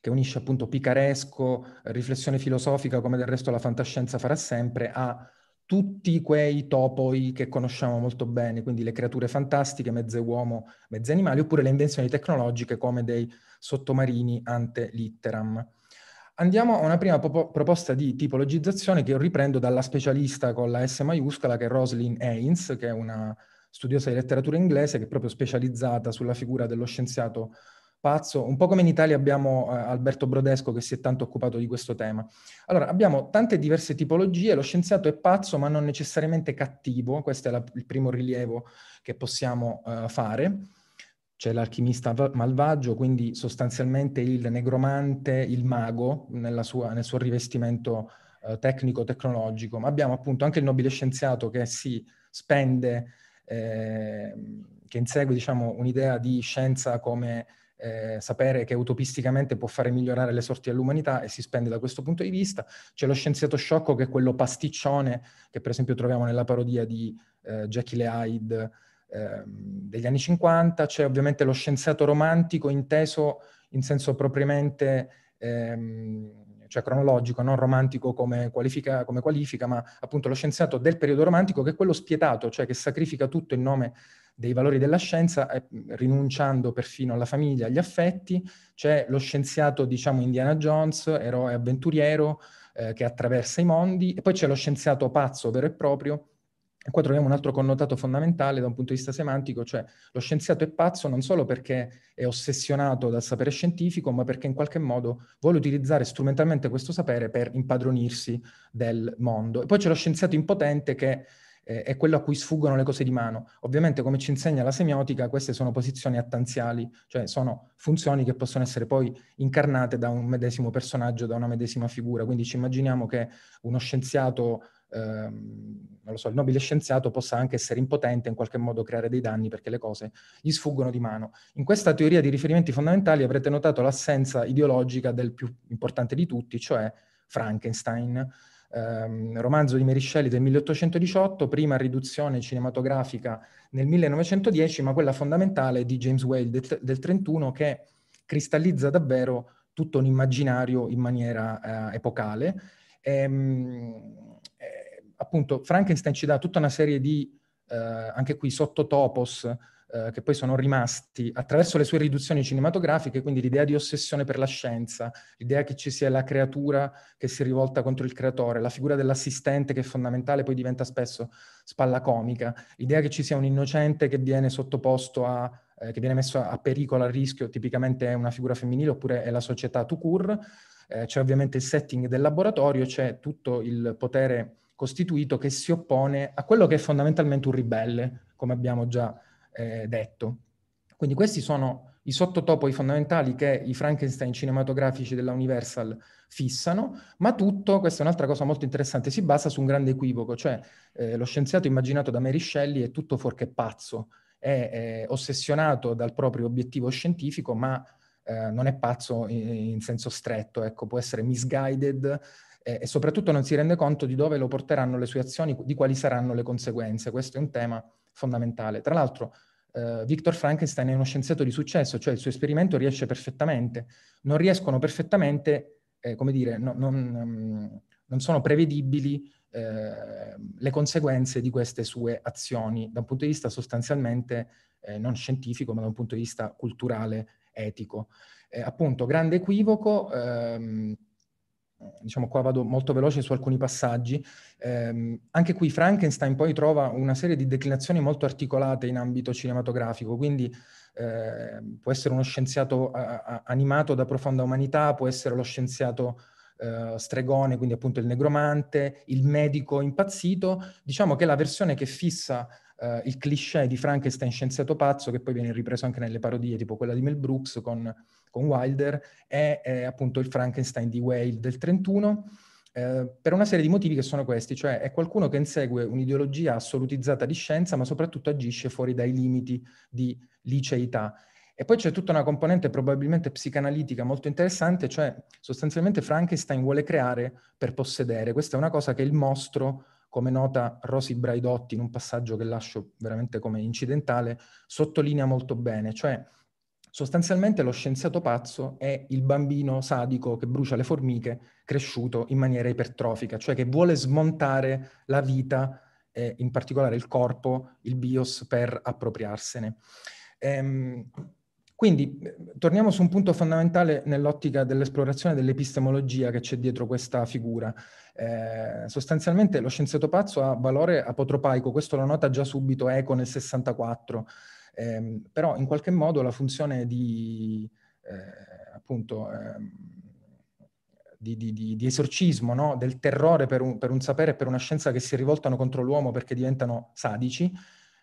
che unisce appunto picaresco, riflessione filosofica come del resto la fantascienza farà sempre, a tutti quei topoi che conosciamo molto bene, quindi le creature fantastiche, mezze uomo, mezze animali, oppure le invenzioni tecnologiche come dei sottomarini ante litteram. Andiamo a una prima po- proposta di tipologizzazione che io riprendo dalla specialista con la S maiuscola che è Roslyn Haynes, che è una studiosa di letteratura inglese che è proprio specializzata sulla figura dello scienziato pazzo, un po' come in Italia abbiamo eh, Alberto Brodesco che si è tanto occupato di questo tema. Allora, abbiamo tante diverse tipologie, lo scienziato è pazzo ma non necessariamente cattivo, questo è la, il primo rilievo che possiamo eh, fare. C'è l'alchimista malvagio, quindi sostanzialmente il negromante, il mago sua, nel suo rivestimento eh, tecnico-tecnologico, ma abbiamo appunto anche il nobile scienziato che si spende ehm, che insegue diciamo, un'idea di scienza come eh, sapere che utopisticamente può fare migliorare le sorti dell'umanità e si spende da questo punto di vista. C'è lo scienziato sciocco che è quello pasticcione che per esempio troviamo nella parodia di eh, Jekyll e Hyde eh, degli anni 50, c'è ovviamente lo scienziato romantico inteso in senso propriamente... Ehm, cioè cronologico, non romantico come qualifica, come qualifica, ma appunto lo scienziato del periodo romantico che è quello spietato, cioè che sacrifica tutto in nome dei valori della scienza, eh, rinunciando perfino alla famiglia, agli affetti. C'è lo scienziato, diciamo, Indiana Jones, eroe avventuriero, eh, che attraversa i mondi, e poi c'è lo scienziato pazzo vero e proprio, e qua troviamo un altro connotato fondamentale da un punto di vista semantico, cioè lo scienziato è pazzo non solo perché è ossessionato dal sapere scientifico, ma perché in qualche modo vuole utilizzare strumentalmente questo sapere per impadronirsi del mondo. E poi c'è lo scienziato impotente che eh, è quello a cui sfuggono le cose di mano. Ovviamente, come ci insegna la semiotica, queste sono posizioni attanziali, cioè sono funzioni che possono essere poi incarnate da un medesimo personaggio, da una medesima figura. Quindi ci immaginiamo che uno scienziato, ehm, non lo so, il nobile scienziato possa anche essere impotente, in qualche modo creare dei danni perché le cose gli sfuggono di mano. In questa teoria di riferimenti fondamentali avrete notato l'assenza ideologica del più importante di tutti, cioè Frankenstein ehm, romanzo di Meriscelli del 1818, prima riduzione cinematografica nel 1910, ma quella fondamentale di James Whale del, del 31 che cristallizza davvero tutto un immaginario in maniera eh, epocale. Ehm, eh, appunto Frankenstein ci dà tutta una serie di, eh, anche qui sottotopos, eh, che poi sono rimasti attraverso le sue riduzioni cinematografiche, quindi l'idea di ossessione per la scienza, l'idea che ci sia la creatura che si è rivolta contro il creatore, la figura dell'assistente che è fondamentale, poi diventa spesso spalla comica, l'idea che ci sia un innocente che viene sottoposto a eh, che viene messo a pericolo, a rischio, tipicamente è una figura femminile oppure è la società to cure, eh, c'è ovviamente il setting del laboratorio, c'è tutto il potere costituito che si oppone a quello che è fondamentalmente un ribelle, come abbiamo già eh, detto. Quindi questi sono i sottotopoi fondamentali che i Frankenstein cinematografici della Universal fissano, ma tutto, questa è un'altra cosa molto interessante, si basa su un grande equivoco, cioè eh, lo scienziato immaginato da Mary Shelley è tutto fuorché pazzo, è, è ossessionato dal proprio obiettivo scientifico, ma eh, non è pazzo in, in senso stretto, ecco, può essere misguided, eh, e soprattutto non si rende conto di dove lo porteranno le sue azioni, di quali saranno le conseguenze. Questo è un tema fondamentale. Tra l'altro, Uh, Victor Frankenstein è uno scienziato di successo, cioè il suo esperimento riesce perfettamente. Non riescono perfettamente, eh, come dire, no, non, mm, non, sono prevedibili eh, le conseguenze di queste sue azioni da un punto di vista sostanzialmente eh, non scientifico, ma da un punto di vista culturale, etico. Eh, appunto, grande equivoco. Ehm, eh, diciamo qua vado molto veloce su alcuni passaggi, eh, anche qui Frankenstein poi trova una serie di declinazioni molto articolate in ambito cinematografico, quindi eh, può essere uno scienziato a, a, animato da profonda umanità, può essere lo scienziato eh, stregone, quindi appunto il negromante, il medico impazzito, diciamo che è la versione che fissa eh, il cliché di Frankenstein scienziato pazzo che poi viene ripreso anche nelle parodie, tipo quella di Mel Brooks con, con Wilder, è, è, appunto il Frankenstein di Whale del 31. Eh, per una serie di motivi che sono questi, cioè è qualcuno che insegue un'ideologia assolutizzata di scienza, ma soprattutto agisce fuori dai limiti di liceità. E poi c'è tutta una componente probabilmente psicanalitica molto interessante, cioè sostanzialmente Frankenstein vuole creare per possedere. Questa è una cosa che il mostro come nota Rosy Braidotti in un passaggio che lascio veramente come incidentale, sottolinea molto bene, cioè sostanzialmente lo scienziato pazzo è il bambino sadico che brucia le formiche cresciuto in maniera ipertrofica, cioè che vuole smontare la vita, eh, in particolare il corpo, il bios, per appropriarsene. Ehm, quindi eh, torniamo su un punto fondamentale nell'ottica dell'esplorazione dell'epistemologia che c'è dietro questa figura. Eh, sostanzialmente lo scienziato pazzo ha valore apotropaico, questo lo nota già subito Eco nel 64, eh, però in qualche modo la funzione di, eh, appunto, ehm, di, di, di esorcismo, no? del terrore per un, per un sapere e per una scienza che si rivoltano contro l'uomo perché diventano sadici,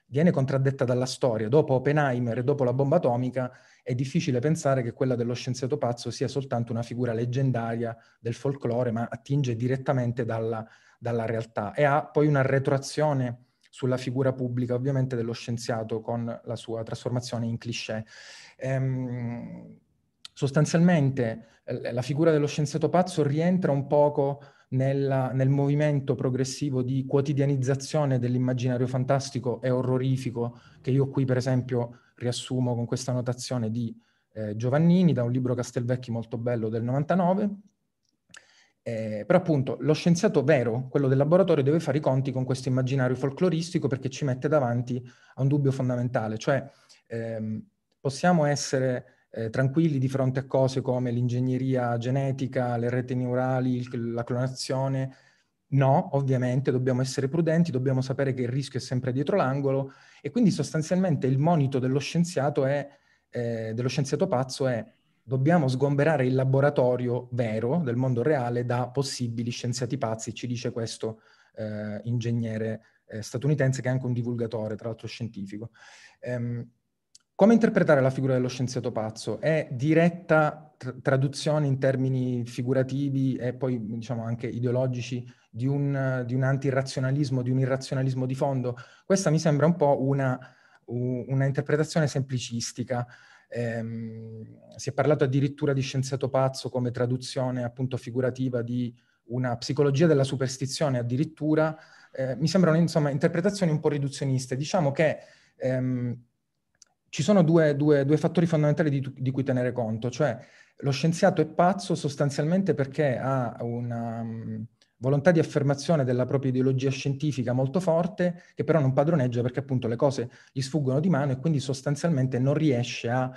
viene contraddetta dalla storia. Dopo Oppenheimer e dopo la bomba atomica è difficile pensare che quella dello scienziato pazzo sia soltanto una figura leggendaria del folklore, ma attinge direttamente dalla, dalla realtà e ha poi una retroazione sulla figura pubblica, ovviamente, dello scienziato con la sua trasformazione in cliché. Ehm, sostanzialmente la figura dello scienziato pazzo rientra un poco nella, nel movimento progressivo di quotidianizzazione dell'immaginario fantastico e orrorifico, che io qui per esempio riassumo con questa notazione di eh, Giovannini, da un libro Castelvecchi molto bello del 99. Eh, però appunto lo scienziato vero, quello del laboratorio, deve fare i conti con questo immaginario folcloristico perché ci mette davanti a un dubbio fondamentale, cioè ehm, possiamo essere eh, tranquilli di fronte a cose come l'ingegneria genetica, le reti neurali, il, la clonazione. No, ovviamente dobbiamo essere prudenti, dobbiamo sapere che il rischio è sempre dietro l'angolo e quindi sostanzialmente il monito dello scienziato, è, eh, dello scienziato pazzo è dobbiamo sgomberare il laboratorio vero del mondo reale da possibili scienziati pazzi, ci dice questo eh, ingegnere eh, statunitense che è anche un divulgatore, tra l'altro scientifico. Ehm, come interpretare la figura dello scienziato pazzo? È diretta tra- traduzione in termini figurativi e poi diciamo anche ideologici di un, di un antirrazionalismo, di un irrazionalismo di fondo? Questa mi sembra un po' una, una interpretazione semplicistica. Ehm, si è parlato addirittura di scienziato pazzo come traduzione appunto figurativa di una psicologia della superstizione addirittura. Eh, mi sembrano insomma interpretazioni un po' riduzioniste. Diciamo che... Ehm, ci sono due, due, due fattori fondamentali di, di, cui tenere conto, cioè lo scienziato è pazzo sostanzialmente perché ha una um, volontà di affermazione della propria ideologia scientifica molto forte, che però non padroneggia perché appunto le cose gli sfuggono di mano e quindi sostanzialmente non riesce a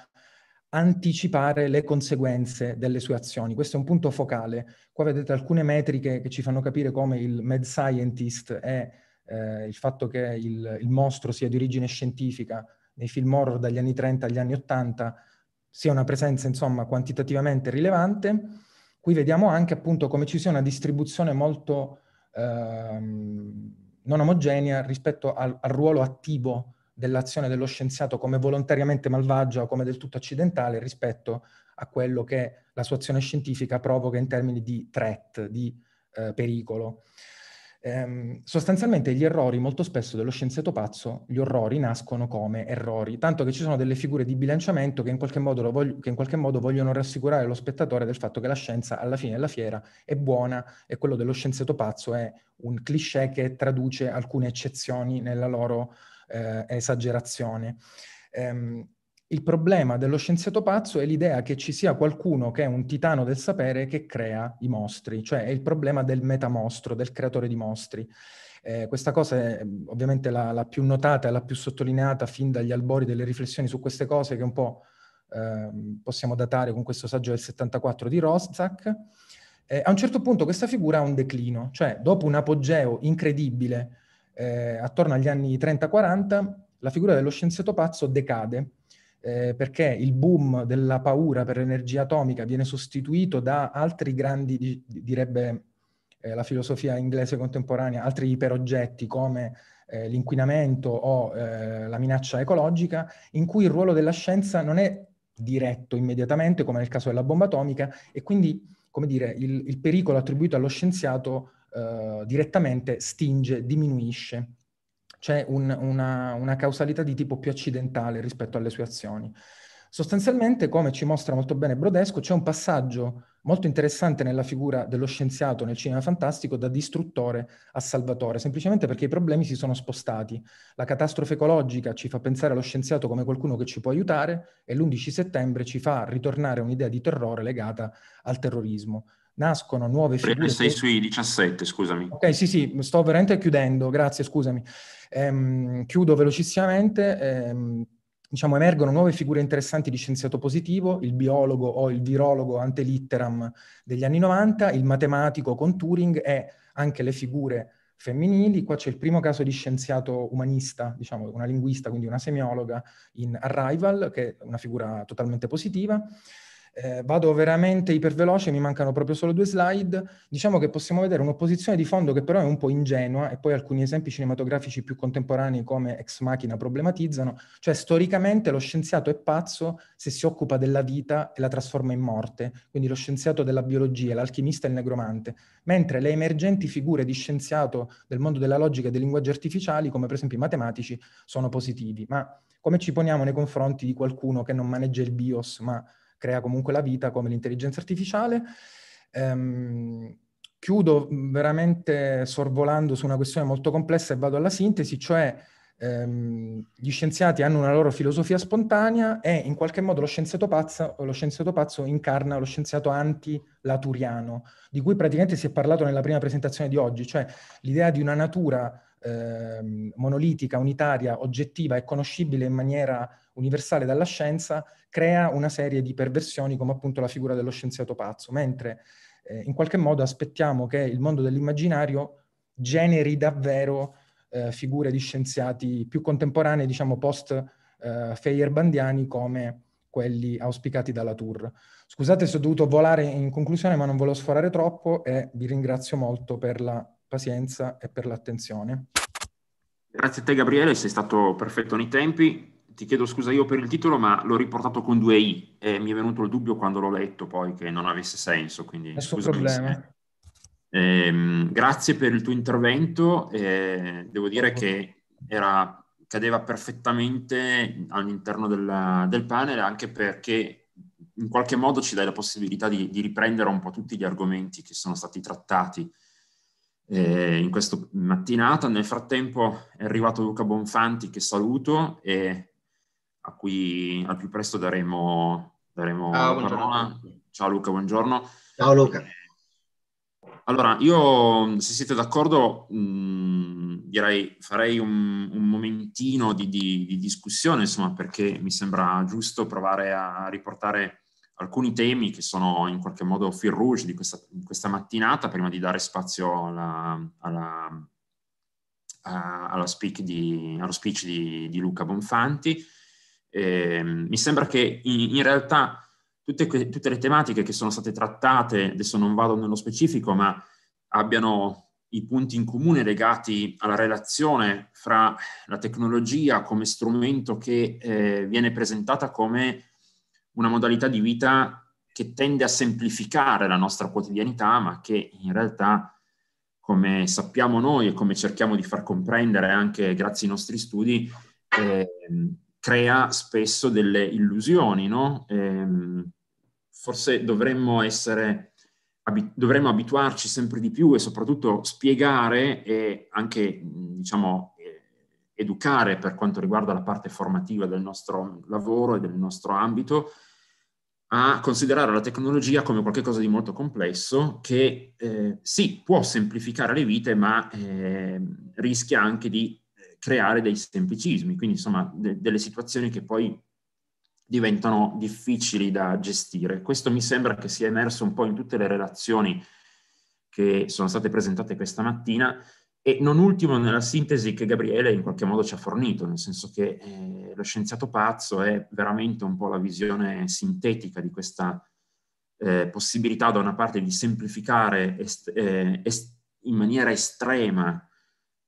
anticipare le conseguenze delle sue azioni. Questo è un punto focale. Qua vedete alcune metriche che ci fanno capire come il med scientist è eh, il fatto che il, il, mostro sia di origine scientifica nei film horror dagli anni 30 agli anni 80 sia una presenza insomma quantitativamente rilevante. Qui vediamo anche appunto come ci sia una distribuzione molto ehm, non omogenea rispetto al, al ruolo attivo dell'azione dello scienziato come volontariamente malvagia o come del tutto accidentale rispetto a quello che la sua azione scientifica provoca in termini di threat, di eh, pericolo. Ehm, sostanzialmente gli errori, molto spesso dello scienziato pazzo, gli orrori nascono come errori, tanto che ci sono delle figure di bilanciamento che in qualche modo, voglio, in qualche modo vogliono rassicurare lo spettatore del fatto che la scienza alla fine della fiera è buona e quello dello scienziato pazzo è un cliché che traduce alcune eccezioni nella loro eh, esagerazione. Ehm, il problema dello scienziato pazzo è l'idea che ci sia qualcuno che è un titano del sapere che crea i mostri, cioè è il problema del metamostro, del creatore di mostri. Eh, questa cosa è mm, ovviamente la, la più notata e la più sottolineata fin dagli albori delle riflessioni su queste cose che un po' eh, possiamo datare con questo saggio del 74 di Rorschach. Eh, a un certo punto questa figura ha un declino, cioè dopo un apogeo incredibile eh, attorno agli anni 30-40, la figura dello scienziato pazzo decade eh, perché il boom della paura per l'energia atomica viene sostituito da altri grandi, direbbe eh, la filosofia inglese contemporanea, altri iperoggetti come eh, l'inquinamento o eh, la minaccia ecologica, in cui il ruolo della scienza non è diretto immediatamente come nel caso della bomba atomica e quindi, come dire, il, il pericolo attribuito allo scienziato eh, direttamente stinge, diminuisce c'è un, una, una causalità di tipo più accidentale rispetto alle sue azioni. Sostanzialmente, come ci mostra molto bene Brodesco, c'è un passaggio molto interessante nella figura dello scienziato nel cinema fantastico da distruttore a salvatore, semplicemente perché i problemi si sono spostati. La catastrofe ecologica ci fa pensare allo scienziato come qualcuno che ci può aiutare e l'11 settembre ci fa ritornare un'idea di terrore legata al terrorismo nascono nuove figure. Sei sui 17, scusami. Ok, sì, sì, sto veramente chiudendo, grazie, scusami. Ehm, chiudo velocissimamente. Ehm, diciamo, emergono nuove figure interessanti di scienziato positivo, il biologo o il virologo ante litteram degli anni 90, il matematico con Turing e anche le figure femminili. Qua c'è il primo caso di scienziato umanista, diciamo una linguista, quindi una semiologa in Arrival, che è una figura totalmente positiva eh, vado veramente iperveloce, mi mancano proprio solo due slide, diciamo che possiamo vedere un'opposizione di fondo che però è un po' ingenua e poi alcuni esempi cinematografici più contemporanei come Ex Machina problematizzano, cioè storicamente lo scienziato è pazzo se si occupa della vita e la trasforma in morte, quindi lo scienziato della biologia, l'alchimista e il negromante, mentre le emergenti figure di scienziato del mondo della logica e dei linguaggi artificiali, come per esempio i matematici, sono positivi. Ma come ci poniamo nei confronti di qualcuno che non maneggia il BIOS, ma crea comunque la vita come l'intelligenza artificiale. Ehm, chiudo veramente sorvolando su una questione molto complessa e vado alla sintesi, cioè ehm, gli scienziati hanno una loro filosofia spontanea e in qualche modo lo scienziato pazzo, lo scienziato pazzo incarna lo scienziato anti-laturiano, di cui praticamente si è parlato nella prima presentazione di oggi, cioè l'idea di una natura eh, monolitica, unitaria, oggettiva e conoscibile in maniera universale dalla scienza, crea una serie di perversioni come appunto la figura dello scienziato pazzo, mentre eh, in qualche modo aspettiamo che il mondo dell'immaginario generi davvero eh, figure di scienziati più contemporanei, diciamo post eh, Feyerbandiani come quelli auspicati dalla Tour. Scusate se ho dovuto volare in conclusione, ma non volevo sforare troppo e vi ringrazio molto per la pazienza e per l'attenzione. Grazie a te Gabriele, sei stato perfetto nei tempi. Ti chiedo scusa io per il titolo, ma l'ho riportato con due i e mi è venuto il dubbio quando l'ho letto poi che non avesse senso, quindi Nessun problema. Eh, grazie per il tuo intervento, eh, devo dire che era, cadeva perfettamente all'interno della, del panel anche perché in qualche modo ci dai la possibilità di, di riprendere un po' tutti gli argomenti che sono stati trattati eh, in questa mattinata. Nel frattempo è arrivato Luca Bonfanti che saluto e a cui al più presto daremo, daremo ah, la parola. Ciao Luca, buongiorno. Ciao Luca. Allora, io se siete d'accordo mh, mm, direi farei un, un momentino di, di, di discussione, insomma, perché mi sembra giusto provare a riportare alcuni temi che sono in qualche modo fil rouge di questa, di questa mattinata prima di dare spazio alla, alla, alla speak di, allo speech di, di Luca Bonfanti. Eh, mi sembra che in, in realtà tutte, que- tutte, le tematiche che sono state trattate, adesso non vado nello specifico, ma abbiano i punti in comune legati alla relazione fra la tecnologia come strumento che eh, viene presentata come una modalità di vita che tende a semplificare la nostra quotidianità, ma che in realtà, come sappiamo noi e come cerchiamo di far comprendere anche grazie ai nostri studi, eh, crea spesso delle illusioni, no? Eh, forse dovremmo essere dovremmo abituarci sempre di più e soprattutto spiegare e anche diciamo, educare per quanto riguarda la parte formativa del nostro lavoro e del nostro ambito a considerare la tecnologia come qualcosa di molto complesso che eh, sì, può semplificare le vite, ma eh, rischia anche di eh, creare dei semplicismi, quindi insomma de- delle situazioni che poi diventano difficili da gestire. Questo mi sembra che sia emerso un po' in tutte le relazioni che sono state presentate questa mattina, e non ultimo nella sintesi che Gabriele in qualche modo ci ha fornito, nel senso che eh, lo scienziato pazzo è veramente un po' la visione sintetica di questa eh, possibilità da una parte di semplificare est- eh, est- in maniera estrema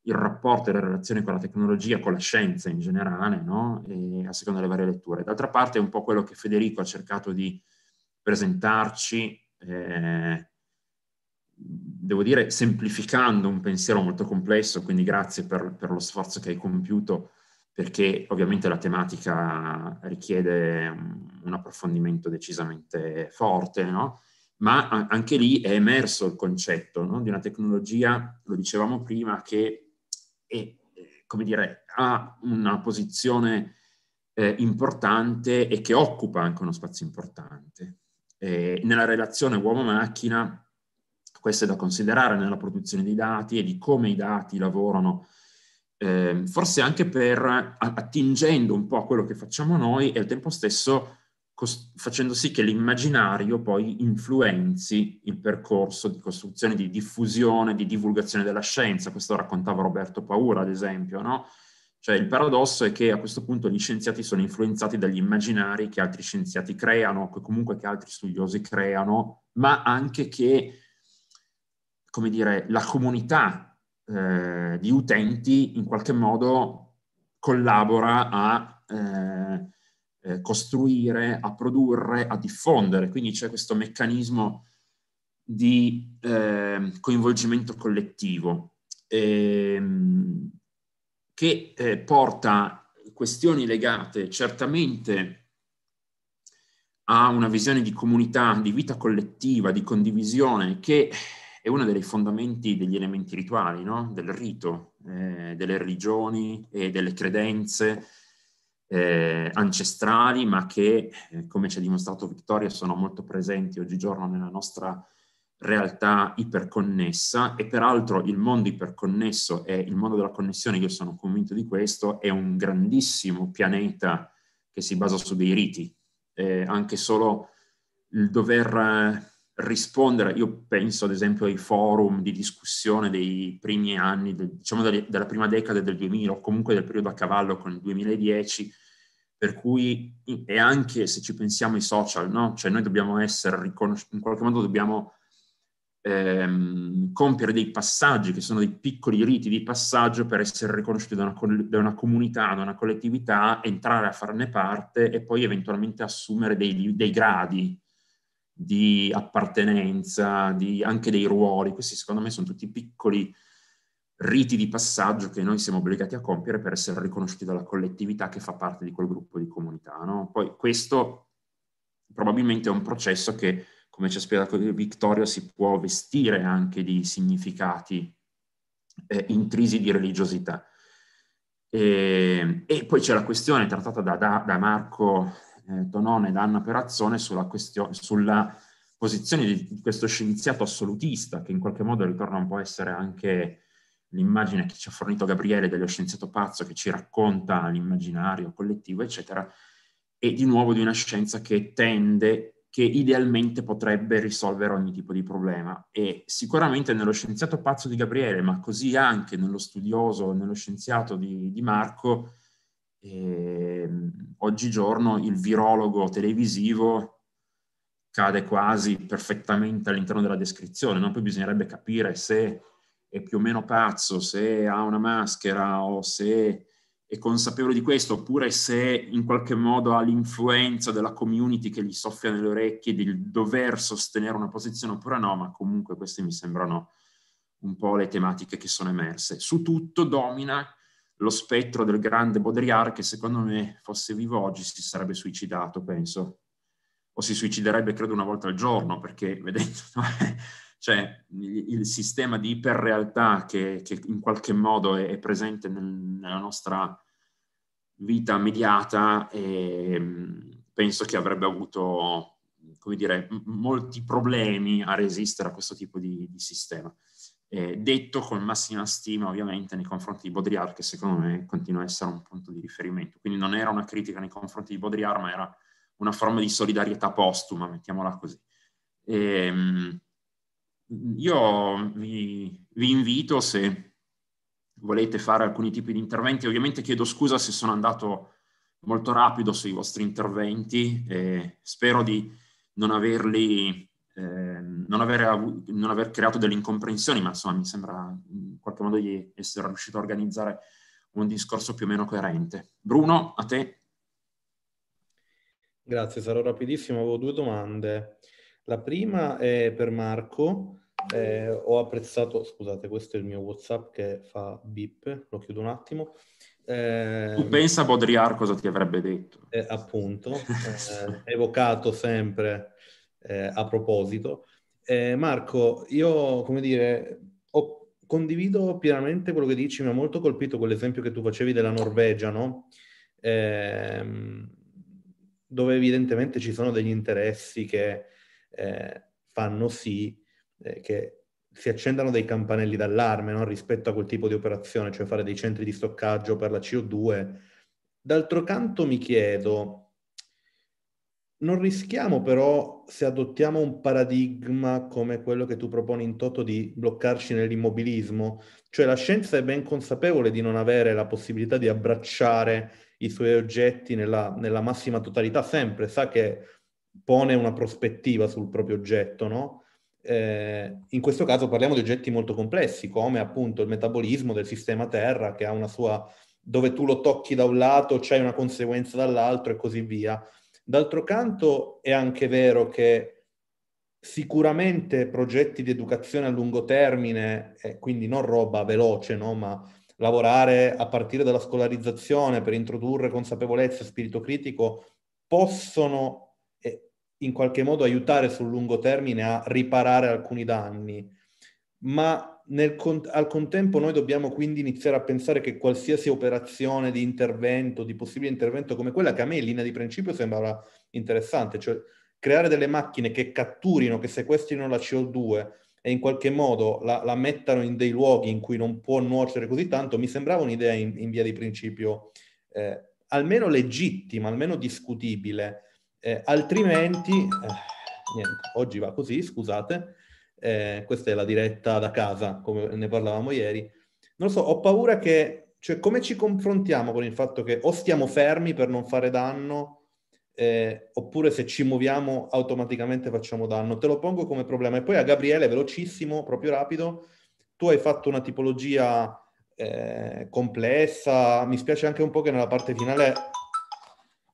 il rapporto e la relazione con la tecnologia, con la scienza in generale, no? e, a seconda delle varie letture. D'altra parte è un po' quello che Federico ha cercato di presentarci eh, devo dire, semplificando un pensiero molto complesso, quindi grazie per, per, lo sforzo che hai compiuto, perché ovviamente la tematica richiede un approfondimento decisamente forte, no? ma anche lì è emerso il concetto no? di una tecnologia, lo dicevamo prima, che è, come dire, ha una posizione eh, importante e che occupa anche uno spazio importante. Eh, nella relazione uomo-macchina questo è da considerare nella produzione dei dati e di come i dati lavorano, eh, forse anche per attingendo un po' a quello che facciamo noi e al tempo stesso cost- facendo sì che l'immaginario poi influenzi il percorso di costruzione, di diffusione, di divulgazione della scienza. Questo raccontava Roberto Paura, ad esempio, no? Cioè il paradosso è che a questo punto gli scienziati sono influenzati dagli immaginari che altri scienziati creano, che comunque che altri studiosi creano, ma anche che come dire, la comunità eh, di utenti in qualche modo collabora a eh, eh costruire, a produrre, a diffondere. Quindi c'è questo meccanismo di eh, coinvolgimento collettivo ehm, che eh, porta questioni legate certamente a una visione di comunità, di vita collettiva, di condivisione che è uno dei fondamenti degli elementi rituali, no? del rito, eh, delle religioni e delle credenze eh, ancestrali, ma che, eh, come ci ha dimostrato Vittoria, sono molto presenti oggigiorno nella nostra realtà iperconnessa e peraltro il mondo iperconnesso e il mondo della connessione, io sono convinto di questo, è un grandissimo pianeta che si basa su dei riti, eh, anche solo il dover rispondere, io penso ad esempio ai forum di discussione dei primi anni, diciamo della prima decade del 2000 o comunque del periodo a cavallo con il 2010, per cui e anche se ci pensiamo ai social, no? Cioè noi dobbiamo essere riconosciuti, in qualche modo dobbiamo ehm, compiere dei passaggi che sono dei piccoli riti di passaggio per essere riconosciuti da una, da una comunità, da una collettività, entrare a farne parte e poi eventualmente assumere dei, dei gradi di appartenenza, di anche dei ruoli. Questi secondo me sono tutti piccoli riti di passaggio che noi siamo obbligati a compiere per essere riconosciuti dalla collettività che fa parte di quel gruppo di comunità. No? Poi questo probabilmente è un processo che, come ci ha spiegato Vittorio, si può vestire anche di significati eh, intrisi di religiosità. E, e, poi c'è la questione trattata da, da, da Marco eh, Tonone ed Anna Perazzone sulla, question- sulla posizione di, questo scienziato assolutista, che in qualche modo ritorna un po' a essere anche l'immagine che ci ha fornito Gabriele dello scienziato pazzo che ci racconta l'immaginario collettivo, eccetera, e di nuovo di una scienza che tende, che idealmente potrebbe risolvere ogni tipo di problema. E sicuramente nello scienziato pazzo di Gabriele, ma così anche nello studioso, nello scienziato di, di Marco, e, ehm, oggigiorno il virologo televisivo cade quasi perfettamente all'interno della descrizione, no? poi bisognerebbe capire se è più o meno pazzo, se ha una maschera o se è consapevole di questo, oppure se in qualche modo ha l'influenza della community che gli soffia nelle orecchie del dover sostenere una posizione oppure no, ma comunque queste mi sembrano un po' le tematiche che sono emerse. Su tutto domina lo spettro del grande Baudrillard che secondo me fosse vivo oggi si sarebbe suicidato, penso, o si suiciderebbe credo una volta al giorno perché vedendo... cioè il, sistema di iperrealtà che, che in qualche modo è, è presente nel, nella nostra vita mediata e ehm, penso che avrebbe avuto, come dire, molti problemi a resistere a questo tipo di, di sistema eh, detto con massima stima ovviamente nei confronti di Baudrillard, che secondo me continua a essere un punto di riferimento. Quindi non era una critica nei confronti di Baudrillard, ma era una forma di solidarietà postuma, mettiamola così. E, ehm, io vi, vi invito, se volete fare alcuni tipi di interventi, ovviamente chiedo scusa se sono andato molto rapido sui vostri interventi, e spero di non averli eh, non, aver avuto, non, aver creato delle incomprensioni, ma insomma mi sembra in qualche modo di essere riuscito a organizzare un discorso più o meno coerente. Bruno, a te. Grazie, sarò rapidissimo, avevo due domande. La prima è per Marco. Eh, ho apprezzato, scusate, questo è il mio WhatsApp che fa bip, lo chiudo un attimo. Eh, tu pensa a Baudrillard cosa ti avrebbe detto. Eh, appunto, eh, evocato sempre eh, a proposito. Eh, Marco, io, come dire, ho, condivido pienamente quello che dici, mi ha molto colpito quell'esempio che tu facevi della Norvegia, no? Eh, dove evidentemente ci sono degli interessi che eh, fanno sì eh, che si accendano dei campanelli d'allarme no? rispetto a quel tipo di operazione, cioè fare dei centri di stoccaggio per la CO2. D'altro canto mi chiedo, non rischiamo però, se adottiamo un paradigma come quello che tu proponi in toto, di bloccarci nell'immobilismo? Cioè la scienza è ben consapevole di non avere la possibilità di abbracciare i suoi oggetti nella, nella massima totalità, sempre, sa che pone una prospettiva sul proprio oggetto, no? Eh, in questo caso parliamo di oggetti molto complessi, come appunto il metabolismo del sistema Terra, che ha una sua... dove tu lo tocchi da un lato, c'è una conseguenza dall'altro e così via D'altro canto è anche vero che sicuramente progetti di educazione a lungo termine, eh, quindi non roba veloce, no? ma lavorare a partire dalla scolarizzazione per introdurre consapevolezza e spirito critico, possono eh, in qualche modo aiutare sul lungo termine a riparare alcuni danni. Ma nel, al contempo noi dobbiamo quindi iniziare a pensare che qualsiasi operazione di intervento, di possibile intervento come quella che a me in linea di principio sembrava interessante, cioè creare delle macchine che catturino, che sequestrino la CO2 e in qualche modo la, la mettano in dei luoghi in cui non può nuocere così tanto, mi sembrava un'idea in, in via di principio eh, almeno legittima, almeno discutibile, eh, altrimenti, eh, niente, oggi va così, scusate, eh, questa è la diretta da casa, come ne parlavamo ieri. Non lo so, ho paura che, cioè, come ci confrontiamo con il fatto che o stiamo fermi per non fare danno, eh, oppure se ci muoviamo automaticamente facciamo danno. Te lo pongo come problema. E poi a Gabriele, velocissimo, proprio rapido, tu hai fatto una tipologia eh, complessa, mi spiace anche un po' che nella parte finale...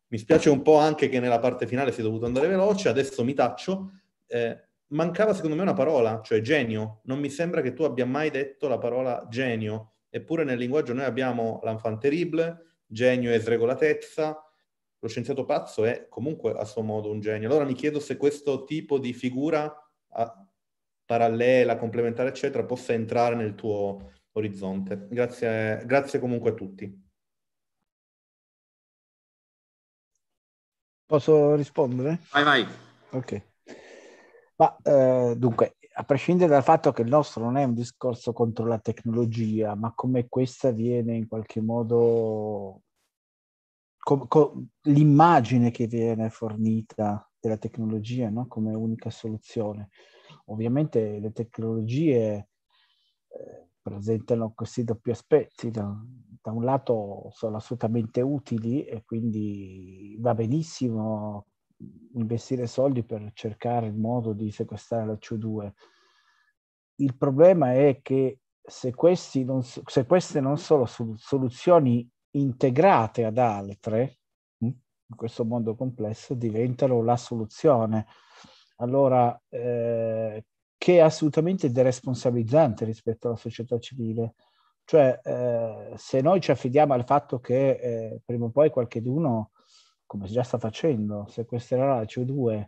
Mi spiace un po' anche che nella parte finale si è dovuto andare veloce, adesso mi taccio. Eh, mancava secondo me una parola, cioè genio. Non mi sembra che tu abbia mai detto la parola genio, eppure nel linguaggio noi abbiamo l'enfant terrible, genio e sregolatezza. Lo scienziato pazzo è comunque a suo modo un genio. Allora mi chiedo se questo tipo di figura parallela, complementare, eccetera, possa entrare nel tuo orizzonte. Grazie, grazie comunque a tutti. Posso rispondere? Vai, vai. Ok. Ma eh, dunque, a prescindere dal fatto che il nostro non è un discorso contro la tecnologia, ma come questa viene in qualche modo co- co- l'immagine che viene fornita della tecnologia no? come unica soluzione. Ovviamente le tecnologie eh, presentano questi doppi aspetti. Da, da un lato sono assolutamente utili e quindi va benissimo investire soldi per cercare il modo di sequestrare la CO2. Il problema è che se, non, se queste non sono soluzioni integrate ad altre, mm, in questo mondo complesso, diventano la soluzione. Allora, eh, che è assolutamente deresponsabilizzante rispetto alla società civile. Cioè, eh, se noi ci affidiamo al fatto che eh, prima o poi qualcheduno come si già sta facendo, sequestrerà il CO2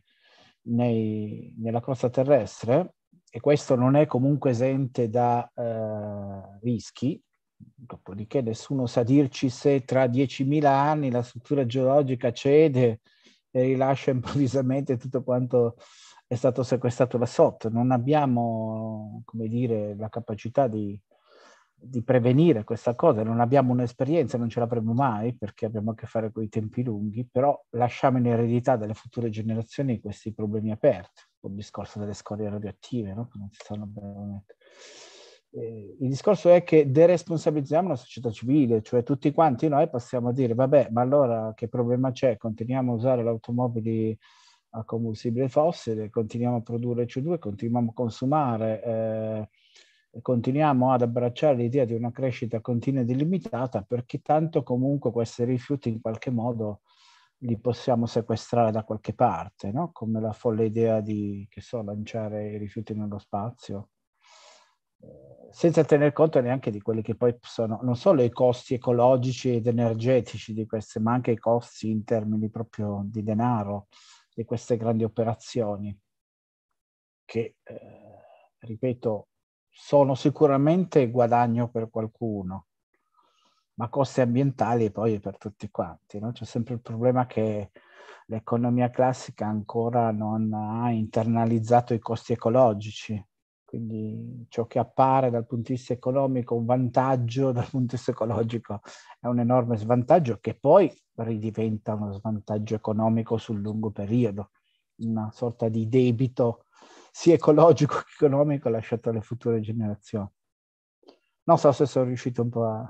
nei, nella crosta terrestre, e questo non è comunque esente da eh, rischi, dopodiché nessuno sa dirci se tra 10.000 anni la struttura geologica cede e rilascia improvvisamente tutto quanto è stato sequestrato là sotto. Non abbiamo, come dire, la capacità di di prevenire questa cosa, non abbiamo un'esperienza, non ce l'avremo mai perché abbiamo a che fare con i tempi lunghi, però lasciamo in eredità dalle future generazioni questi problemi aperti, il discorso delle scorie radioattive, no? non si sanno bene. Eh, il discorso è che deresponsabilizziamo la società civile, cioè tutti quanti noi possiamo dire vabbè, ma allora che problema c'è? Continuiamo a usare le automobili a eh, combustibile fossile, continuiamo a produrre CO2, continuiamo a consumare. Eh, continuiamo ad abbracciare l'idea di una crescita continua ed illimitata perché tanto comunque questi rifiuti in qualche modo li possiamo sequestrare da qualche parte, no? come la folle idea di, che so, lanciare i rifiuti nello spazio, eh, senza tener conto neanche di quelli che poi sono non solo i costi ecologici ed energetici di queste, ma anche i costi in termini proprio di denaro di queste grandi operazioni, che, eh, ripeto, sono sicuramente guadagno per qualcuno, ma costi ambientali poi per tutti quanti. No? C'è sempre il problema che l'economia classica ancora non ha internalizzato i costi ecologici, quindi ciò che appare dal punto di vista economico un vantaggio, dal punto di vista ecologico è un enorme svantaggio che poi ridiventa uno svantaggio economico sul lungo periodo, una sorta di debito sia ecologico che economico lasciato alle future generazioni. Non so se sono riuscito un po' a...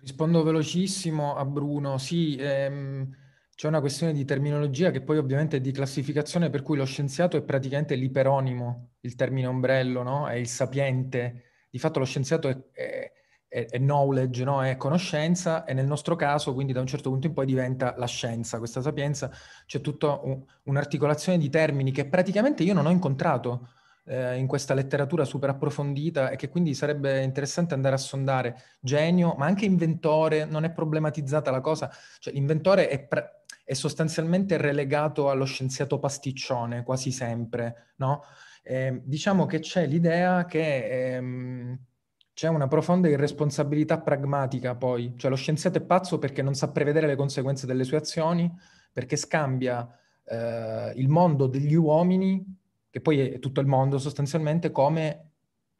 Rispondo velocissimo a Bruno. Sì, ehm, c'è una questione di terminologia che poi ovviamente è di classificazione, per cui lo scienziato è praticamente l'iperonimo, il termine ombrello, no? È il sapiente. Di fatto lo scienziato è, è è, è knowledge, no? è conoscenza e nel nostro caso quindi da un certo punto in poi diventa la scienza, questa sapienza, c'è tutta un, un'articolazione di termini che praticamente io non ho incontrato eh, in questa letteratura super approfondita e che quindi sarebbe interessante andare a sondare genio, ma anche inventore, non è problematizzata la cosa, cioè l'inventore è... Pre- è sostanzialmente relegato allo scienziato pasticcione quasi sempre, no? Eh, diciamo che c'è l'idea che ehm, c'è una profonda irresponsabilità pragmatica poi, cioè lo scienziato è pazzo perché non sa prevedere le conseguenze delle sue azioni, perché scambia eh, il mondo degli uomini, che poi è tutto il mondo sostanzialmente, come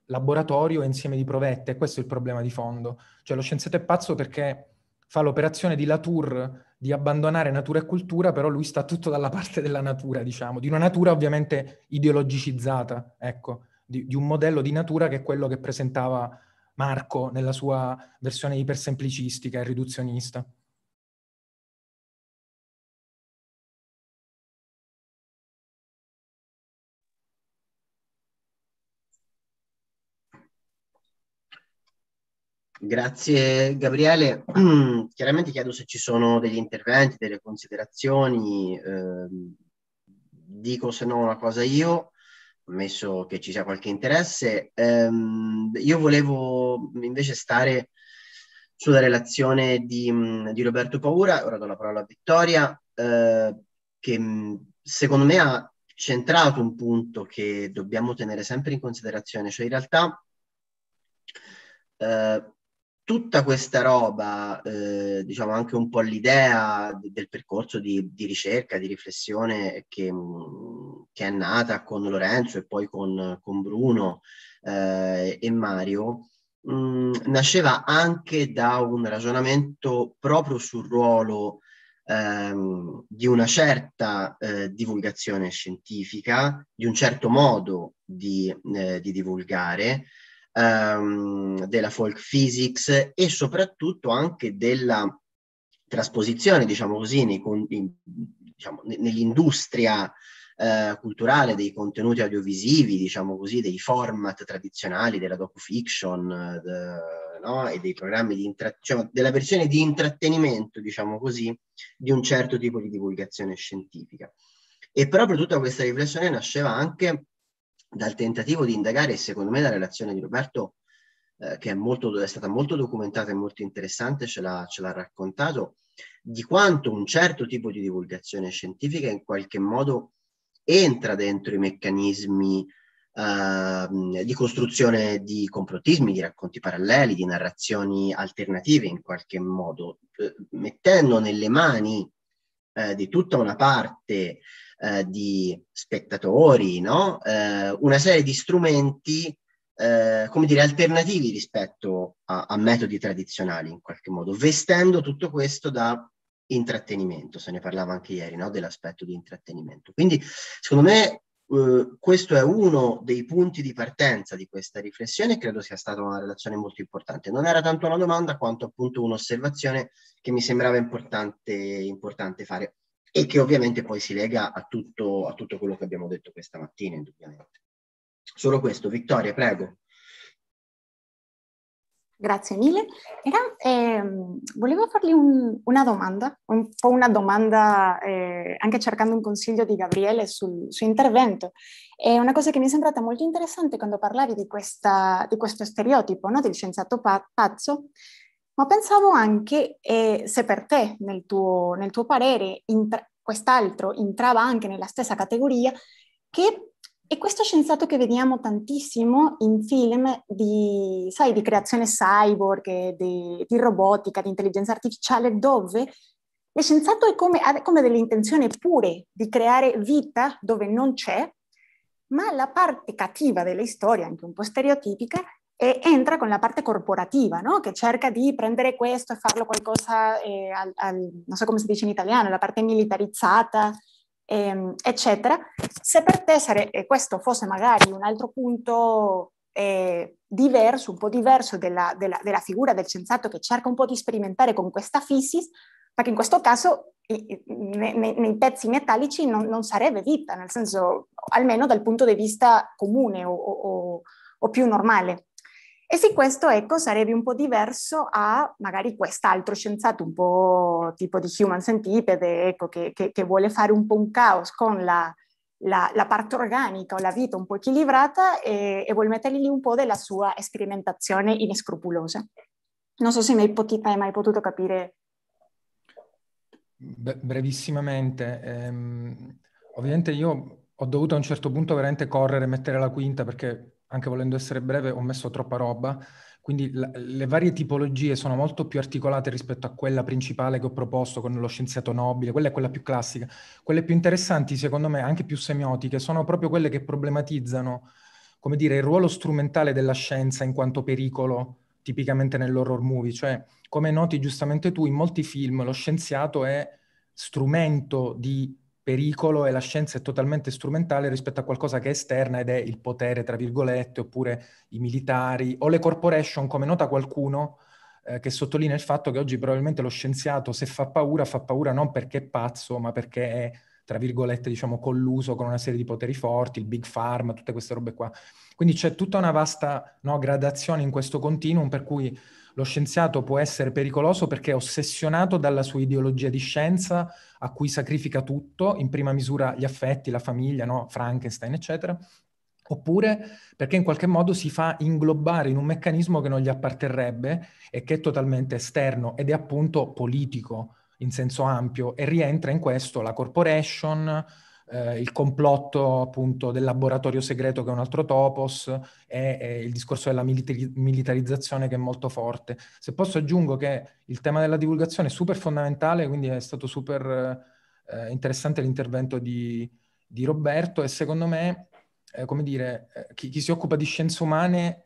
laboratorio e insieme di provette, e questo è il problema di fondo. Cioè lo scienziato è pazzo perché fa l'operazione di Latour di abbandonare natura e cultura, però lui sta tutto dalla parte della natura, diciamo, di una natura ovviamente ideologicizzata, ecco, di, di un modello di natura che è quello che presentava Marco nella sua versione ipersemplicistica e riduzionista. Grazie Gabriele. Chiaramente chiedo se ci sono degli interventi, delle considerazioni. Eh, dico se no una cosa io ammesso che ci sia qualche interesse. Ehm, io volevo invece stare sulla relazione di, mm, di, Roberto Paura, ora do la parola a Vittoria, eh, che mm, secondo me ha centrato un punto che dobbiamo tenere sempre in considerazione, cioè in realtà eh, tutta questa roba, eh, diciamo anche un po' l'idea del percorso di, di ricerca, di riflessione che, mm, che è nata con Lorenzo e poi con, con Bruno eh, e Mario, mh, mm, nasceva anche da un ragionamento proprio sul ruolo ehm, di una certa eh, divulgazione scientifica, di un certo modo di, eh, di divulgare, ehm, della folk physics e soprattutto anche della trasposizione, diciamo così, nei, in, diciamo, nell'industria eh, culturale dei contenuti audiovisivi, diciamo così, dei format tradizionali della docufiction de, no? e dei programmi di intrattenimento, cioè, della versione di intrattenimento, diciamo così, di un certo tipo di divulgazione scientifica. E proprio tutta questa riflessione nasceva anche dal tentativo di indagare, e secondo me la relazione di Roberto, eh, che è, molto, è, stata molto documentata e molto interessante, ce l'ha, ce l'ha raccontato, di quanto un certo tipo di divulgazione scientifica in qualche modo entra dentro i meccanismi uh, di costruzione di complottismi, di racconti paralleli, di narrazioni alternative in qualche modo, eh, mettendo nelle mani uh, di tutta una parte uh, di spettatori no? una serie di strumenti eh, come dire, alternativi rispetto a, a, metodi tradizionali in qualche modo, vestendo tutto questo da intrattenimento, se ne parlava anche ieri, no? dell'aspetto di intrattenimento. Quindi, secondo me, eh, questo è uno dei punti di partenza di questa riflessione e credo sia stata una relazione molto importante. Non era tanto una domanda quanto appunto un'osservazione che mi sembrava importante, importante fare e che ovviamente poi si lega a tutto, a tutto quello che abbiamo detto questa mattina, indubbiamente. Solo questo, Vittoria, prego. Grazie mille. Era, ehm, volevo fargli un, una domanda, un po' una domanda eh, anche cercando un consiglio di Gabriele sul suo intervento. È una cosa che mi è sembrata molto interessante quando parlavi di, questa, di questo stereotipo no? del scienziato pazzo, ma pensavo anche eh, se per te, nel tuo, nel tuo parere, intra- quest'altro entrava anche nella stessa categoria, che e questo scienziato che vediamo tantissimo in film di, sai, di creazione cyborg, di, di, robotica, di intelligenza artificiale, dove lo scienziato come, ha come dell'intenzione pure di creare vita dove non c'è, ma la parte cattiva della storia, anche un po' stereotipica, entra con la parte corporativa, no? che cerca di prendere questo e farlo qualcosa, eh, al, al, non so come si dice in italiano, la parte militarizzata, ehm, eccetera. Se per te sare- questo fosse magari un altro punto eh, diverso, un po' diverso della, della, della, figura del scienziato che cerca un po' di sperimentare con questa fisis, perché in questo caso nei, nei, pezzi metallici non, non, sarebbe vita, nel senso almeno dal punto di vista comune o, o, o più normale. E se questo ecco, sarebbe un po' diverso a magari quest'altro scienziato, un po' tipo di Human Centipede, ecco, che, che, che, vuole fare un po' un caos con la, la, la parte organica o la vita un po' equilibrata e, e vuole mettergli lì un po' della sua sperimentazione inescrupolosa. Non so se mi hai, pot- hai mai potuto capire. Be- brevissimamente, ehm, ovviamente io ho dovuto a un certo punto veramente correre e mettere la quinta perché anche volendo essere breve, ho messo troppa roba, quindi la, le varie tipologie sono molto più articolate rispetto a quella principale che ho proposto con lo scienziato nobile, quella è quella più classica. Quelle più interessanti, secondo me, anche più semiotiche, sono proprio quelle che problematizzano, come dire, il ruolo strumentale della scienza in quanto pericolo, tipicamente nell'horror movie, cioè, come noti giustamente tu, in molti film lo scienziato è strumento di pericolo e la scienza è totalmente strumentale rispetto a qualcosa che è esterna ed è il potere, tra virgolette, oppure i militari o le corporation, come nota qualcuno eh, che sottolinea il fatto che oggi probabilmente lo scienziato se fa paura fa paura non perché è pazzo, ma perché è, tra virgolette, diciamo, colluso con una serie di poteri forti, il big pharma, tutte queste robe qua. Quindi c'è tutta una vasta no, gradazione in questo continuum per cui lo scienziato può essere pericoloso perché è ossessionato dalla sua ideologia di scienza a cui sacrifica tutto, in prima misura gli affetti, la famiglia, no? Frankenstein, eccetera, oppure perché in qualche modo si fa inglobare in un meccanismo che non gli apparterrebbe e che è totalmente esterno ed è appunto politico in senso ampio e rientra in questo la corporation, eh, il complotto appunto del laboratorio segreto che è un altro topos e, e il discorso della militari- militarizzazione che è molto forte. Se posso aggiungo che il tema della divulgazione è super fondamentale, quindi è stato super eh, interessante l'intervento di, di, Roberto e secondo me, eh, come dire, eh, chi, chi, si occupa di scienze umane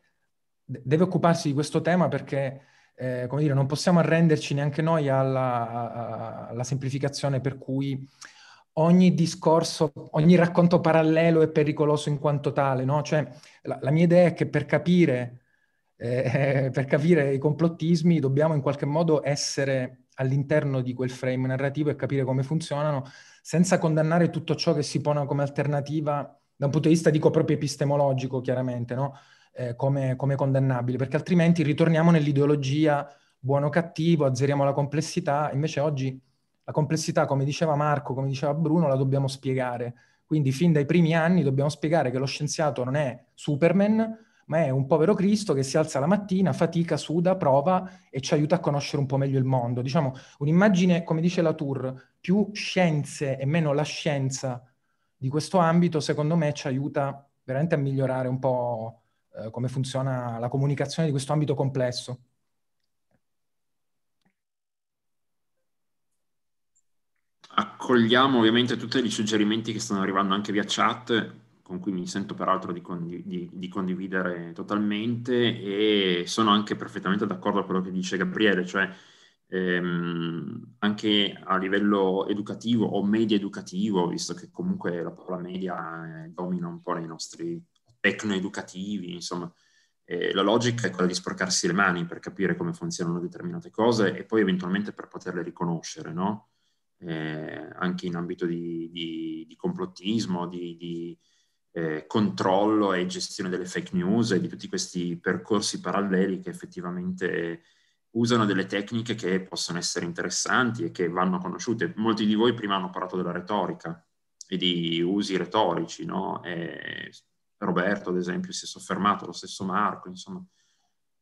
deve occuparsi di questo tema perché eh, come dire, non possiamo arrenderci neanche noi alla, alla semplificazione per cui ogni discorso, ogni racconto parallelo è pericoloso in quanto tale, no? Cioè, la, la mia idea è che per capire, eh, per capire i complottismi dobbiamo in qualche modo essere all'interno di quel frame narrativo e capire come funzionano, senza condannare tutto ciò che si pone come alternativa da un punto di vista, dico proprio epistemologico, chiaramente, no? eh, come, come condannabile, perché altrimenti ritorniamo nell'ideologia buono-cattivo, azzeriamo la complessità, invece oggi la complessità, come diceva Marco, come diceva Bruno, la dobbiamo spiegare. Quindi fin dai primi anni dobbiamo spiegare che lo scienziato non è Superman, ma è un povero Cristo che si alza la mattina, fatica, suda, prova e ci aiuta a conoscere un po' meglio il mondo. Diciamo, un'immagine, come dice la Tour, più scienze e meno la scienza di questo ambito, secondo me ci aiuta veramente a migliorare un po' eh, come funziona la comunicazione di questo ambito complesso. accogliamo ovviamente tutti i suggerimenti che stanno arrivando anche via chat, con cui mi sento peraltro di, condiv- di, di, condividere totalmente e sono anche perfettamente d'accordo con quello che dice Gabriele, cioè ehm, anche a livello educativo o media educativo, visto che comunque la parola media eh, domina un po' nei nostri tecno-educativi, insomma, la logica è quella di sporcarsi le mani per capire come funzionano determinate cose e poi eventualmente per poterle riconoscere, no? eh, anche in ambito di, di, di complottismo, di, di eh, controllo e gestione delle fake news e di tutti questi percorsi paralleli che effettivamente usano delle tecniche che possono essere interessanti e che vanno conosciute. Molti di voi prima hanno parlato della retorica e di usi retorici, no? E Roberto, ad esempio, si è soffermato, lo stesso Marco, insomma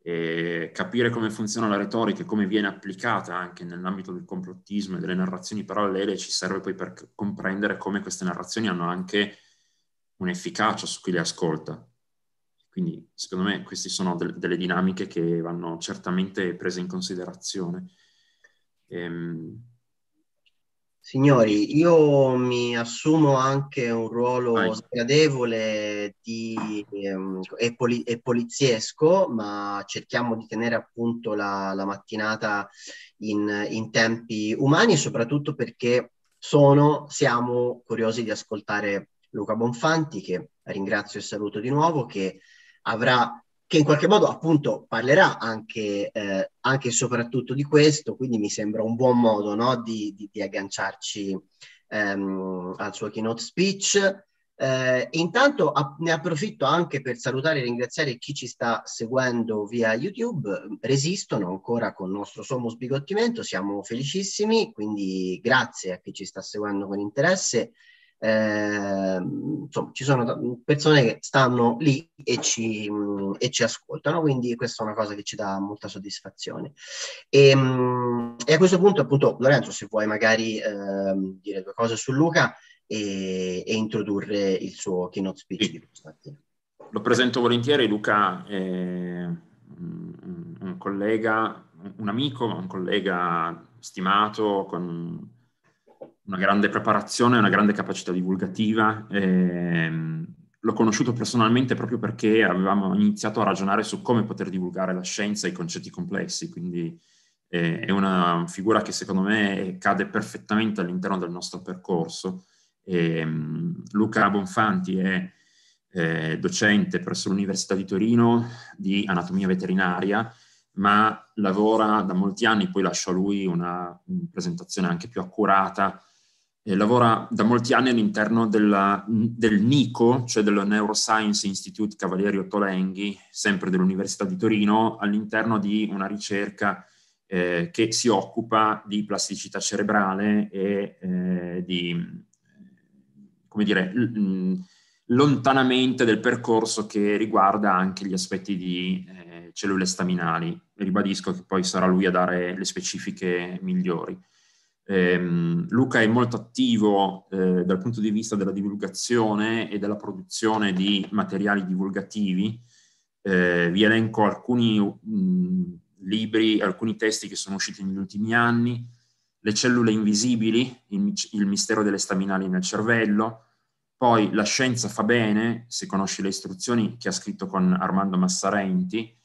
e capire come funziona la retorica e come viene applicata anche nell'ambito del complottismo e delle narrazioni parallele ci serve poi per comprendere come queste narrazioni hanno anche un'efficacia su chi le ascolta. Quindi secondo me queste sono del, delle dinamiche che vanno certamente prese in considerazione. Ehm, Signori, io mi assumo anche un ruolo sgradevole di, ehm, e, poli- e, poliziesco, ma cerchiamo di tenere appunto la, la mattinata in, in, tempi umani, soprattutto perché sono, siamo curiosi di ascoltare Luca Bonfanti, che ringrazio e saluto di nuovo, che avrà che in qualche modo appunto parlerà anche, eh, anche, e soprattutto di questo, quindi mi sembra un buon modo no, di, di, di, agganciarci ehm, al suo keynote speech. Eh, intanto a, ne approfitto anche per salutare e ringraziare chi ci sta seguendo via YouTube, resistono ancora con il nostro sommo sbigottimento, siamo felicissimi, quindi grazie a chi ci sta seguendo con interesse Ehm, insomma, ci sono persone che stanno lì e ci, e ci, ascoltano, quindi questa è una cosa che ci dà molta soddisfazione. E, ehm, e a questo punto, appunto, Lorenzo, se vuoi magari eh, dire due cose su Luca e, e introdurre il suo keynote speech sì. di mattina. Lo presento volentieri, Luca è un collega, un amico, un collega stimato con una grande preparazione, una grande capacità divulgativa. Ehm, l'ho conosciuto personalmente proprio perché avevamo iniziato a ragionare su come poter divulgare la scienza e i concetti complessi, quindi eh, è una figura che secondo me cade perfettamente all'interno del nostro percorso. E, ehm, Luca Bonfanti è eh, docente presso l'Università di Torino di anatomia veterinaria, ma lavora da molti anni, poi lascio a lui una mm, presentazione anche più accurata eh, lavora da molti anni all'interno della, del NICO, cioè del Neuroscience Institute Cavalieri Ottolenghi, sempre dell'Università di Torino, all'interno di una ricerca eh, che si occupa di plasticità cerebrale e eh, di, come dire, l- lontanamente del percorso che riguarda anche gli aspetti di eh, cellule staminali. Ribadisco che poi sarà lui a dare le specifiche migliori. Ehm, Luca è molto attivo eh, dal punto di vista della divulgazione e della produzione di materiali divulgativi. Eh, vi elenco alcuni mh, mm, libri, alcuni testi che sono usciti negli ultimi anni. Le cellule invisibili, il, il mistero delle staminali nel cervello, poi La scienza fa bene, se conosci le istruzioni, che ha scritto con Armando Massarenti,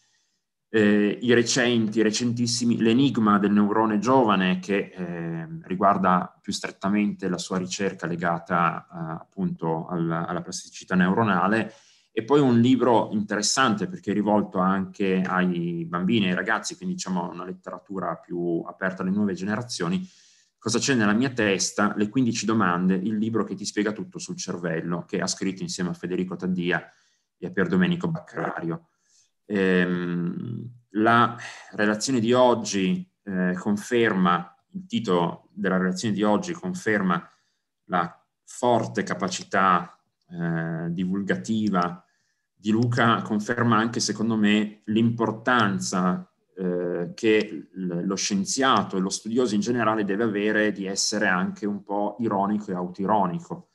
eh, i recenti, recentissimi, l'enigma del neurone giovane che eh, riguarda più strettamente la sua ricerca legata eh, appunto alla, alla, plasticità neuronale e poi un libro interessante perché è rivolto anche ai bambini e ai ragazzi, quindi diciamo una letteratura più aperta alle nuove generazioni, Cosa c'è nella mia testa? Le 15 domande, il libro che ti spiega tutto sul cervello, che ha scritto insieme a Federico Taddia e a Pier Domenico Baccarario. Ehm, la relazione di oggi eh, conferma, il titolo della relazione di oggi conferma la forte capacità eh, divulgativa di Luca conferma anche, secondo me, l'importanza eh, che lo scienziato e lo studioso in generale deve avere di essere anche un po' ironico e autoironico.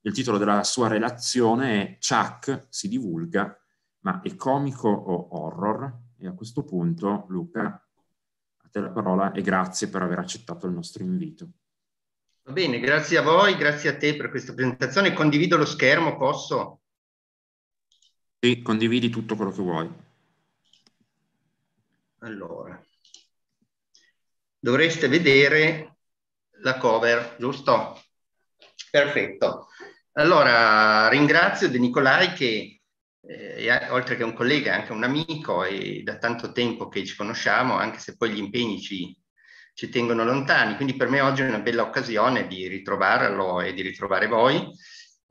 Il titolo della sua relazione è Chuck si divulga ma è comico o horror? E a questo punto, Luca, a te la parola e grazie per aver accettato il nostro invito. Va bene, grazie a voi, grazie a te per questa presentazione. Condivido lo schermo, posso? Sì, condividi tutto quello che vuoi. Allora, dovreste vedere la cover, giusto? Perfetto. Allora, ringrazio De Nicolai che eh, oltre che un collega è anche un amico e da tanto tempo che ci conosciamo, anche se poi gli impegni ci, ci tengono lontani. Quindi per me oggi è una bella occasione di ritrovarlo e di ritrovare voi.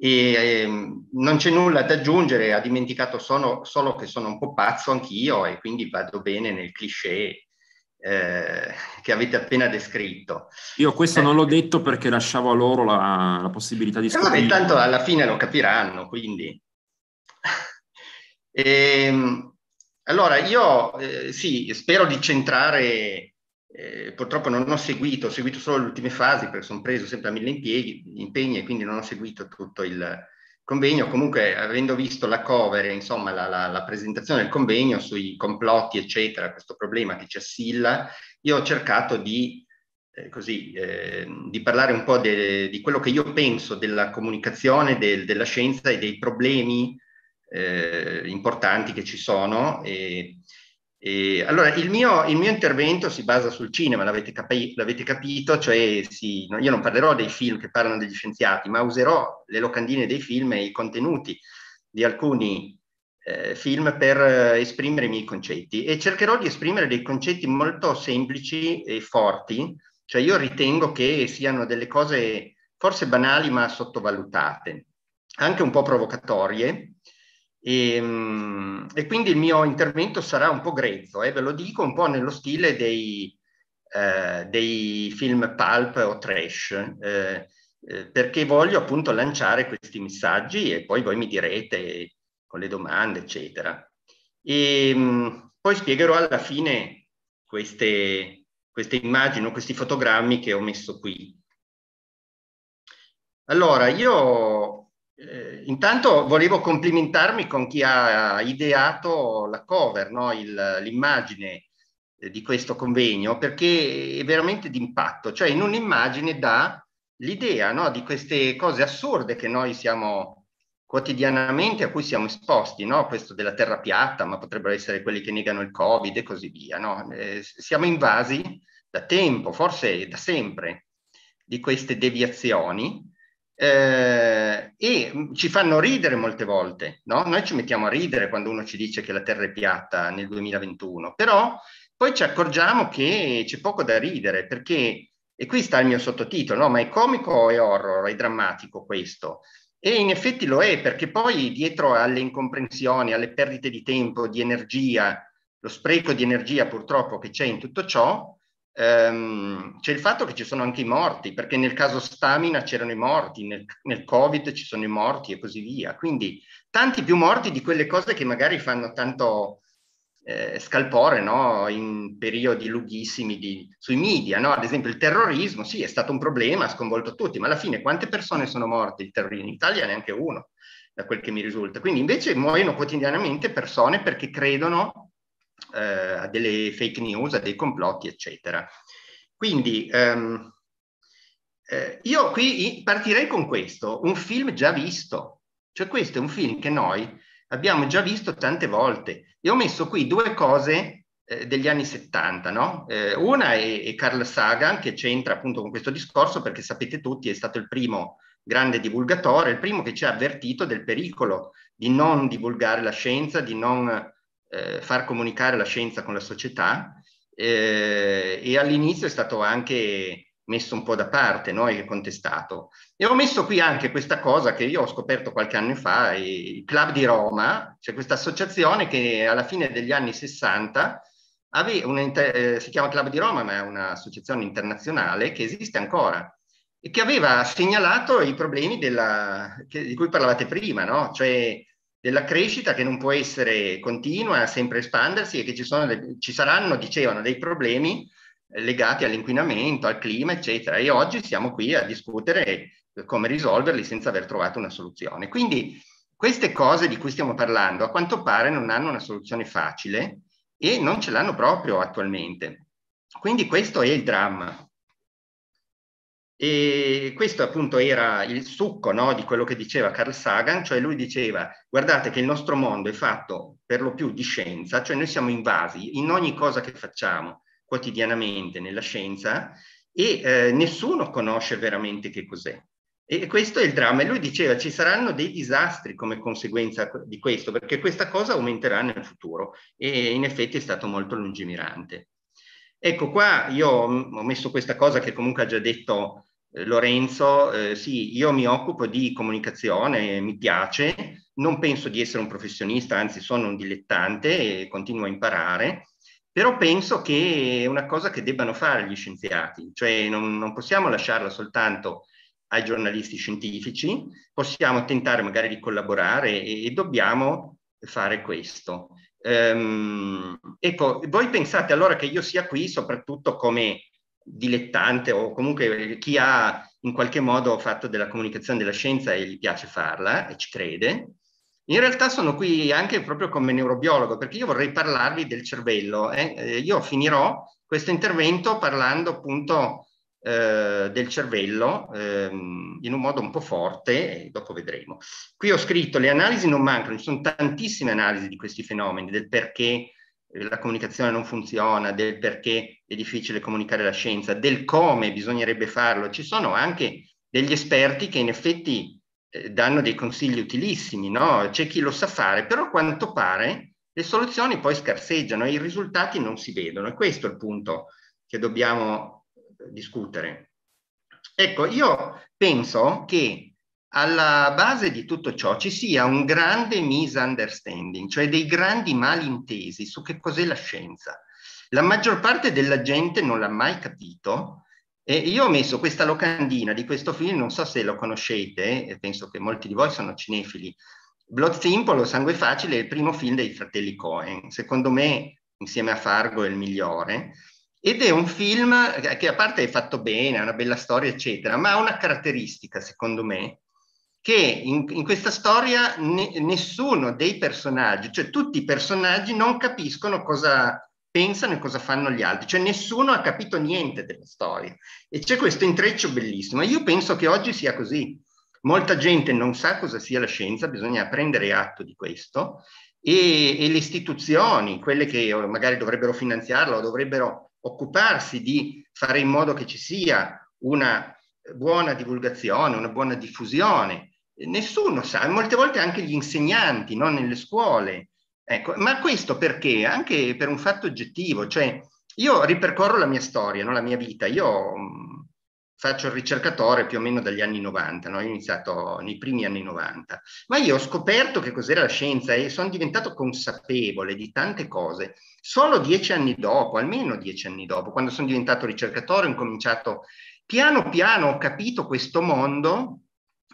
E, ehm, non c'è nulla da aggiungere, ha dimenticato sono, solo che sono un po' pazzo anch'io e quindi vado bene nel cliché eh, che avete appena descritto. Io questo eh, non l'ho detto perché lasciavo a loro la, la possibilità di eh, scoprire. Ma intanto alla fine lo capiranno, quindi... Ehm, allora, io eh, sì, spero di centrare, eh, purtroppo non ho seguito, ho seguito solo le ultime fasi perché sono preso sempre a mille impieghi, impegni e quindi non ho seguito tutto il convegno. Comunque, avendo visto la cover, insomma, la, la, la presentazione del convegno sui complotti, eccetera, questo problema che ci assilla, io ho cercato di eh, così, eh, di parlare un po' de, di quello che io penso della comunicazione, del, della scienza e dei problemi eh, importanti che ci sono. E, e allora, il mio, il mio, intervento si basa sul cinema, l'avete, capi- l'avete capito, cioè sì, no, io non parlerò dei film che parlano degli scienziati, ma userò le locandine dei film e i contenuti di alcuni eh, film per eh, esprimere i miei concetti e cercherò di esprimere dei concetti molto semplici e forti, cioè io ritengo che siano delle cose forse banali ma sottovalutate, anche un po' provocatorie, e, ehm, e, quindi il mio intervento sarà un po' grezzo, eh, ve lo dico, un po' nello stile dei, eh, dei film pulp o trash, eh, eh perché voglio appunto lanciare questi messaggi e poi voi mi direte con le domande, eccetera. E ehm, poi spiegherò alla fine queste, queste immagini, questi fotogrammi che ho messo qui. Allora, io eh, intanto volevo complimentarmi con chi ha ideato la cover, no? Il, l'immagine eh, di questo convegno, perché è veramente d'impatto, cioè in un'immagine dà l'idea no? di queste cose assurde che noi siamo quotidianamente a cui siamo esposti, no? questo della terra piatta, ma potrebbero essere quelli che negano il Covid e così via. Eh, siamo invasi da tempo, forse da sempre, di queste deviazioni eh, e mm, ci fanno ridere molte volte, no? Noi ci mettiamo a ridere quando uno ci dice che la Terra è piatta nel 2021, però poi ci accorgiamo che c'è poco da ridere perché, e qui sta il mio sottotitolo, no? Ma è comico o è horror, è drammatico questo? E in effetti lo è perché poi dietro alle incomprensioni, alle perdite di tempo, di energia, lo spreco di energia purtroppo che c'è in tutto ciò, ehm, c'è il fatto che ci sono anche i morti, perché nel caso Stamina c'erano i morti, nel, nel Covid ci sono i morti e così via. Quindi tanti più morti di quelle cose che magari fanno tanto eh, scalpore no? in periodi lunghissimi di, sui media. No? Ad esempio il terrorismo, sì, è stato un problema, ha sconvolto tutti, ma alla fine quante persone sono morte il terrorismo? In Italia neanche uno, da quel che mi risulta. Quindi invece muoiono quotidianamente persone perché credono eh, a delle fake news, a dei complotti, eccetera. Quindi ehm, eh, io qui partirei con questo, un film già visto, cioè questo è un film che noi abbiamo già visto tante volte e ho messo qui due cose eh, degli anni 70, no? Eh, una è, è Carl Sagan che c'entra appunto con questo discorso perché sapete tutti è stato il primo grande divulgatore, il primo che ci ha avvertito del pericolo di non divulgare la scienza, di non eh, far comunicare la scienza con la società eh, e all'inizio è stato anche messo un po' da parte no? e contestato. E ho messo qui anche questa cosa che io ho scoperto qualche anno fa, il Club di Roma, cioè questa associazione che alla fine degli anni 60 Inter- eh, si chiama Club di Roma, ma è un'associazione internazionale che esiste ancora e che aveva segnalato i problemi della, che, di cui parlavate prima, no? cioè della crescita che non può essere continua, sempre espandersi e che ci, sono, ci saranno, dicevano, dei problemi legati all'inquinamento, al clima, eccetera. E oggi siamo qui a discutere come risolverli senza aver trovato una soluzione. Quindi queste cose di cui stiamo parlando a quanto pare non hanno una soluzione facile e non ce l'hanno proprio attualmente. Quindi questo è il dramma. E questo appunto era il succo no, di quello che diceva Carl Sagan, cioè lui diceva guardate che il nostro mondo è fatto per lo più di scienza, cioè noi siamo invasi in ogni cosa che facciamo quotidianamente nella scienza e eh, nessuno conosce veramente che cos'è. E questo è il dramma. E lui diceva ci saranno dei disastri come conseguenza di questo, perché questa cosa aumenterà nel futuro. E in effetti è stato molto lungimirante. Ecco qua io ho messo questa cosa che comunque ha già detto eh, Lorenzo, eh, sì, io mi occupo di comunicazione, mi piace, non penso di essere un professionista, anzi sono un dilettante e continuo a imparare, però penso che è una cosa che debbano fare gli scienziati, cioè non, non possiamo lasciarla soltanto ai giornalisti scientifici, possiamo tentare magari di collaborare e, e dobbiamo fare questo. Ehm, ecco, voi pensate allora che io sia qui soprattutto come dilettante o comunque chi ha in qualche modo fatto della comunicazione della scienza e gli piace farla e ci crede. In realtà sono qui anche proprio come neurobiologo perché io vorrei parlarvi del cervello. Eh. eh? Io finirò questo intervento parlando appunto eh, del cervello ehm, in un modo un po' forte e dopo vedremo. Qui ho scritto le analisi non mancano, ci sono tantissime analisi di questi fenomeni, del perché la comunicazione non funziona, del perché è difficile comunicare la scienza, del come bisognerebbe farlo. Ci sono anche degli esperti che in effetti eh, danno dei consigli utilissimi, no? C'è chi lo sa fare, però a quanto pare le soluzioni poi scarseggiano e i risultati non si vedono. E questo è il punto che dobbiamo discutere. Ecco, io penso che alla base di tutto ciò ci sia un grande misunderstanding, cioè dei grandi malintesi su che cos'è la scienza. La maggior parte della gente non l'ha mai capito e io ho messo questa locandina di questo film, non so se lo conoscete, e penso che molti di voi sono cinefili. Blood Simple o Sangue Facile è il primo film dei fratelli Cohen, secondo me insieme a Fargo è il migliore. Ed è un film che a parte è fatto bene, ha una bella storia, eccetera, ma ha una caratteristica, secondo me, che in, in questa storia ne, nessuno dei personaggi, cioè tutti i personaggi non capiscono cosa pensano e cosa fanno gli altri, cioè nessuno ha capito niente della storia e c'è questo intreccio bellissimo. Io penso che oggi sia così. Molta gente non sa cosa sia la scienza, bisogna prendere atto di questo e, e le istituzioni, quelle che magari dovrebbero finanziarla o dovrebbero occuparsi di fare in modo che ci sia una buona divulgazione, una buona diffusione nessuno sa, molte volte anche gli insegnanti, no? nelle scuole. Ecco, ma questo perché? Anche per un fatto oggettivo, cioè io ripercorro la mia storia, no? la mia vita. Io mh, mm, faccio il ricercatore più o meno dagli anni 90, no? ho iniziato nei primi anni 90, ma io ho scoperto che cos'era la scienza e sono diventato consapevole di tante cose solo dieci anni dopo, almeno dieci anni dopo, quando sono diventato ricercatore, ho incominciato piano piano, ho capito questo mondo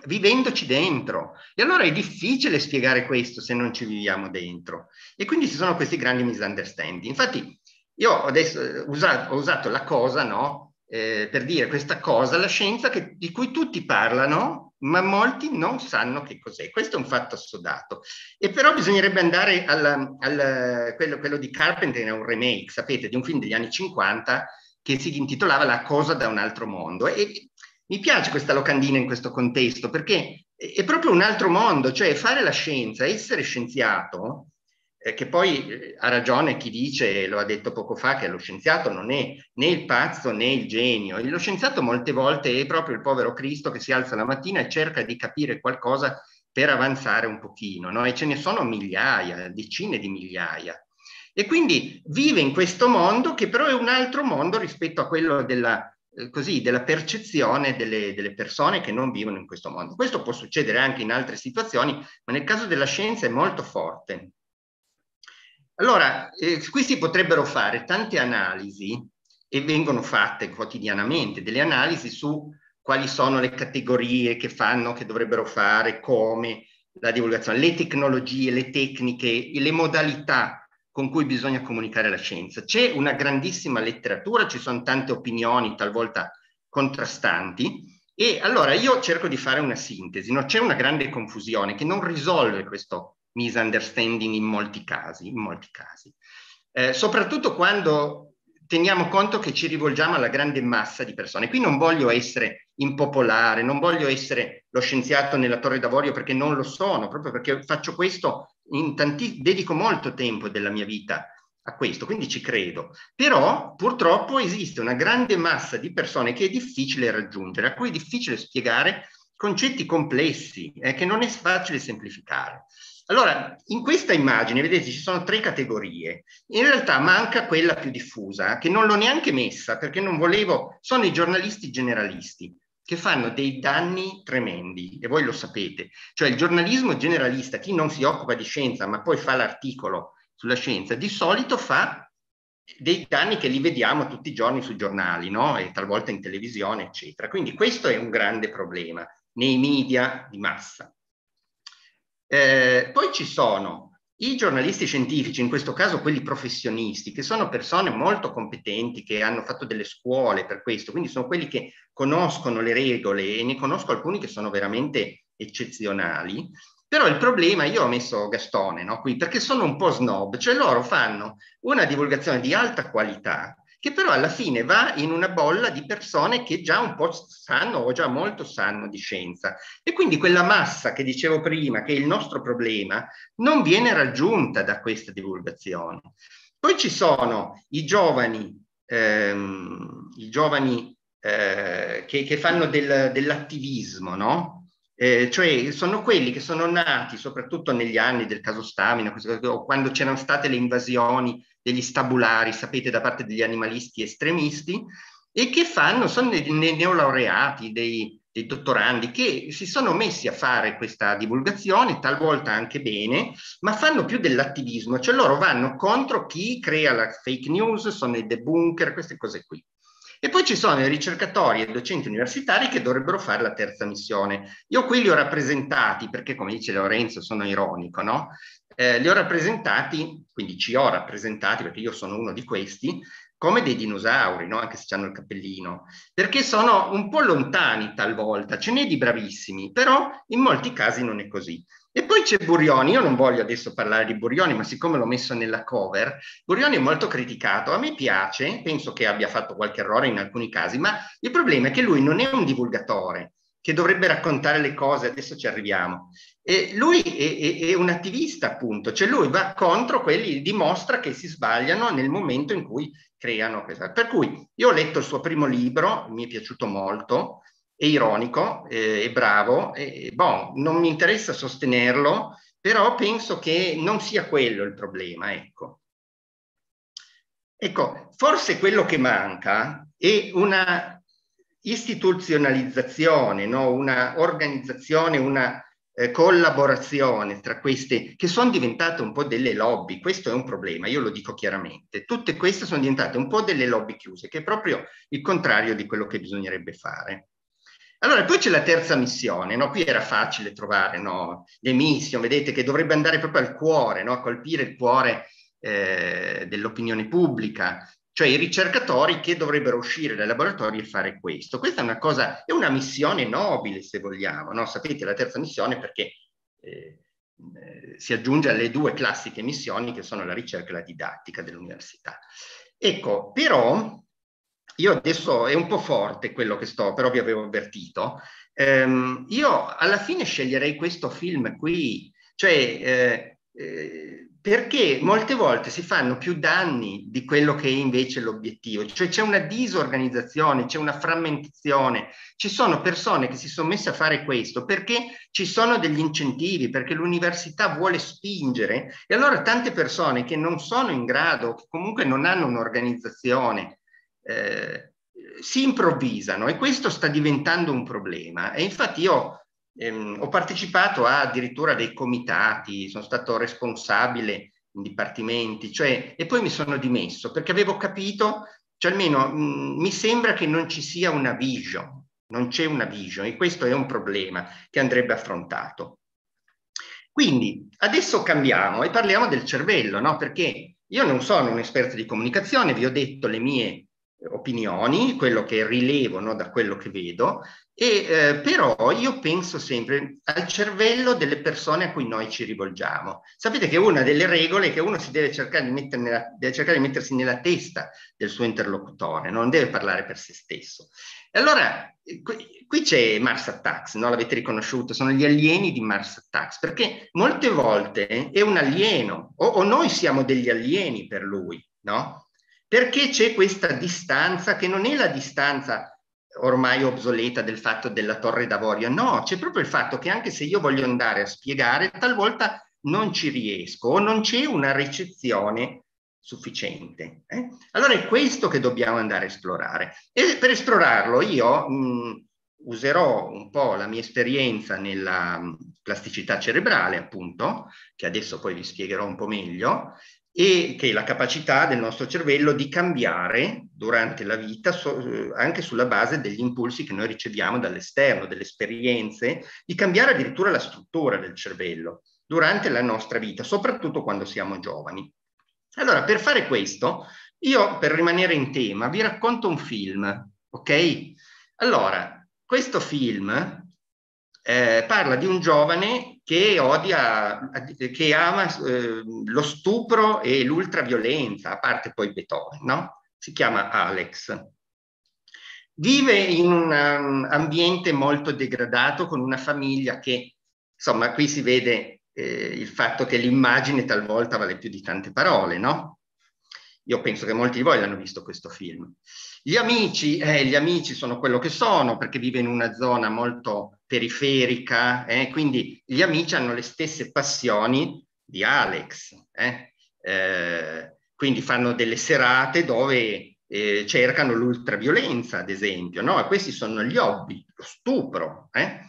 vivendoci dentro. E allora è difficile spiegare questo se non ci viviamo dentro. E quindi ci sono questi grandi misunderstanding. Infatti, io adesso eh, ho usato la cosa, no? Eh, per dire questa cosa, la scienza che, di cui tutti parlano, ma molti non sanno che cos'è. Questo è un fatto assodato. E però bisognerebbe andare a quello, quello di Carpenter, è un remake, sapete, di un film degli anni 50 che si intitolava La cosa da un altro mondo. E mi piace questa locandina in questo contesto perché è proprio un altro mondo, cioè fare la scienza, essere scienziato, eh, che poi eh, ha ragione chi dice, lo ha detto poco fa, che lo scienziato non è né il pazzo né il genio. E lo scienziato molte volte è proprio il povero Cristo che si alza la mattina e cerca di capire qualcosa per avanzare un pochino, no? e ce ne sono migliaia, decine di migliaia. E quindi vive in questo mondo che però è un altro mondo rispetto a quello della, eh, così, della percezione delle, delle, persone che non vivono in questo mondo. Questo può succedere anche in altre situazioni, ma nel caso della scienza è molto forte. Allora, eh, qui si potrebbero fare tante analisi, e vengono fatte quotidianamente, delle analisi su quali sono le categorie che fanno, che dovrebbero fare, come la divulgazione, le tecnologie, le tecniche, le modalità con cui bisogna comunicare la scienza. C'è una grandissima letteratura, ci sono tante opinioni talvolta contrastanti e allora io cerco di fare una sintesi, no? c'è una grande confusione che non risolve questo misunderstanding in molti casi, in molti casi. Eh, soprattutto quando teniamo conto che ci rivolgiamo alla grande massa di persone. Qui non voglio essere impopolare, non voglio essere lo scienziato nella torre d'avorio perché non lo sono, proprio perché faccio questo in tanti, dedico molto tempo della mia vita a questo, quindi ci credo. Però purtroppo esiste una grande massa di persone che è difficile raggiungere, a cui è difficile spiegare concetti complessi eh, che non è facile semplificare. Allora, in questa immagine, vedete, ci sono tre categorie. In realtà manca quella più diffusa, che non l'ho neanche messa perché non volevo, sono i giornalisti generalisti che fanno dei danni tremendi e voi lo sapete. Cioè il giornalismo generalista, chi non si occupa di scienza ma poi fa l'articolo sulla scienza, di solito fa dei danni che li vediamo tutti i giorni sui giornali, no? E talvolta in televisione, eccetera. Quindi questo è un grande problema nei media di massa. Eh, poi ci sono i giornalisti scientifici, in questo caso quelli professionisti, che sono persone molto competenti, che hanno fatto delle scuole per questo, quindi sono quelli che conoscono le regole e ne conosco alcuni che sono veramente eccezionali, però il problema, io ho messo Gastone no, qui perché sono un po' snob, cioè loro fanno una divulgazione di alta qualità che però alla fine va in una bolla di persone che già un po' sanno o già molto sanno di scienza. E quindi quella massa che dicevo prima, che è il nostro problema, non viene raggiunta da questa divulgazione. Poi ci sono i giovani, ehm, i giovani eh, che, che, fanno del, dell'attivismo, no? Eh, cioè sono quelli che sono nati soprattutto negli anni del caso Stamina, quando c'erano state le invasioni degli stabulari, sapete, da parte degli animalisti estremisti, e che fanno, sono dei, dei neolaureati, dei, dei dottorandi che si sono messi a fare questa divulgazione, talvolta anche bene, ma fanno più dell'attivismo, cioè loro vanno contro chi crea la fake news, sono i debunker, queste cose qui. E poi ci sono i ricercatori e i docenti universitari che dovrebbero fare la terza missione. Io qui li ho rappresentati, perché come dice Lorenzo sono ironico, no? Eh, li ho rappresentati, quindi ci ho rappresentati, perché io sono uno di questi, come dei dinosauri, no? anche se hanno il cappellino, perché sono un po' lontani talvolta, ce n'è di bravissimi, però in molti casi non è così. E poi c'è Burioni, io non voglio adesso parlare di Burioni, ma siccome l'ho messo nella cover, Burioni è molto criticato, a me piace, penso che abbia fatto qualche errore in alcuni casi, ma il problema è che lui non è un divulgatore che dovrebbe raccontare le cose, adesso ci arriviamo. E lui è, è, è un attivista appunto, cioè lui va contro quelli, dimostra che si sbagliano nel momento in cui creano questa. Per cui io ho letto il suo primo libro, mi è piaciuto molto, è ironico, eh, è bravo, eh, bon, non mi interessa sostenerlo, però penso che non sia quello il problema, ecco. Ecco, forse quello che manca è una istituzionalizzazione, no? una organizzazione, una eh, collaborazione tra queste, che sono diventate un po' delle lobby, questo è un problema, io lo dico chiaramente, tutte queste sono diventate un po' delle lobby chiuse, che è proprio il contrario di quello che bisognerebbe fare. Allora, poi c'è la terza missione, no? qui era facile trovare no? le mission, vedete, che dovrebbe andare proprio al cuore, no? a colpire il cuore eh, dell'opinione pubblica, cioè i ricercatori che dovrebbero uscire dai laboratori e fare questo. Questa è una cosa, è una missione nobile, se vogliamo, no? sapete, la terza missione perché eh, si aggiunge alle due classiche missioni che sono la ricerca e la didattica dell'università. Ecco, però io adesso è un po' forte quello che sto, però vi avevo avvertito. Ehm, io alla fine sceglierei questo film qui, cioè eh, eh, perché molte volte si fanno più danni di quello che è invece l'obiettivo, cioè c'è una disorganizzazione, c'è una frammentazione, ci sono persone che si sono messe a fare questo perché ci sono degli incentivi, perché l'università vuole spingere e allora tante persone che non sono in grado, che comunque non hanno un'organizzazione, eh, si improvvisano e questo sta diventando un problema. E infatti io ehm, ho partecipato a addirittura dei comitati, sono stato responsabile in dipartimenti, cioè, e poi mi sono dimesso perché avevo capito, cioè almeno mh, mi sembra che non ci sia una vision, non c'è una vision e questo è un problema che andrebbe affrontato. Quindi adesso cambiamo e parliamo del cervello, no? Perché io non sono un esperto di comunicazione, vi ho detto le mie opinioni, quello che rilevo da quello che vedo, e, eh, però io penso sempre al cervello delle persone a cui noi ci rivolgiamo. Sapete che una delle regole è che uno si deve cercare di, metter nella, deve cercare di mettersi nella testa del suo interlocutore, non deve parlare per se stesso. E allora qui, qui c'è Mars Attacks, no? l'avete riconosciuto, sono gli alieni di Mars Attacks, perché molte volte è un alieno o, o noi siamo degli alieni per lui, no? Perché c'è questa distanza che non è la distanza ormai obsoleta del fatto della torre d'avorio, no, c'è proprio il fatto che anche se io voglio andare a spiegare, talvolta non ci riesco o non c'è una ricezione sufficiente. Eh? Allora è questo che dobbiamo andare a esplorare. E per esplorarlo io mh, mm, userò un po' la mia esperienza nella mm, plasticità cerebrale, appunto, che adesso poi vi spiegherò un po' meglio, e che è la capacità del nostro cervello di cambiare durante la vita so, eh, anche sulla base degli impulsi che noi riceviamo dall'esterno, delle esperienze, di cambiare addirittura la struttura del cervello durante la nostra vita, soprattutto quando siamo giovani. Allora, per fare questo, io per rimanere in tema vi racconto un film, ok? Allora, questo film eh, parla di un giovane che, odia, che ama eh, lo stupro e l'ultraviolenza, a parte poi Beethoven, no? Si chiama Alex. Vive in un ehm, ambiente molto degradato con una famiglia che, insomma, qui si vede eh, il fatto che l'immagine talvolta vale più di tante parole, no? Io penso che molti di voi l'hanno visto questo film. Gli amici, eh, gli amici sono quello che sono perché vive in una zona molto periferica, eh? quindi gli amici hanno le stesse passioni di Alex, eh? Eh, quindi fanno delle serate dove eh, cercano l'ultraviolenza, ad esempio, no? questi sono gli hobby, lo stupro. Eh?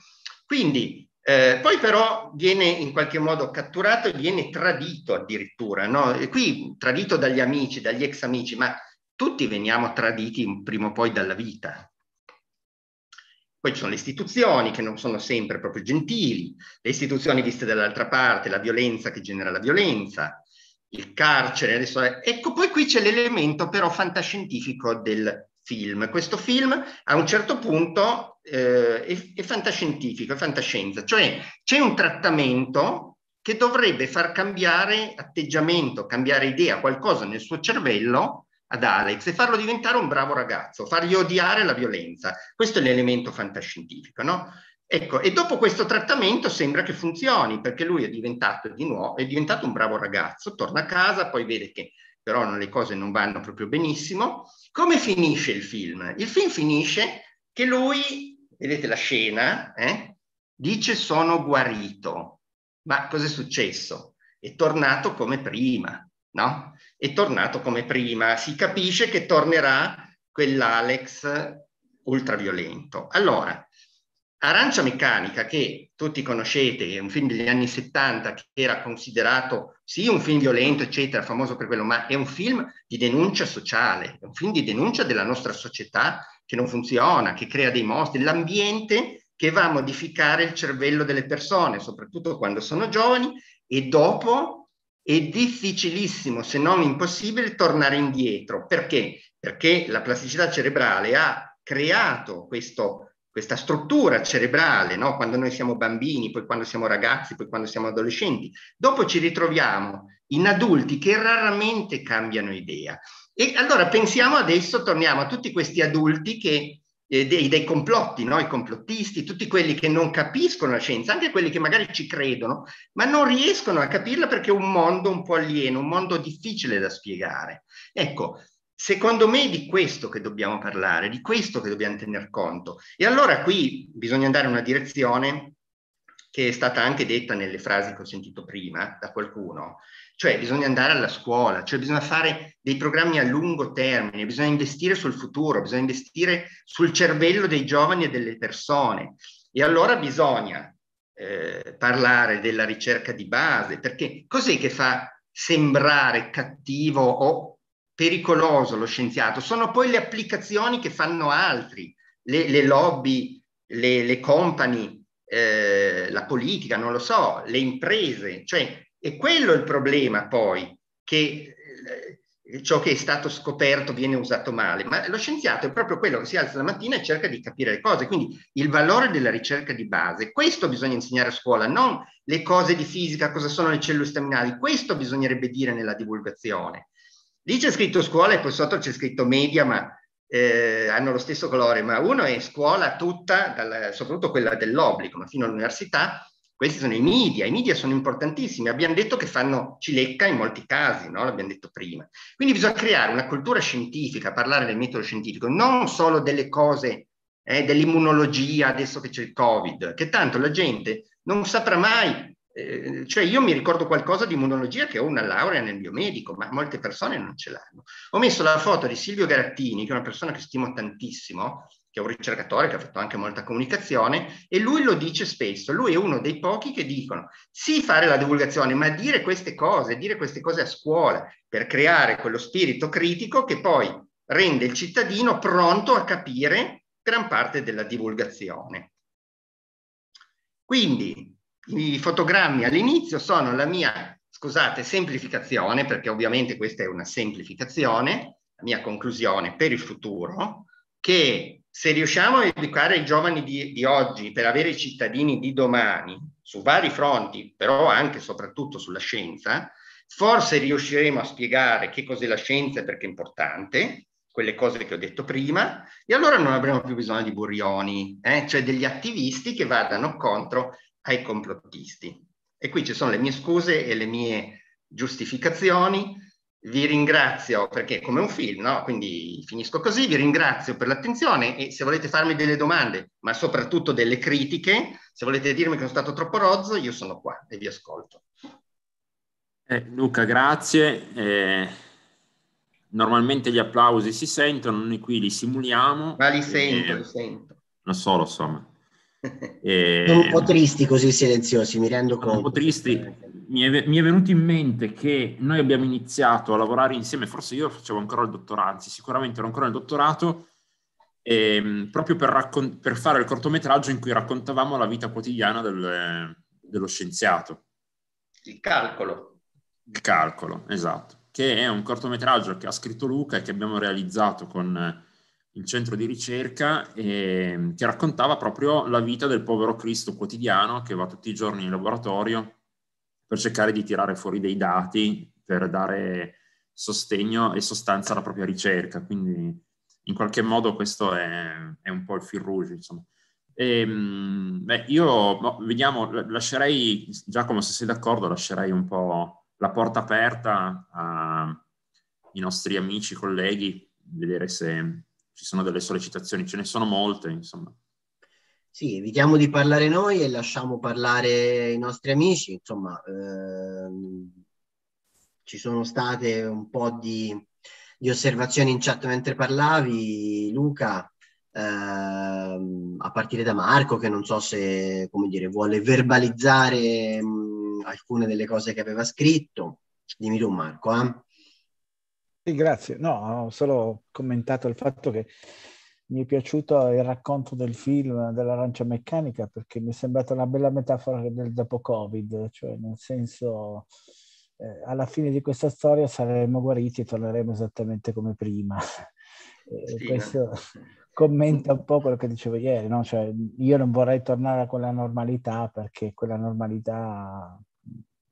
Quindi, eh, poi però viene in qualche modo catturato e viene tradito addirittura, no? E qui tradito dagli amici, dagli ex amici, ma tutti veniamo traditi prima o poi dalla vita, poi ci sono le istituzioni che non sono sempre proprio gentili, le istituzioni viste dall'altra parte, la violenza che genera la violenza, il carcere. Adesso è... Ecco, poi qui c'è l'elemento però fantascientifico del film. Questo film a un certo punto eh, è, è fantascientifico, è fantascienza, cioè c'è un trattamento che dovrebbe far cambiare atteggiamento, cambiare idea, qualcosa nel suo cervello ad Alex e farlo diventare un bravo ragazzo, fargli odiare la violenza. Questo è l'elemento fantascientifico, no? Ecco, e dopo questo trattamento sembra che funzioni, perché lui è diventato di nuovo, è diventato un bravo ragazzo, torna a casa, poi vede che però le cose non vanno proprio benissimo. Come finisce il film? Il film finisce che lui, vedete la scena, eh, dice sono guarito. Ma cosa è successo? È tornato come prima, no? È tornato come prima, si capisce che tornerà quell'Alex ultraviolento. Allora, Arancia Meccanica, che tutti conoscete, è un film degli anni 70 che era considerato sì un film violento, eccetera, famoso per quello, ma è un film di denuncia sociale, è un film di denuncia della nostra società che non funziona, che crea dei mostri, l'ambiente che va a modificare il cervello delle persone, soprattutto quando sono giovani, e dopo è difficilissimo, se non impossibile, tornare indietro. Perché? Perché la plasticità cerebrale ha creato questo, questa struttura cerebrale, no? quando noi siamo bambini, poi quando siamo ragazzi, poi quando siamo adolescenti. Dopo ci ritroviamo in adulti che raramente cambiano idea. E allora pensiamo adesso, torniamo a tutti questi adulti che eh, dei, dei, complotti, no? i complottisti, tutti quelli che non capiscono la scienza, anche quelli che magari ci credono, ma non riescono a capirla perché è un mondo un po' alieno, un mondo difficile da spiegare. Ecco, Secondo me è di questo che dobbiamo parlare, di questo che dobbiamo tener conto. E allora qui bisogna andare in una direzione che è stata anche detta nelle frasi che ho sentito prima da qualcuno, cioè bisogna andare alla scuola, cioè bisogna fare dei programmi a lungo termine, bisogna investire sul futuro, bisogna investire sul cervello dei giovani e delle persone. E allora bisogna eh, parlare della ricerca di base, perché cos'è che fa sembrare cattivo o pericoloso lo scienziato? Sono poi le applicazioni che fanno altri, le, le lobby, le, le company, eh, la politica, non lo so, le imprese, cioè e quello è il problema poi, che eh, ciò che è stato scoperto viene usato male, ma lo scienziato è proprio quello che si alza la mattina e cerca di capire le cose, quindi il valore della ricerca di base, questo bisogna insegnare a scuola, non le cose di fisica, cosa sono le cellule staminali, questo bisognerebbe dire nella divulgazione. Lì c'è scritto scuola e poi sotto c'è scritto media, ma eh, hanno lo stesso colore, ma uno è scuola tutta, dalla, soprattutto quella dell'obbligo, ma fino all'università, questi sono i media, i media sono importantissimi, abbiamo detto che fanno cilecca in molti casi, no? l'abbiamo detto prima. Quindi bisogna creare una cultura scientifica, parlare del metodo scientifico, non solo delle cose, eh, dell'immunologia, adesso che c'è il Covid, che tanto la gente non saprà mai eh, cioè io mi ricordo qualcosa di immunologia che ho una laurea nel biomedico, ma molte persone non ce l'hanno. Ho messo la foto di Silvio Garattini, che è una persona che stimo tantissimo, che è un ricercatore che ha fatto anche molta comunicazione, e lui lo dice spesso, lui è uno dei pochi che dicono sì fare la divulgazione, ma dire queste cose, dire queste cose a scuola, per creare quello spirito critico che poi rende il cittadino pronto a capire gran parte della divulgazione. Quindi i fotogrammi all'inizio sono la mia, scusate, semplificazione, perché ovviamente questa è una semplificazione, la mia conclusione per il futuro, che se riusciamo a educare i giovani di, di, oggi per avere i cittadini di domani su vari fronti, però anche e soprattutto sulla scienza, forse riusciremo a spiegare che cos'è la scienza e perché è importante, quelle cose che ho detto prima, e allora non avremo più bisogno di burrioni, eh? cioè degli attivisti che vadano contro ai complottisti. E qui ci sono le mie scuse e le mie giustificazioni, vi ringrazio perché è come un film, no? quindi finisco così, vi ringrazio per l'attenzione e se volete farmi delle domande, ma soprattutto delle critiche, se volete dirmi che sono stato troppo rozzo, io sono qua e vi ascolto. Eh, Luca, grazie. Eh, normalmente gli applausi si sentono, noi qui li simuliamo. Ma li eh, sento, e... li sento. Non solo, insomma. so. Ma... Eh, sono un po' tristi così silenziosi, mi rendo conto. Un po' tristi eh, mi è, mi è, venuto in mente che noi abbiamo iniziato a lavorare insieme, forse io facevo ancora il dottorato, anzi sicuramente ero ancora nel dottorato, ehm, proprio per, raccon- per, fare il cortometraggio in cui raccontavamo la vita quotidiana del, dello scienziato. Il calcolo. Il calcolo, esatto, che è un cortometraggio che ha scritto Luca e che abbiamo realizzato con il centro di ricerca eh, che raccontava proprio la vita del povero Cristo quotidiano che va tutti i giorni in laboratorio per cercare di tirare fuori dei dati per dare sostegno e sostanza alla propria ricerca. Quindi in qualche modo questo è, è un po' il fil rouge, insomma. E, ehm, beh, io boh, vediamo, lascerei, Giacomo, se sei d'accordo, lascerei un po' la porta aperta ai nostri amici, colleghi, vedere se ci sono delle sollecitazioni, ce ne sono molte, insomma. Sì, evitiamo di parlare noi e lasciamo parlare i nostri amici. Insomma, ehm, ci sono state un po' di, di, osservazioni in chat mentre parlavi, Luca, ehm, a partire da Marco, che non so se dire, vuole verbalizzare mh, mm, alcune delle cose che aveva scritto. Dimmi tu, Marco. Eh? Sì, grazie. No, ho solo commentato il fatto che mi è piaciuto il racconto del film dell'arancia meccanica perché mi è sembrata una bella metafora del dopo Covid, cioè nel senso eh, alla fine di questa storia saremo guariti e torneremo esattamente come prima. Sì, questo no? commenta un po' quello che dicevo ieri, no? cioè, io non vorrei tornare a quella normalità perché quella normalità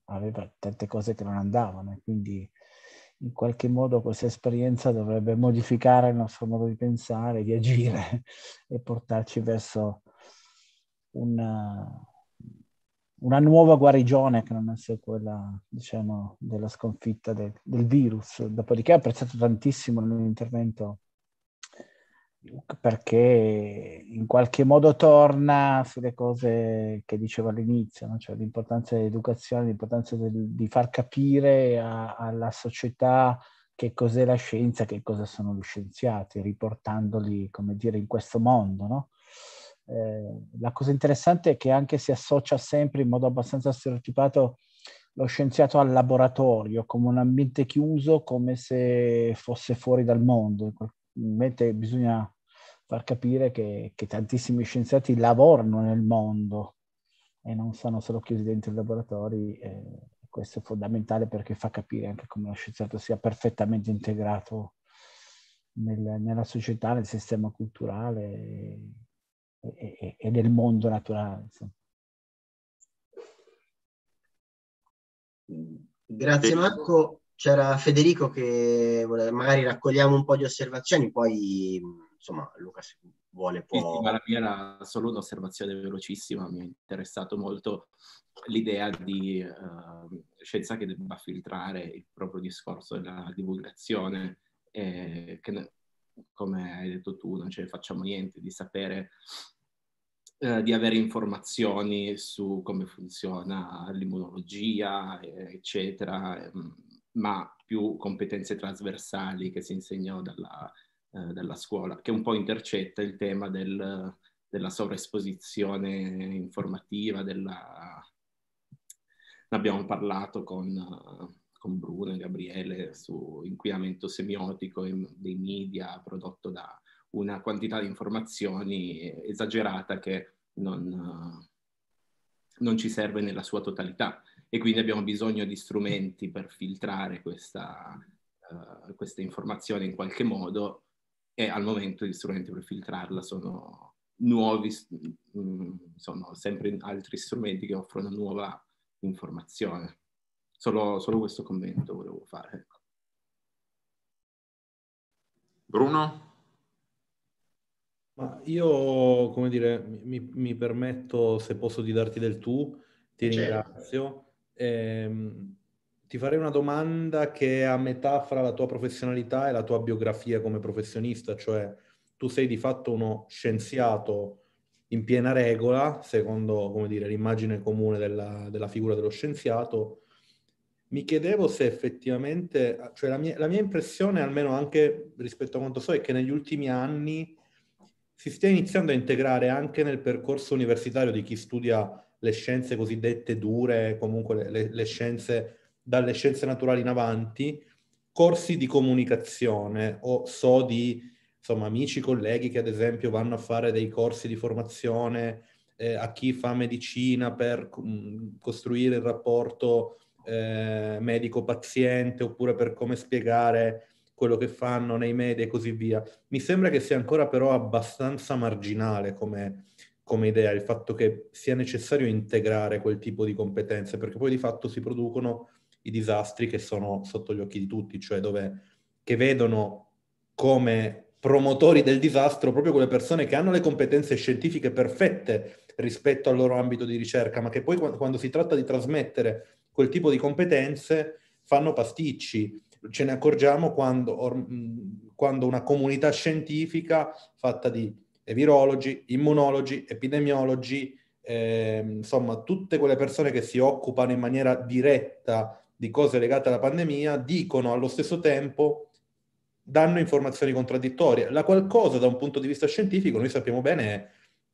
aveva tante cose che non andavano e quindi in qualche modo questa esperienza dovrebbe modificare il nostro modo di pensare, di agire e portarci verso una, una nuova guarigione che non è solo quella, diciamo, della sconfitta de, del virus. Dopodiché ho apprezzato tantissimo l'intervento perché in qualche modo torna sulle cose che dicevo all'inizio, no? cioè l'importanza dell'educazione, l'importanza del, di far capire a, alla società che cos'è la scienza, che cosa sono gli scienziati, riportandoli, come dire, in questo mondo, no? Eh, la cosa interessante è che anche si associa sempre in modo abbastanza stereotipato lo scienziato al laboratorio, come un ambiente chiuso, come se fosse fuori dal mondo. Mentre bisogna far capire che, che tantissimi scienziati lavorano nel mondo e non sono solo chiusi dentro i laboratori. Eh, questo è fondamentale perché fa capire anche come lo scienziato sia perfettamente integrato nel, nella società, nel sistema culturale e, e, e nel mondo naturale. Insomma. Grazie Marco. C'era Federico che magari raccogliamo un po' di osservazioni, poi insomma Luca se vuole può... Sì, ma la mia era solo un'osservazione velocissima, mi è interessato molto l'idea di uh, scienza che debba filtrare il proprio discorso della divulgazione, eh, che come hai detto tu non ce ne facciamo niente di sapere eh, di avere informazioni su come funziona l'immunologia, eccetera, ehm, ma più competenze trasversali che si insegnano dalla, eh, della scuola, che un po' intercetta il tema del, della sovraesposizione informativa, della... ne abbiamo parlato con, con Bruno e Gabriele su inquinamento semiotico dei media prodotto da una quantità di informazioni esagerata che non, non ci serve nella sua totalità e quindi abbiamo bisogno di strumenti per filtrare questa, uh, queste informazioni in qualche modo e al momento gli strumenti per filtrarla sono nuovi, mm, sono sempre altri strumenti che offrono nuova informazione. Solo, solo questo commento volevo fare. Ecco. Bruno? Ma io, come dire, mi, mi, permetto, se posso, di darti del tu, ti certo. ringrazio. Ehm, ti farei una domanda che è a metà fra la tua professionalità e la tua biografia come professionista, cioè tu sei di fatto uno scienziato in piena regola, secondo dire, l'immagine comune della, della, figura dello scienziato. Mi chiedevo se effettivamente, cioè la mia, la mia impressione, almeno anche rispetto a quanto so, è che negli ultimi anni si stia iniziando a integrare anche nel percorso universitario di chi studia le scienze cosiddette dure, comunque le, le, le scienze dalle scienze naturali in avanti, corsi di comunicazione o so di insomma, amici, colleghi che ad esempio vanno a fare dei corsi di formazione eh, a chi fa medicina per mm, costruire il rapporto eh, medico-paziente oppure per come spiegare quello che fanno nei media e così via. Mi sembra che sia ancora però abbastanza marginale come, come idea il fatto che sia necessario integrare quel tipo di competenze perché poi di fatto si producono i disastri che sono sotto gli occhi di tutti, cioè dove che vedono come promotori del disastro proprio quelle persone che hanno le competenze scientifiche perfette rispetto al loro ambito di ricerca, ma che poi quando si tratta di trasmettere quel tipo di competenze fanno pasticci. Ce ne accorgiamo quando, or, mm, quando una comunità scientifica fatta di virologi, immunologi, epidemiologi, eh, insomma tutte quelle persone che si occupano in maniera diretta di cose legate alla pandemia, dicono allo stesso tempo, danno informazioni contraddittorie. La qualcosa da un punto di vista scientifico, noi sappiamo bene,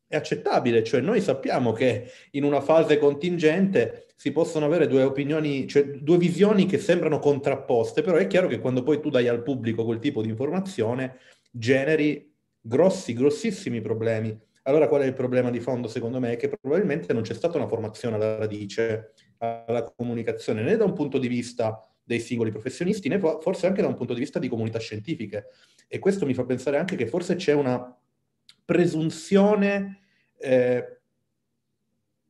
è accettabile, cioè noi sappiamo che in una fase contingente si possono avere due opinioni, cioè due visioni che sembrano contrapposte, però è chiaro che quando poi tu dai al pubblico quel tipo di informazione generi grossi, grossissimi problemi. Allora qual è il problema di fondo secondo me? È che probabilmente non c'è stata una formazione alla radice alla comunicazione, né da un punto di vista dei singoli professionisti, né forse anche da un punto di vista di comunità scientifiche. E questo mi fa pensare anche che forse c'è una presunzione eh,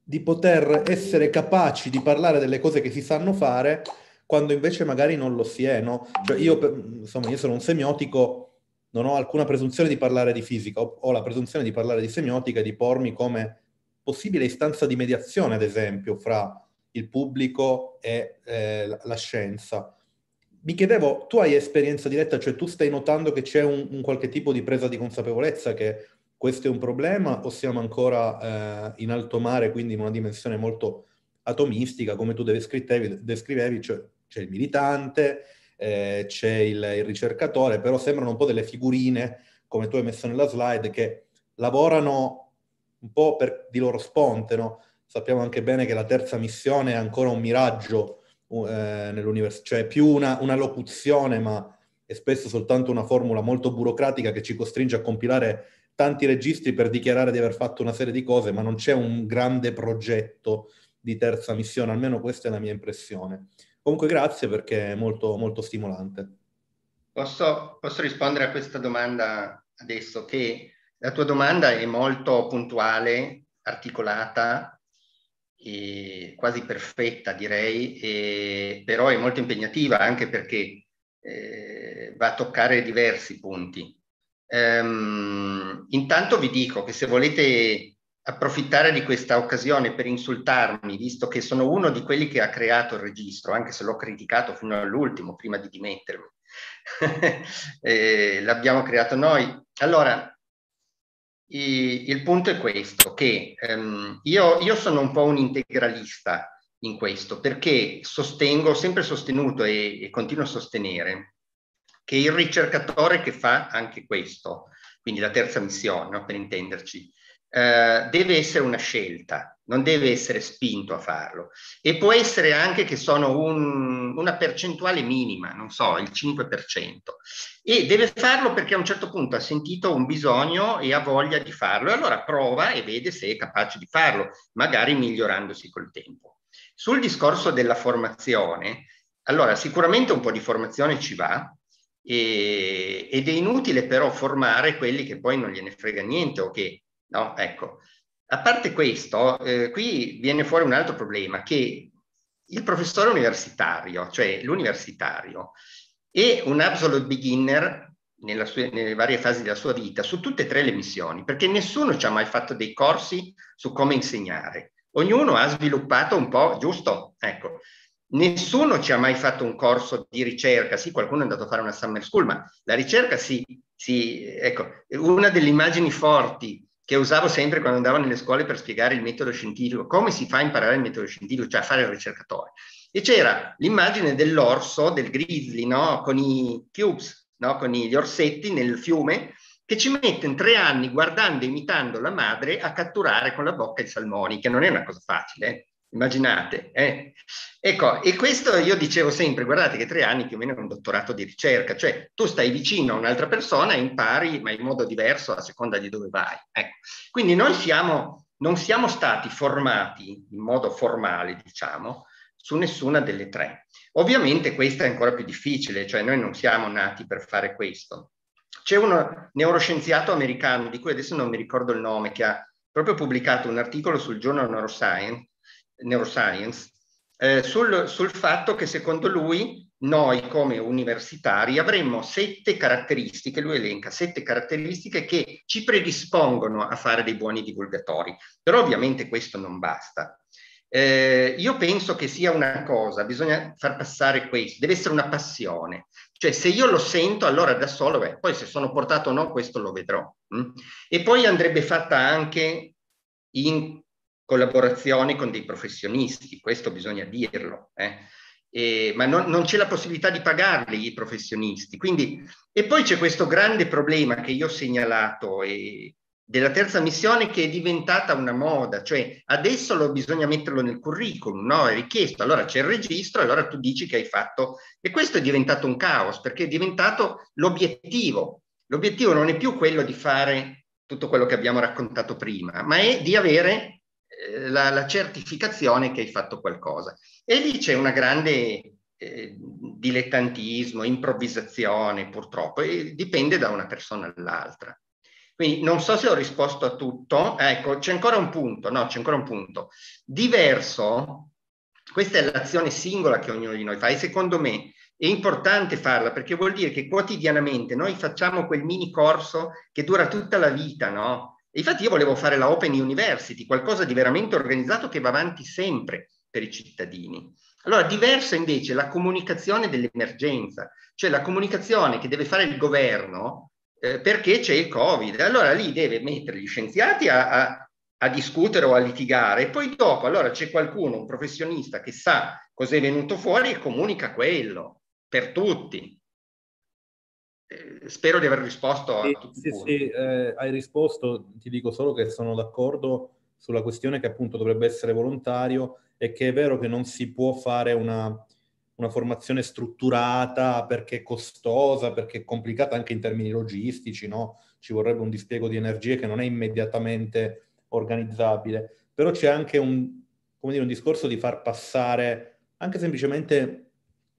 di poter essere capaci di parlare delle cose che si sanno fare quando invece magari non lo si è, no? Cioè io, insomma, io sono un semiotico, non ho alcuna presunzione di parlare di fisica, ho, ho la presunzione di parlare di semiotica e di pormi come possibile istanza di mediazione, ad esempio, fra il pubblico e eh, la scienza. Mi chiedevo, tu hai esperienza diretta, cioè tu stai notando che c'è un, un qualche tipo di presa di consapevolezza che questo è un problema o siamo ancora eh, in alto mare, quindi in una dimensione molto atomistica, come tu descrivevi, descrivevi cioè, c'è il militante, eh, c'è il, il, ricercatore, però sembrano un po' delle figurine, come tu hai messo nella slide, che lavorano un po' per, di loro sponte, no? Sappiamo anche bene che la terza missione è ancora un miraggio eh, nell'università, cioè più una, una locuzione, ma è spesso soltanto una formula molto burocratica che ci costringe a compilare tanti registri per dichiarare di aver fatto una serie di cose, ma non c'è un grande progetto di terza missione, almeno questa è la mia impressione. Comunque grazie perché è molto, molto stimolante. Posso, posso rispondere a questa domanda adesso, che la tua domanda è molto puntuale, articolata eh, quasi perfetta direi, eh, però è molto impegnativa anche perché eh, va a toccare diversi punti. Um, intanto vi dico che se volete approfittare di questa occasione per insultarmi, visto che sono uno di quelli che ha creato il registro, anche se l'ho criticato fino all'ultimo, prima di dimettermi, eh, l'abbiamo creato noi. Allora, i, il punto è questo, che ehm, io, io, sono un po' un integralista in questo, perché sostengo, ho sempre sostenuto e, e continuo a sostenere, che il ricercatore che fa anche questo, quindi la terza missione, no, per intenderci, eh, deve essere una scelta non deve essere spinto a farlo. E può essere anche che sono un, una percentuale minima, non so, il 5%. E deve farlo perché a un certo punto ha sentito un bisogno e ha voglia di farlo. E allora prova e vede se è capace di farlo, magari migliorandosi col tempo. Sul discorso della formazione, allora sicuramente un po' di formazione ci va, e, ed è inutile però formare quelli che poi non gliene frega niente o okay? che, no, ecco, a parte questo, eh, qui viene fuori un altro problema, che il professore universitario, cioè l'universitario, è un absolute beginner sua, nelle varie fasi della sua vita su tutte e tre le missioni, perché nessuno ci ha mai fatto dei corsi su come insegnare. Ognuno ha sviluppato un po', giusto? Ecco, nessuno ci ha mai fatto un corso di ricerca, sì, qualcuno è andato a fare una summer school, ma la ricerca sì, sì ecco, una delle immagini forti che usavo sempre quando andavo nelle scuole per spiegare il metodo scientifico, come si fa a imparare il metodo scientifico, cioè a fare il ricercatore. E c'era l'immagine dell'orso, del grizzly, no? con i cubes, no? con gli orsetti nel fiume, che ci mette in tre anni guardando e imitando la madre a catturare con la bocca i salmoni, che non è una cosa facile. Eh. Immaginate, eh? Ecco, e questo io dicevo sempre, guardate che tre anni più o meno è un dottorato di ricerca, cioè tu stai vicino a un'altra persona e impari, ma in modo diverso a seconda di dove vai. Ecco. Quindi noi siamo, non siamo stati formati in modo formale, diciamo, su nessuna delle tre. Ovviamente questa è ancora più difficile, cioè noi non siamo nati per fare questo. C'è un neuroscienziato americano, di cui adesso non mi ricordo il nome, che ha proprio pubblicato un articolo sul giorno Neuroscience, neuroscience, eh, sul, sul fatto che secondo lui noi come universitari avremmo sette caratteristiche, lui elenca sette caratteristiche che ci predispongono a fare dei buoni divulgatori, però ovviamente questo non basta. Eh, io penso che sia una cosa, bisogna far passare questo, deve essere una passione, cioè se io lo sento allora da solo, beh, poi se sono portato o no questo lo vedrò. Mm? E poi andrebbe fatta anche in collaborazioni con dei professionisti, questo bisogna dirlo, eh? e, ma non, non, c'è la possibilità di pagarli i professionisti. Quindi, e poi c'è questo grande problema che io ho segnalato e, della terza missione che è diventata una moda, cioè adesso lo bisogna metterlo nel curriculum, no? È richiesto, allora c'è il registro, allora tu dici che hai fatto e questo è diventato un caos perché è diventato l'obiettivo. L'obiettivo non è più quello di fare tutto quello che abbiamo raccontato prima, ma è di avere eh, la, la, certificazione che hai fatto qualcosa. E lì c'è una grande eh, dilettantismo, improvvisazione purtroppo, e dipende da una persona all'altra. Quindi non so se ho risposto a tutto. Ecco, c'è ancora un punto, no, c'è ancora un punto. Diverso, questa è l'azione singola che ognuno di noi fa e secondo me è importante farla perché vuol dire che quotidianamente noi facciamo quel mini corso che dura tutta la vita, no? E infatti io volevo fare la Open University, qualcosa di veramente organizzato che va avanti sempre per i cittadini. Allora, diversa invece la comunicazione dell'emergenza, cioè la comunicazione che deve fare il governo eh, perché c'è il Covid. Allora lì deve mettere gli scienziati a, a, a discutere o a litigare, e poi dopo allora c'è qualcuno, un professionista che sa cos'è venuto fuori e comunica quello per tutti. Eh, spero di aver risposto a sì, tutti sì, sì eh, hai risposto, ti dico solo che sono d'accordo sulla questione che appunto dovrebbe essere volontario e che è vero che non si può fare una, una formazione strutturata perché è costosa, perché è complicata anche in termini logistici, no? ci vorrebbe un dispiego di energie che non è immediatamente organizzabile, però c'è anche un, dire, un discorso di far passare anche semplicemente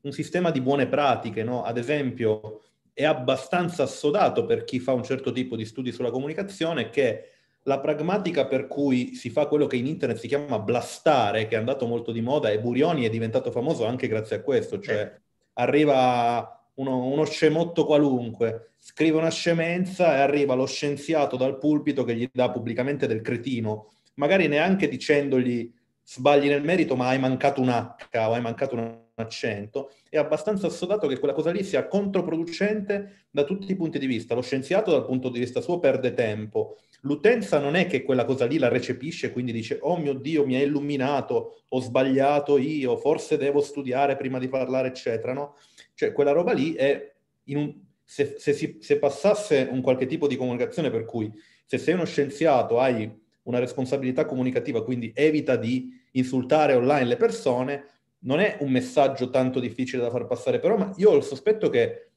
un sistema di buone pratiche, no? ad esempio è abbastanza assodato per chi fa un certo tipo di studi sulla comunicazione che la pragmatica per cui si fa quello che in internet si chiama blastare, che è andato molto di moda e Burioni è diventato famoso anche grazie a questo, cioè eh. arriva uno, uno scemotto qualunque, scrive una scemenza e arriva lo scienziato dal pulpito che gli dà pubblicamente del cretino, magari neanche dicendogli sbagli nel merito ma hai mancato un H o hai mancato una accento, è abbastanza assodato che quella cosa lì sia controproducente da tutti i punti di vista. Lo scienziato dal punto di vista suo perde tempo, l'utenza non è che quella cosa lì la recepisce, quindi dice oh mio Dio mi ha illuminato, ho sbagliato io, forse devo studiare prima di parlare, eccetera, no? Cioè quella roba lì è, un... se, se, si, se passasse un qualche tipo di comunicazione per cui se sei uno scienziato hai una responsabilità comunicativa, quindi evita di insultare online le persone, non è un messaggio tanto difficile da far passare però Roma. Io ho il sospetto che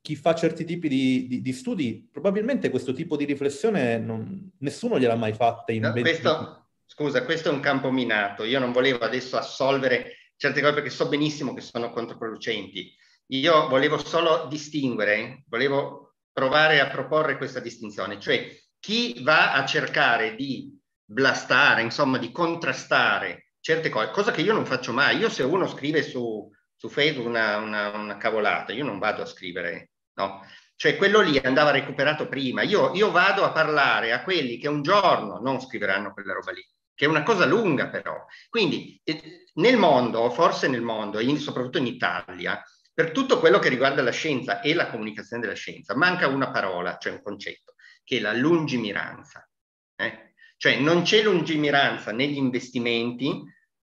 chi fa certi tipi di, di, di studi, probabilmente questo tipo di riflessione non, nessuno gliel'ha mai fatta in no, questo, Scusa, questo è un campo minato. Io non volevo adesso assolvere certe cose perché so benissimo che sono controproducenti. Io volevo solo distinguere, volevo provare a proporre questa distinzione, cioè chi va a cercare di blastare, insomma di contrastare certe cose, cosa che io non faccio mai. Io se uno scrive su, su Facebook una, una, una, cavolata, io non vado a scrivere, no? Cioè quello lì andava recuperato prima. Io, io vado a parlare a quelli che un giorno non scriveranno quella roba lì, che è una cosa lunga però. Quindi eh, nel mondo, forse nel mondo, e soprattutto in Italia, per tutto quello che riguarda la scienza e la comunicazione della scienza, manca una parola, cioè un concetto, che è la lungimiranza. Eh? Cioè non c'è lungimiranza negli investimenti,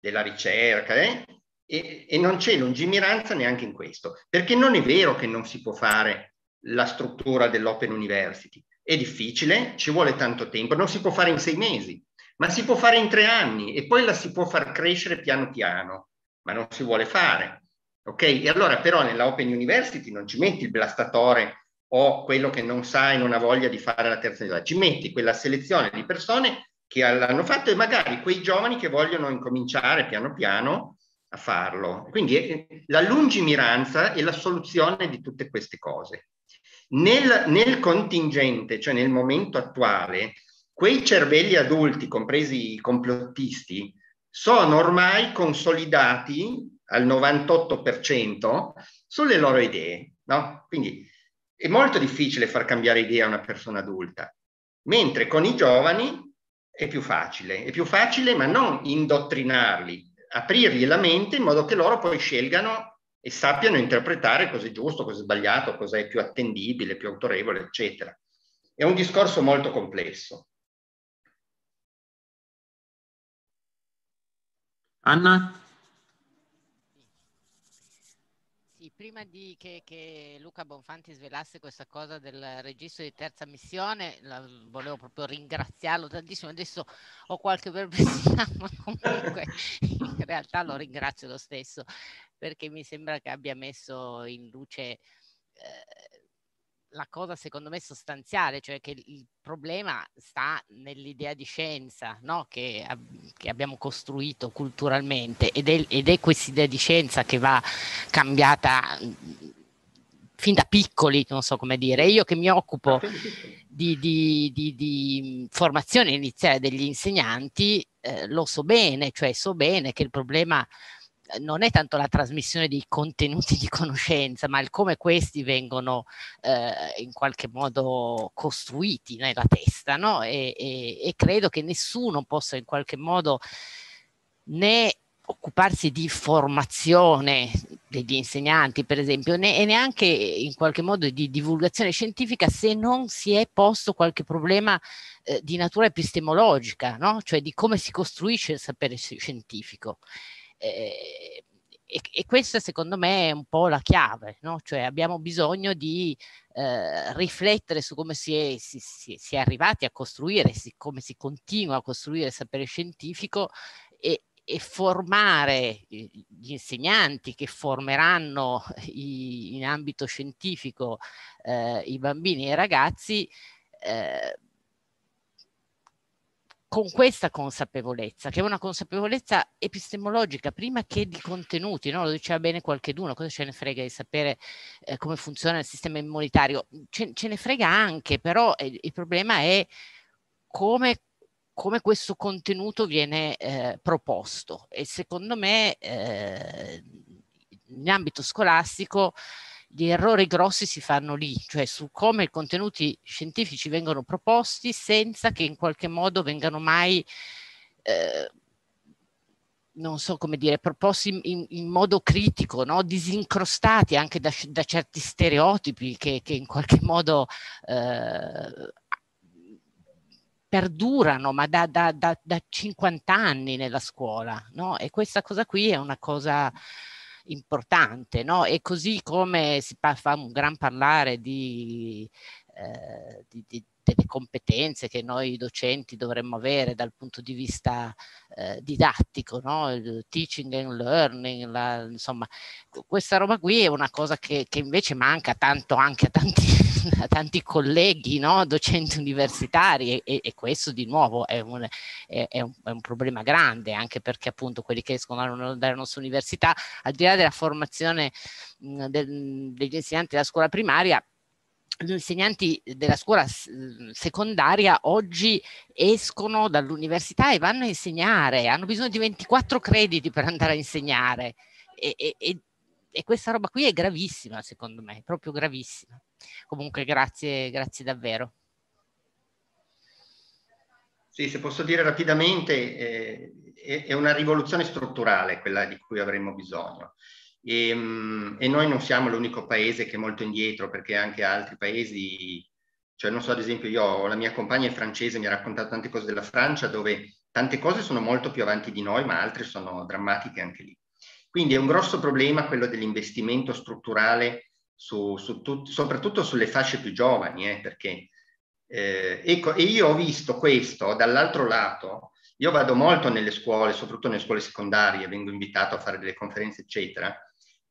della ricerca, eh? e, e non c'è lungimiranza neanche in questo, perché non è vero che non si può fare la struttura dell'Open University. È difficile, ci vuole tanto tempo, non si può fare in sei mesi, ma si può fare in tre anni e poi la si può far crescere piano piano, ma non si vuole fare. Ok? E allora però nella Open University non ci metti il blastatore o quello che non sa e non ha voglia di fare la terza università, ci metti quella selezione di persone che l'hanno fatto e magari quei giovani che vogliono incominciare piano piano a farlo. Quindi eh, la lungimiranza è la soluzione di tutte queste cose. Nel, nel contingente, cioè nel momento attuale, quei cervelli adulti, compresi i complottisti, sono ormai consolidati al 98% sulle loro idee. No? Quindi è molto difficile far cambiare idea a una persona adulta, mentre con i giovani è più facile, è più facile ma non indottrinarli, aprirgli la mente in modo che loro poi scelgano e sappiano interpretare cosa è giusto, cosa è sbagliato, cosa è più attendibile, più autorevole, eccetera. È un discorso molto complesso. Anna? prima di che, che, Luca Bonfanti svelasse questa cosa del registro di terza missione, la, volevo proprio ringraziarlo tantissimo. Adesso ho qualche perplessità, ma comunque in realtà lo ringrazio lo stesso perché mi sembra che abbia messo in luce eh, la cosa secondo me sostanziale, cioè che il problema sta nell'idea di scienza no? che, che, abbiamo costruito culturalmente ed è, ed è questa idea di scienza che va cambiata mm, fin da piccoli, non so come dire. Io che mi occupo ah, di, di, di, di mm, formazione iniziale degli insegnanti eh, lo so bene, cioè so bene che il problema non è tanto la trasmissione dei contenuti di conoscenza, ma il come questi vengono eh, in qualche modo costruiti nella testa, no? E, e, e credo che nessuno possa in qualche modo né occuparsi di formazione degli insegnanti, per esempio, né, e neanche in qualche modo di divulgazione scientifica se non si è posto qualche problema eh, di natura epistemologica, no? cioè di come si costruisce il sapere scientifico. Eh, eh, e, e, questa secondo me è un po' la chiave, no? cioè abbiamo bisogno di eh, riflettere su come si è, si, si, si è arrivati a costruire, si, come si continua a costruire il sapere scientifico e, e formare gli insegnanti che formeranno i, in ambito scientifico eh, i bambini e i ragazzi eh, con questa consapevolezza, che è una consapevolezza epistemologica prima che di contenuti, no? lo diceva bene qualcheduno, cosa ce ne frega di sapere eh, come funziona il sistema immunitario? Ce, ce ne frega anche, però eh, il problema è come, come questo contenuto viene eh, proposto e secondo me eh, in ambito scolastico gli errori grossi si fanno lì, cioè su come i contenuti scientifici vengono proposti senza che in qualche modo vengano mai, eh, non so come dire, proposti in, in modo critico, no? disincrostati anche da, da certi stereotipi che, che, in qualche modo eh, perdurano, ma da, da, da, 50 anni nella scuola. No? E questa cosa qui è una cosa importante, no? E così come si fa un gran parlare di, eh, di, di delle competenze che noi docenti dovremmo avere dal punto di vista eh, didattico, no? Il teaching and learning, la, insomma, questa roba qui è una cosa che, che invece manca tanto anche a tantissimi tanti colleghi, no? docenti universitari e, e, questo di nuovo è un, è, è, un, è un, problema grande anche perché appunto quelli che escono dalla nostra università, al di là della formazione mh, del, degli insegnanti della scuola primaria, gli insegnanti della scuola secondaria oggi escono dall'università e vanno a insegnare, hanno bisogno di 24 crediti per andare a insegnare. E, e, e questa roba qui è gravissima, secondo me, proprio gravissima. Comunque, grazie, grazie davvero. Sì, se posso dire rapidamente, eh, è, è, una rivoluzione strutturale quella di cui avremmo bisogno. E, ehm, e, noi non siamo l'unico paese che è molto indietro, perché anche altri paesi, cioè non so, ad esempio io, la mia compagna è francese, mi ha raccontato tante cose della Francia, dove tante cose sono molto più avanti di noi, ma altre sono drammatiche anche lì. Quindi è un grosso problema quello dell'investimento strutturale, su, su tut, soprattutto sulle fasce più giovani, eh, perché eh, ecco, e io ho visto questo dall'altro lato, io vado molto nelle scuole, soprattutto nelle scuole secondarie, vengo invitato a fare delle conferenze, eccetera,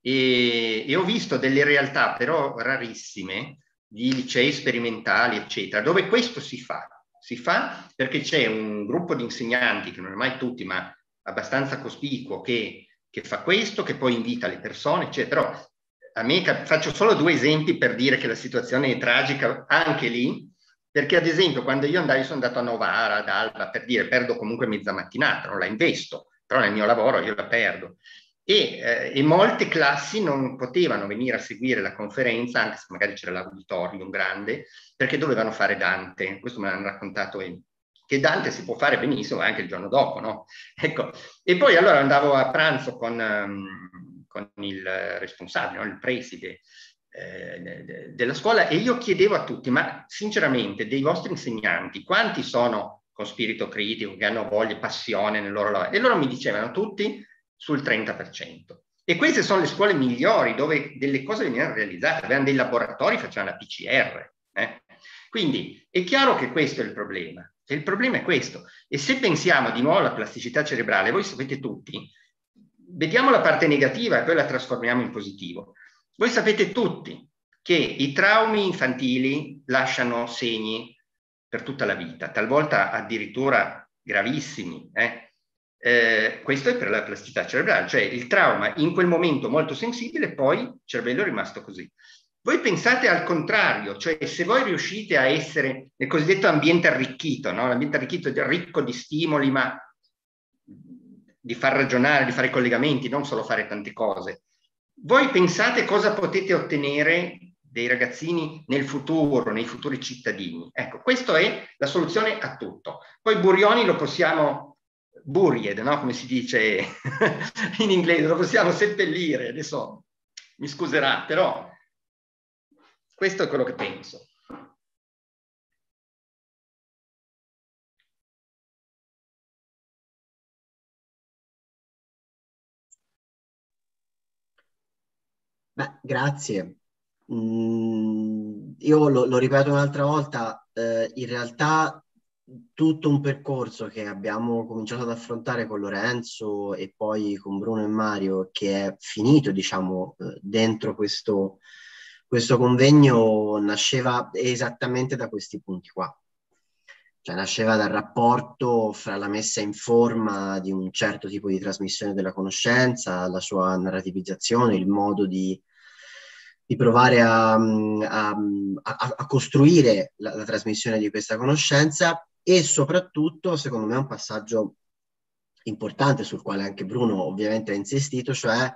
e, e ho visto delle realtà però rarissime di licei sperimentali, eccetera, dove questo si fa. Si fa perché c'è un gruppo di insegnanti, che non è mai tutti, ma abbastanza cospicuo, che che fa questo, che poi invita le persone, eccetera. Però a me faccio solo due esempi per dire che la situazione è tragica anche lì, perché ad esempio quando io andai, sono andato a Novara, ad Alba, per dire perdo comunque mezza mattinata, non la investo, però nel mio lavoro io la perdo. E, eh, e, molte classi non potevano venire a seguire la conferenza, anche se magari c'era l'auditorium grande, perché dovevano fare Dante. Questo me l'hanno raccontato che Dante si può fare benissimo anche il giorno dopo, no? Ecco, e poi allora andavo a pranzo con, ehm, con il responsabile, no? il preside eh, della scuola e io chiedevo a tutti, ma sinceramente dei vostri insegnanti, quanti sono con spirito critico, che hanno voglia e passione nel loro lavoro? E loro mi dicevano tutti sul 30%. E queste sono le scuole migliori dove delle cose venivano realizzate, avevano dei laboratori, facevano la PCR. Eh? Quindi è chiaro che questo è il problema. Cioè, il problema è questo. E se pensiamo di nuovo alla plasticità cerebrale, voi sapete tutti, vediamo la parte negativa e poi la trasformiamo in positivo. Voi sapete tutti che i traumi infantili lasciano segni per tutta la vita, talvolta addirittura gravissimi. Eh? Eh, questo è per la plasticità cerebrale, cioè il trauma in quel momento molto sensibile, poi il cervello è rimasto così. Voi pensate al contrario, cioè se voi riuscite a essere nel cosiddetto ambiente arricchito, no? l'ambiente arricchito è ricco di stimoli, ma di far ragionare, di fare collegamenti, non solo fare tante cose. Voi pensate cosa potete ottenere dei ragazzini nel futuro, nei futuri cittadini. Ecco, questa è la soluzione a tutto. Poi Burioni lo possiamo, buried, no? come si dice in inglese, lo possiamo seppellire, adesso mi scuserà, però questo è quello che penso. Beh, grazie. Mm, io lo, lo, ripeto un'altra volta, eh, in realtà tutto un percorso che abbiamo cominciato ad affrontare con Lorenzo e poi con Bruno e Mario, che è finito, diciamo, eh, dentro questo, questo convegno nasceva esattamente da questi punti qua. Cioè nasceva dal rapporto fra la messa in forma di un certo tipo di trasmissione della conoscenza, la sua narrativizzazione, il modo di, di provare a, a, a, a costruire la, la trasmissione di questa conoscenza e soprattutto, secondo me, un passaggio importante sul quale anche Bruno ovviamente ha insistito, cioè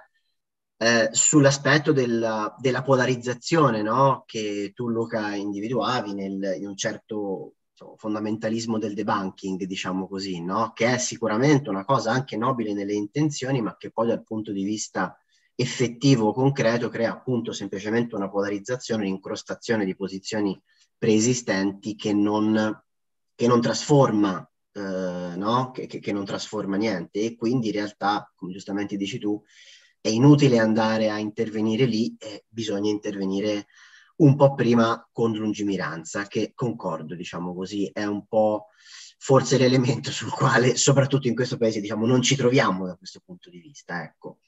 eh, sull'aspetto della, della polarizzazione no? che tu Luca individuavi nel, in un certo diciamo, fondamentalismo del debunking, diciamo così, no? che è sicuramente una cosa anche nobile nelle intenzioni, ma che poi dal punto di vista effettivo, concreto, crea appunto semplicemente una polarizzazione, un'incrostazione di posizioni preesistenti che non, che non trasforma eh, no? che, che, che, non trasforma niente e quindi in realtà, come giustamente dici tu, è inutile andare a intervenire lì, eh, bisogna intervenire un po' prima con lungimiranza, che concordo, diciamo così, è un po' forse l'elemento sul quale, soprattutto in questo paese, diciamo, non ci troviamo da questo punto di vista, ecco.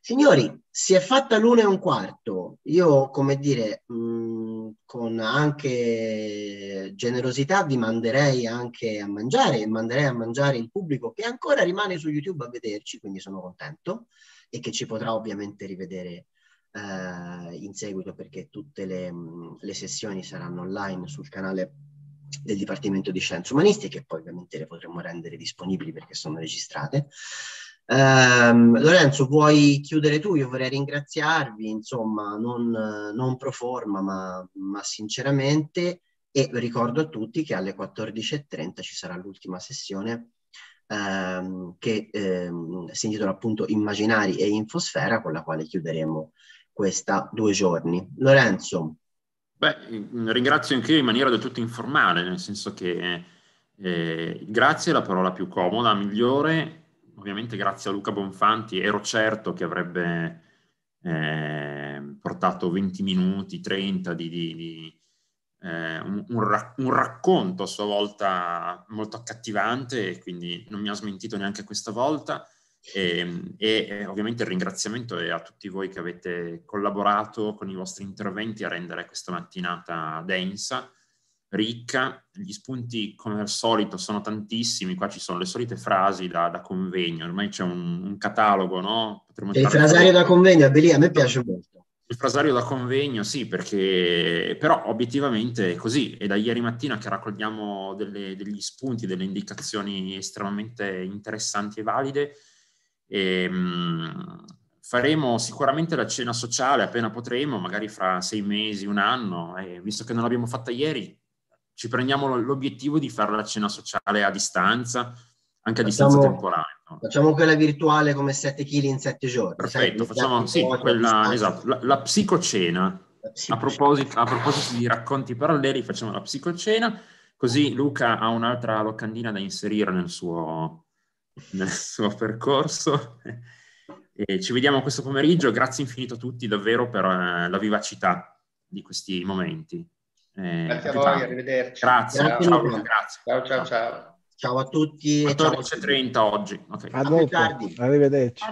Signori, si è fatta l'una e un quarto. Io, come dire, mh, mm, con anche generosità vi manderei anche a mangiare e manderei a mangiare il pubblico che ancora rimane su YouTube a vederci, quindi sono contento e che ci potrà ovviamente rivedere eh, in seguito perché tutte le, le sessioni saranno online sul canale del Dipartimento di Scienze Umanistiche che poi ovviamente le potremo rendere disponibili perché sono registrate. Um, Lorenzo, vuoi chiudere tu? Io vorrei ringraziarvi, insomma, non, non pro forma, ma, ma, sinceramente, e ricordo a tutti che alle 14.30 ci sarà l'ultima sessione ehm, che ehm, si intitola appunto Immaginari e Infosfera, con la quale chiuderemo questa due giorni. Lorenzo. Beh, ringrazio anch'io in maniera del tutto informale, nel senso che eh, grazie è la parola più comoda, migliore. Ovviamente grazie a Luca Bonfanti ero certo che avrebbe eh, portato 20 minuti, 30 di, di, di eh, un, un, rac- un, racconto a sua volta molto accattivante e quindi non mi ha smentito neanche questa volta. Ehm, e, e, eh, ovviamente il ringraziamento è a tutti voi che avete collaborato con i vostri interventi a rendere questa mattinata densa, ricca. Gli spunti, come al solito, sono tantissimi. Qua ci sono le solite frasi da, da convegno, ormai c'è un, un catalogo, no? il frasario da convegno, a me piace molto. Il frasario da convegno, sì, perché però obiettivamente è così. È da ieri mattina che raccogliamo delle, degli spunti, delle indicazioni estremamente interessanti e valide. E, ehm, mh, faremo sicuramente la cena sociale appena potremo, magari fra sei mesi, un anno. E visto che non l'abbiamo fatta ieri, ci prendiamo l'obiettivo di fare la cena sociale a distanza, anche a facciamo, distanza temporale. Facciamo quella virtuale come 7 kg in 7 giorni. Perfetto, facciamo sì, quella, esatto, la, la psicocena. A, proposito, a proposito di racconti paralleli, facciamo la psicocena, così Luca ha un'altra locandina da inserire nel suo, nel suo percorso. E ci vediamo questo pomeriggio, grazie infinito a tutti davvero per eh, la vivacità di questi momenti. Eh, grazie a voi, tanto. arrivederci. Grazie, ciao, ciao, ciao. ciao. ciao. Ciao a tutti. 14.30 ciao a tutti. oggi. Okay. A dopo, arrivederci.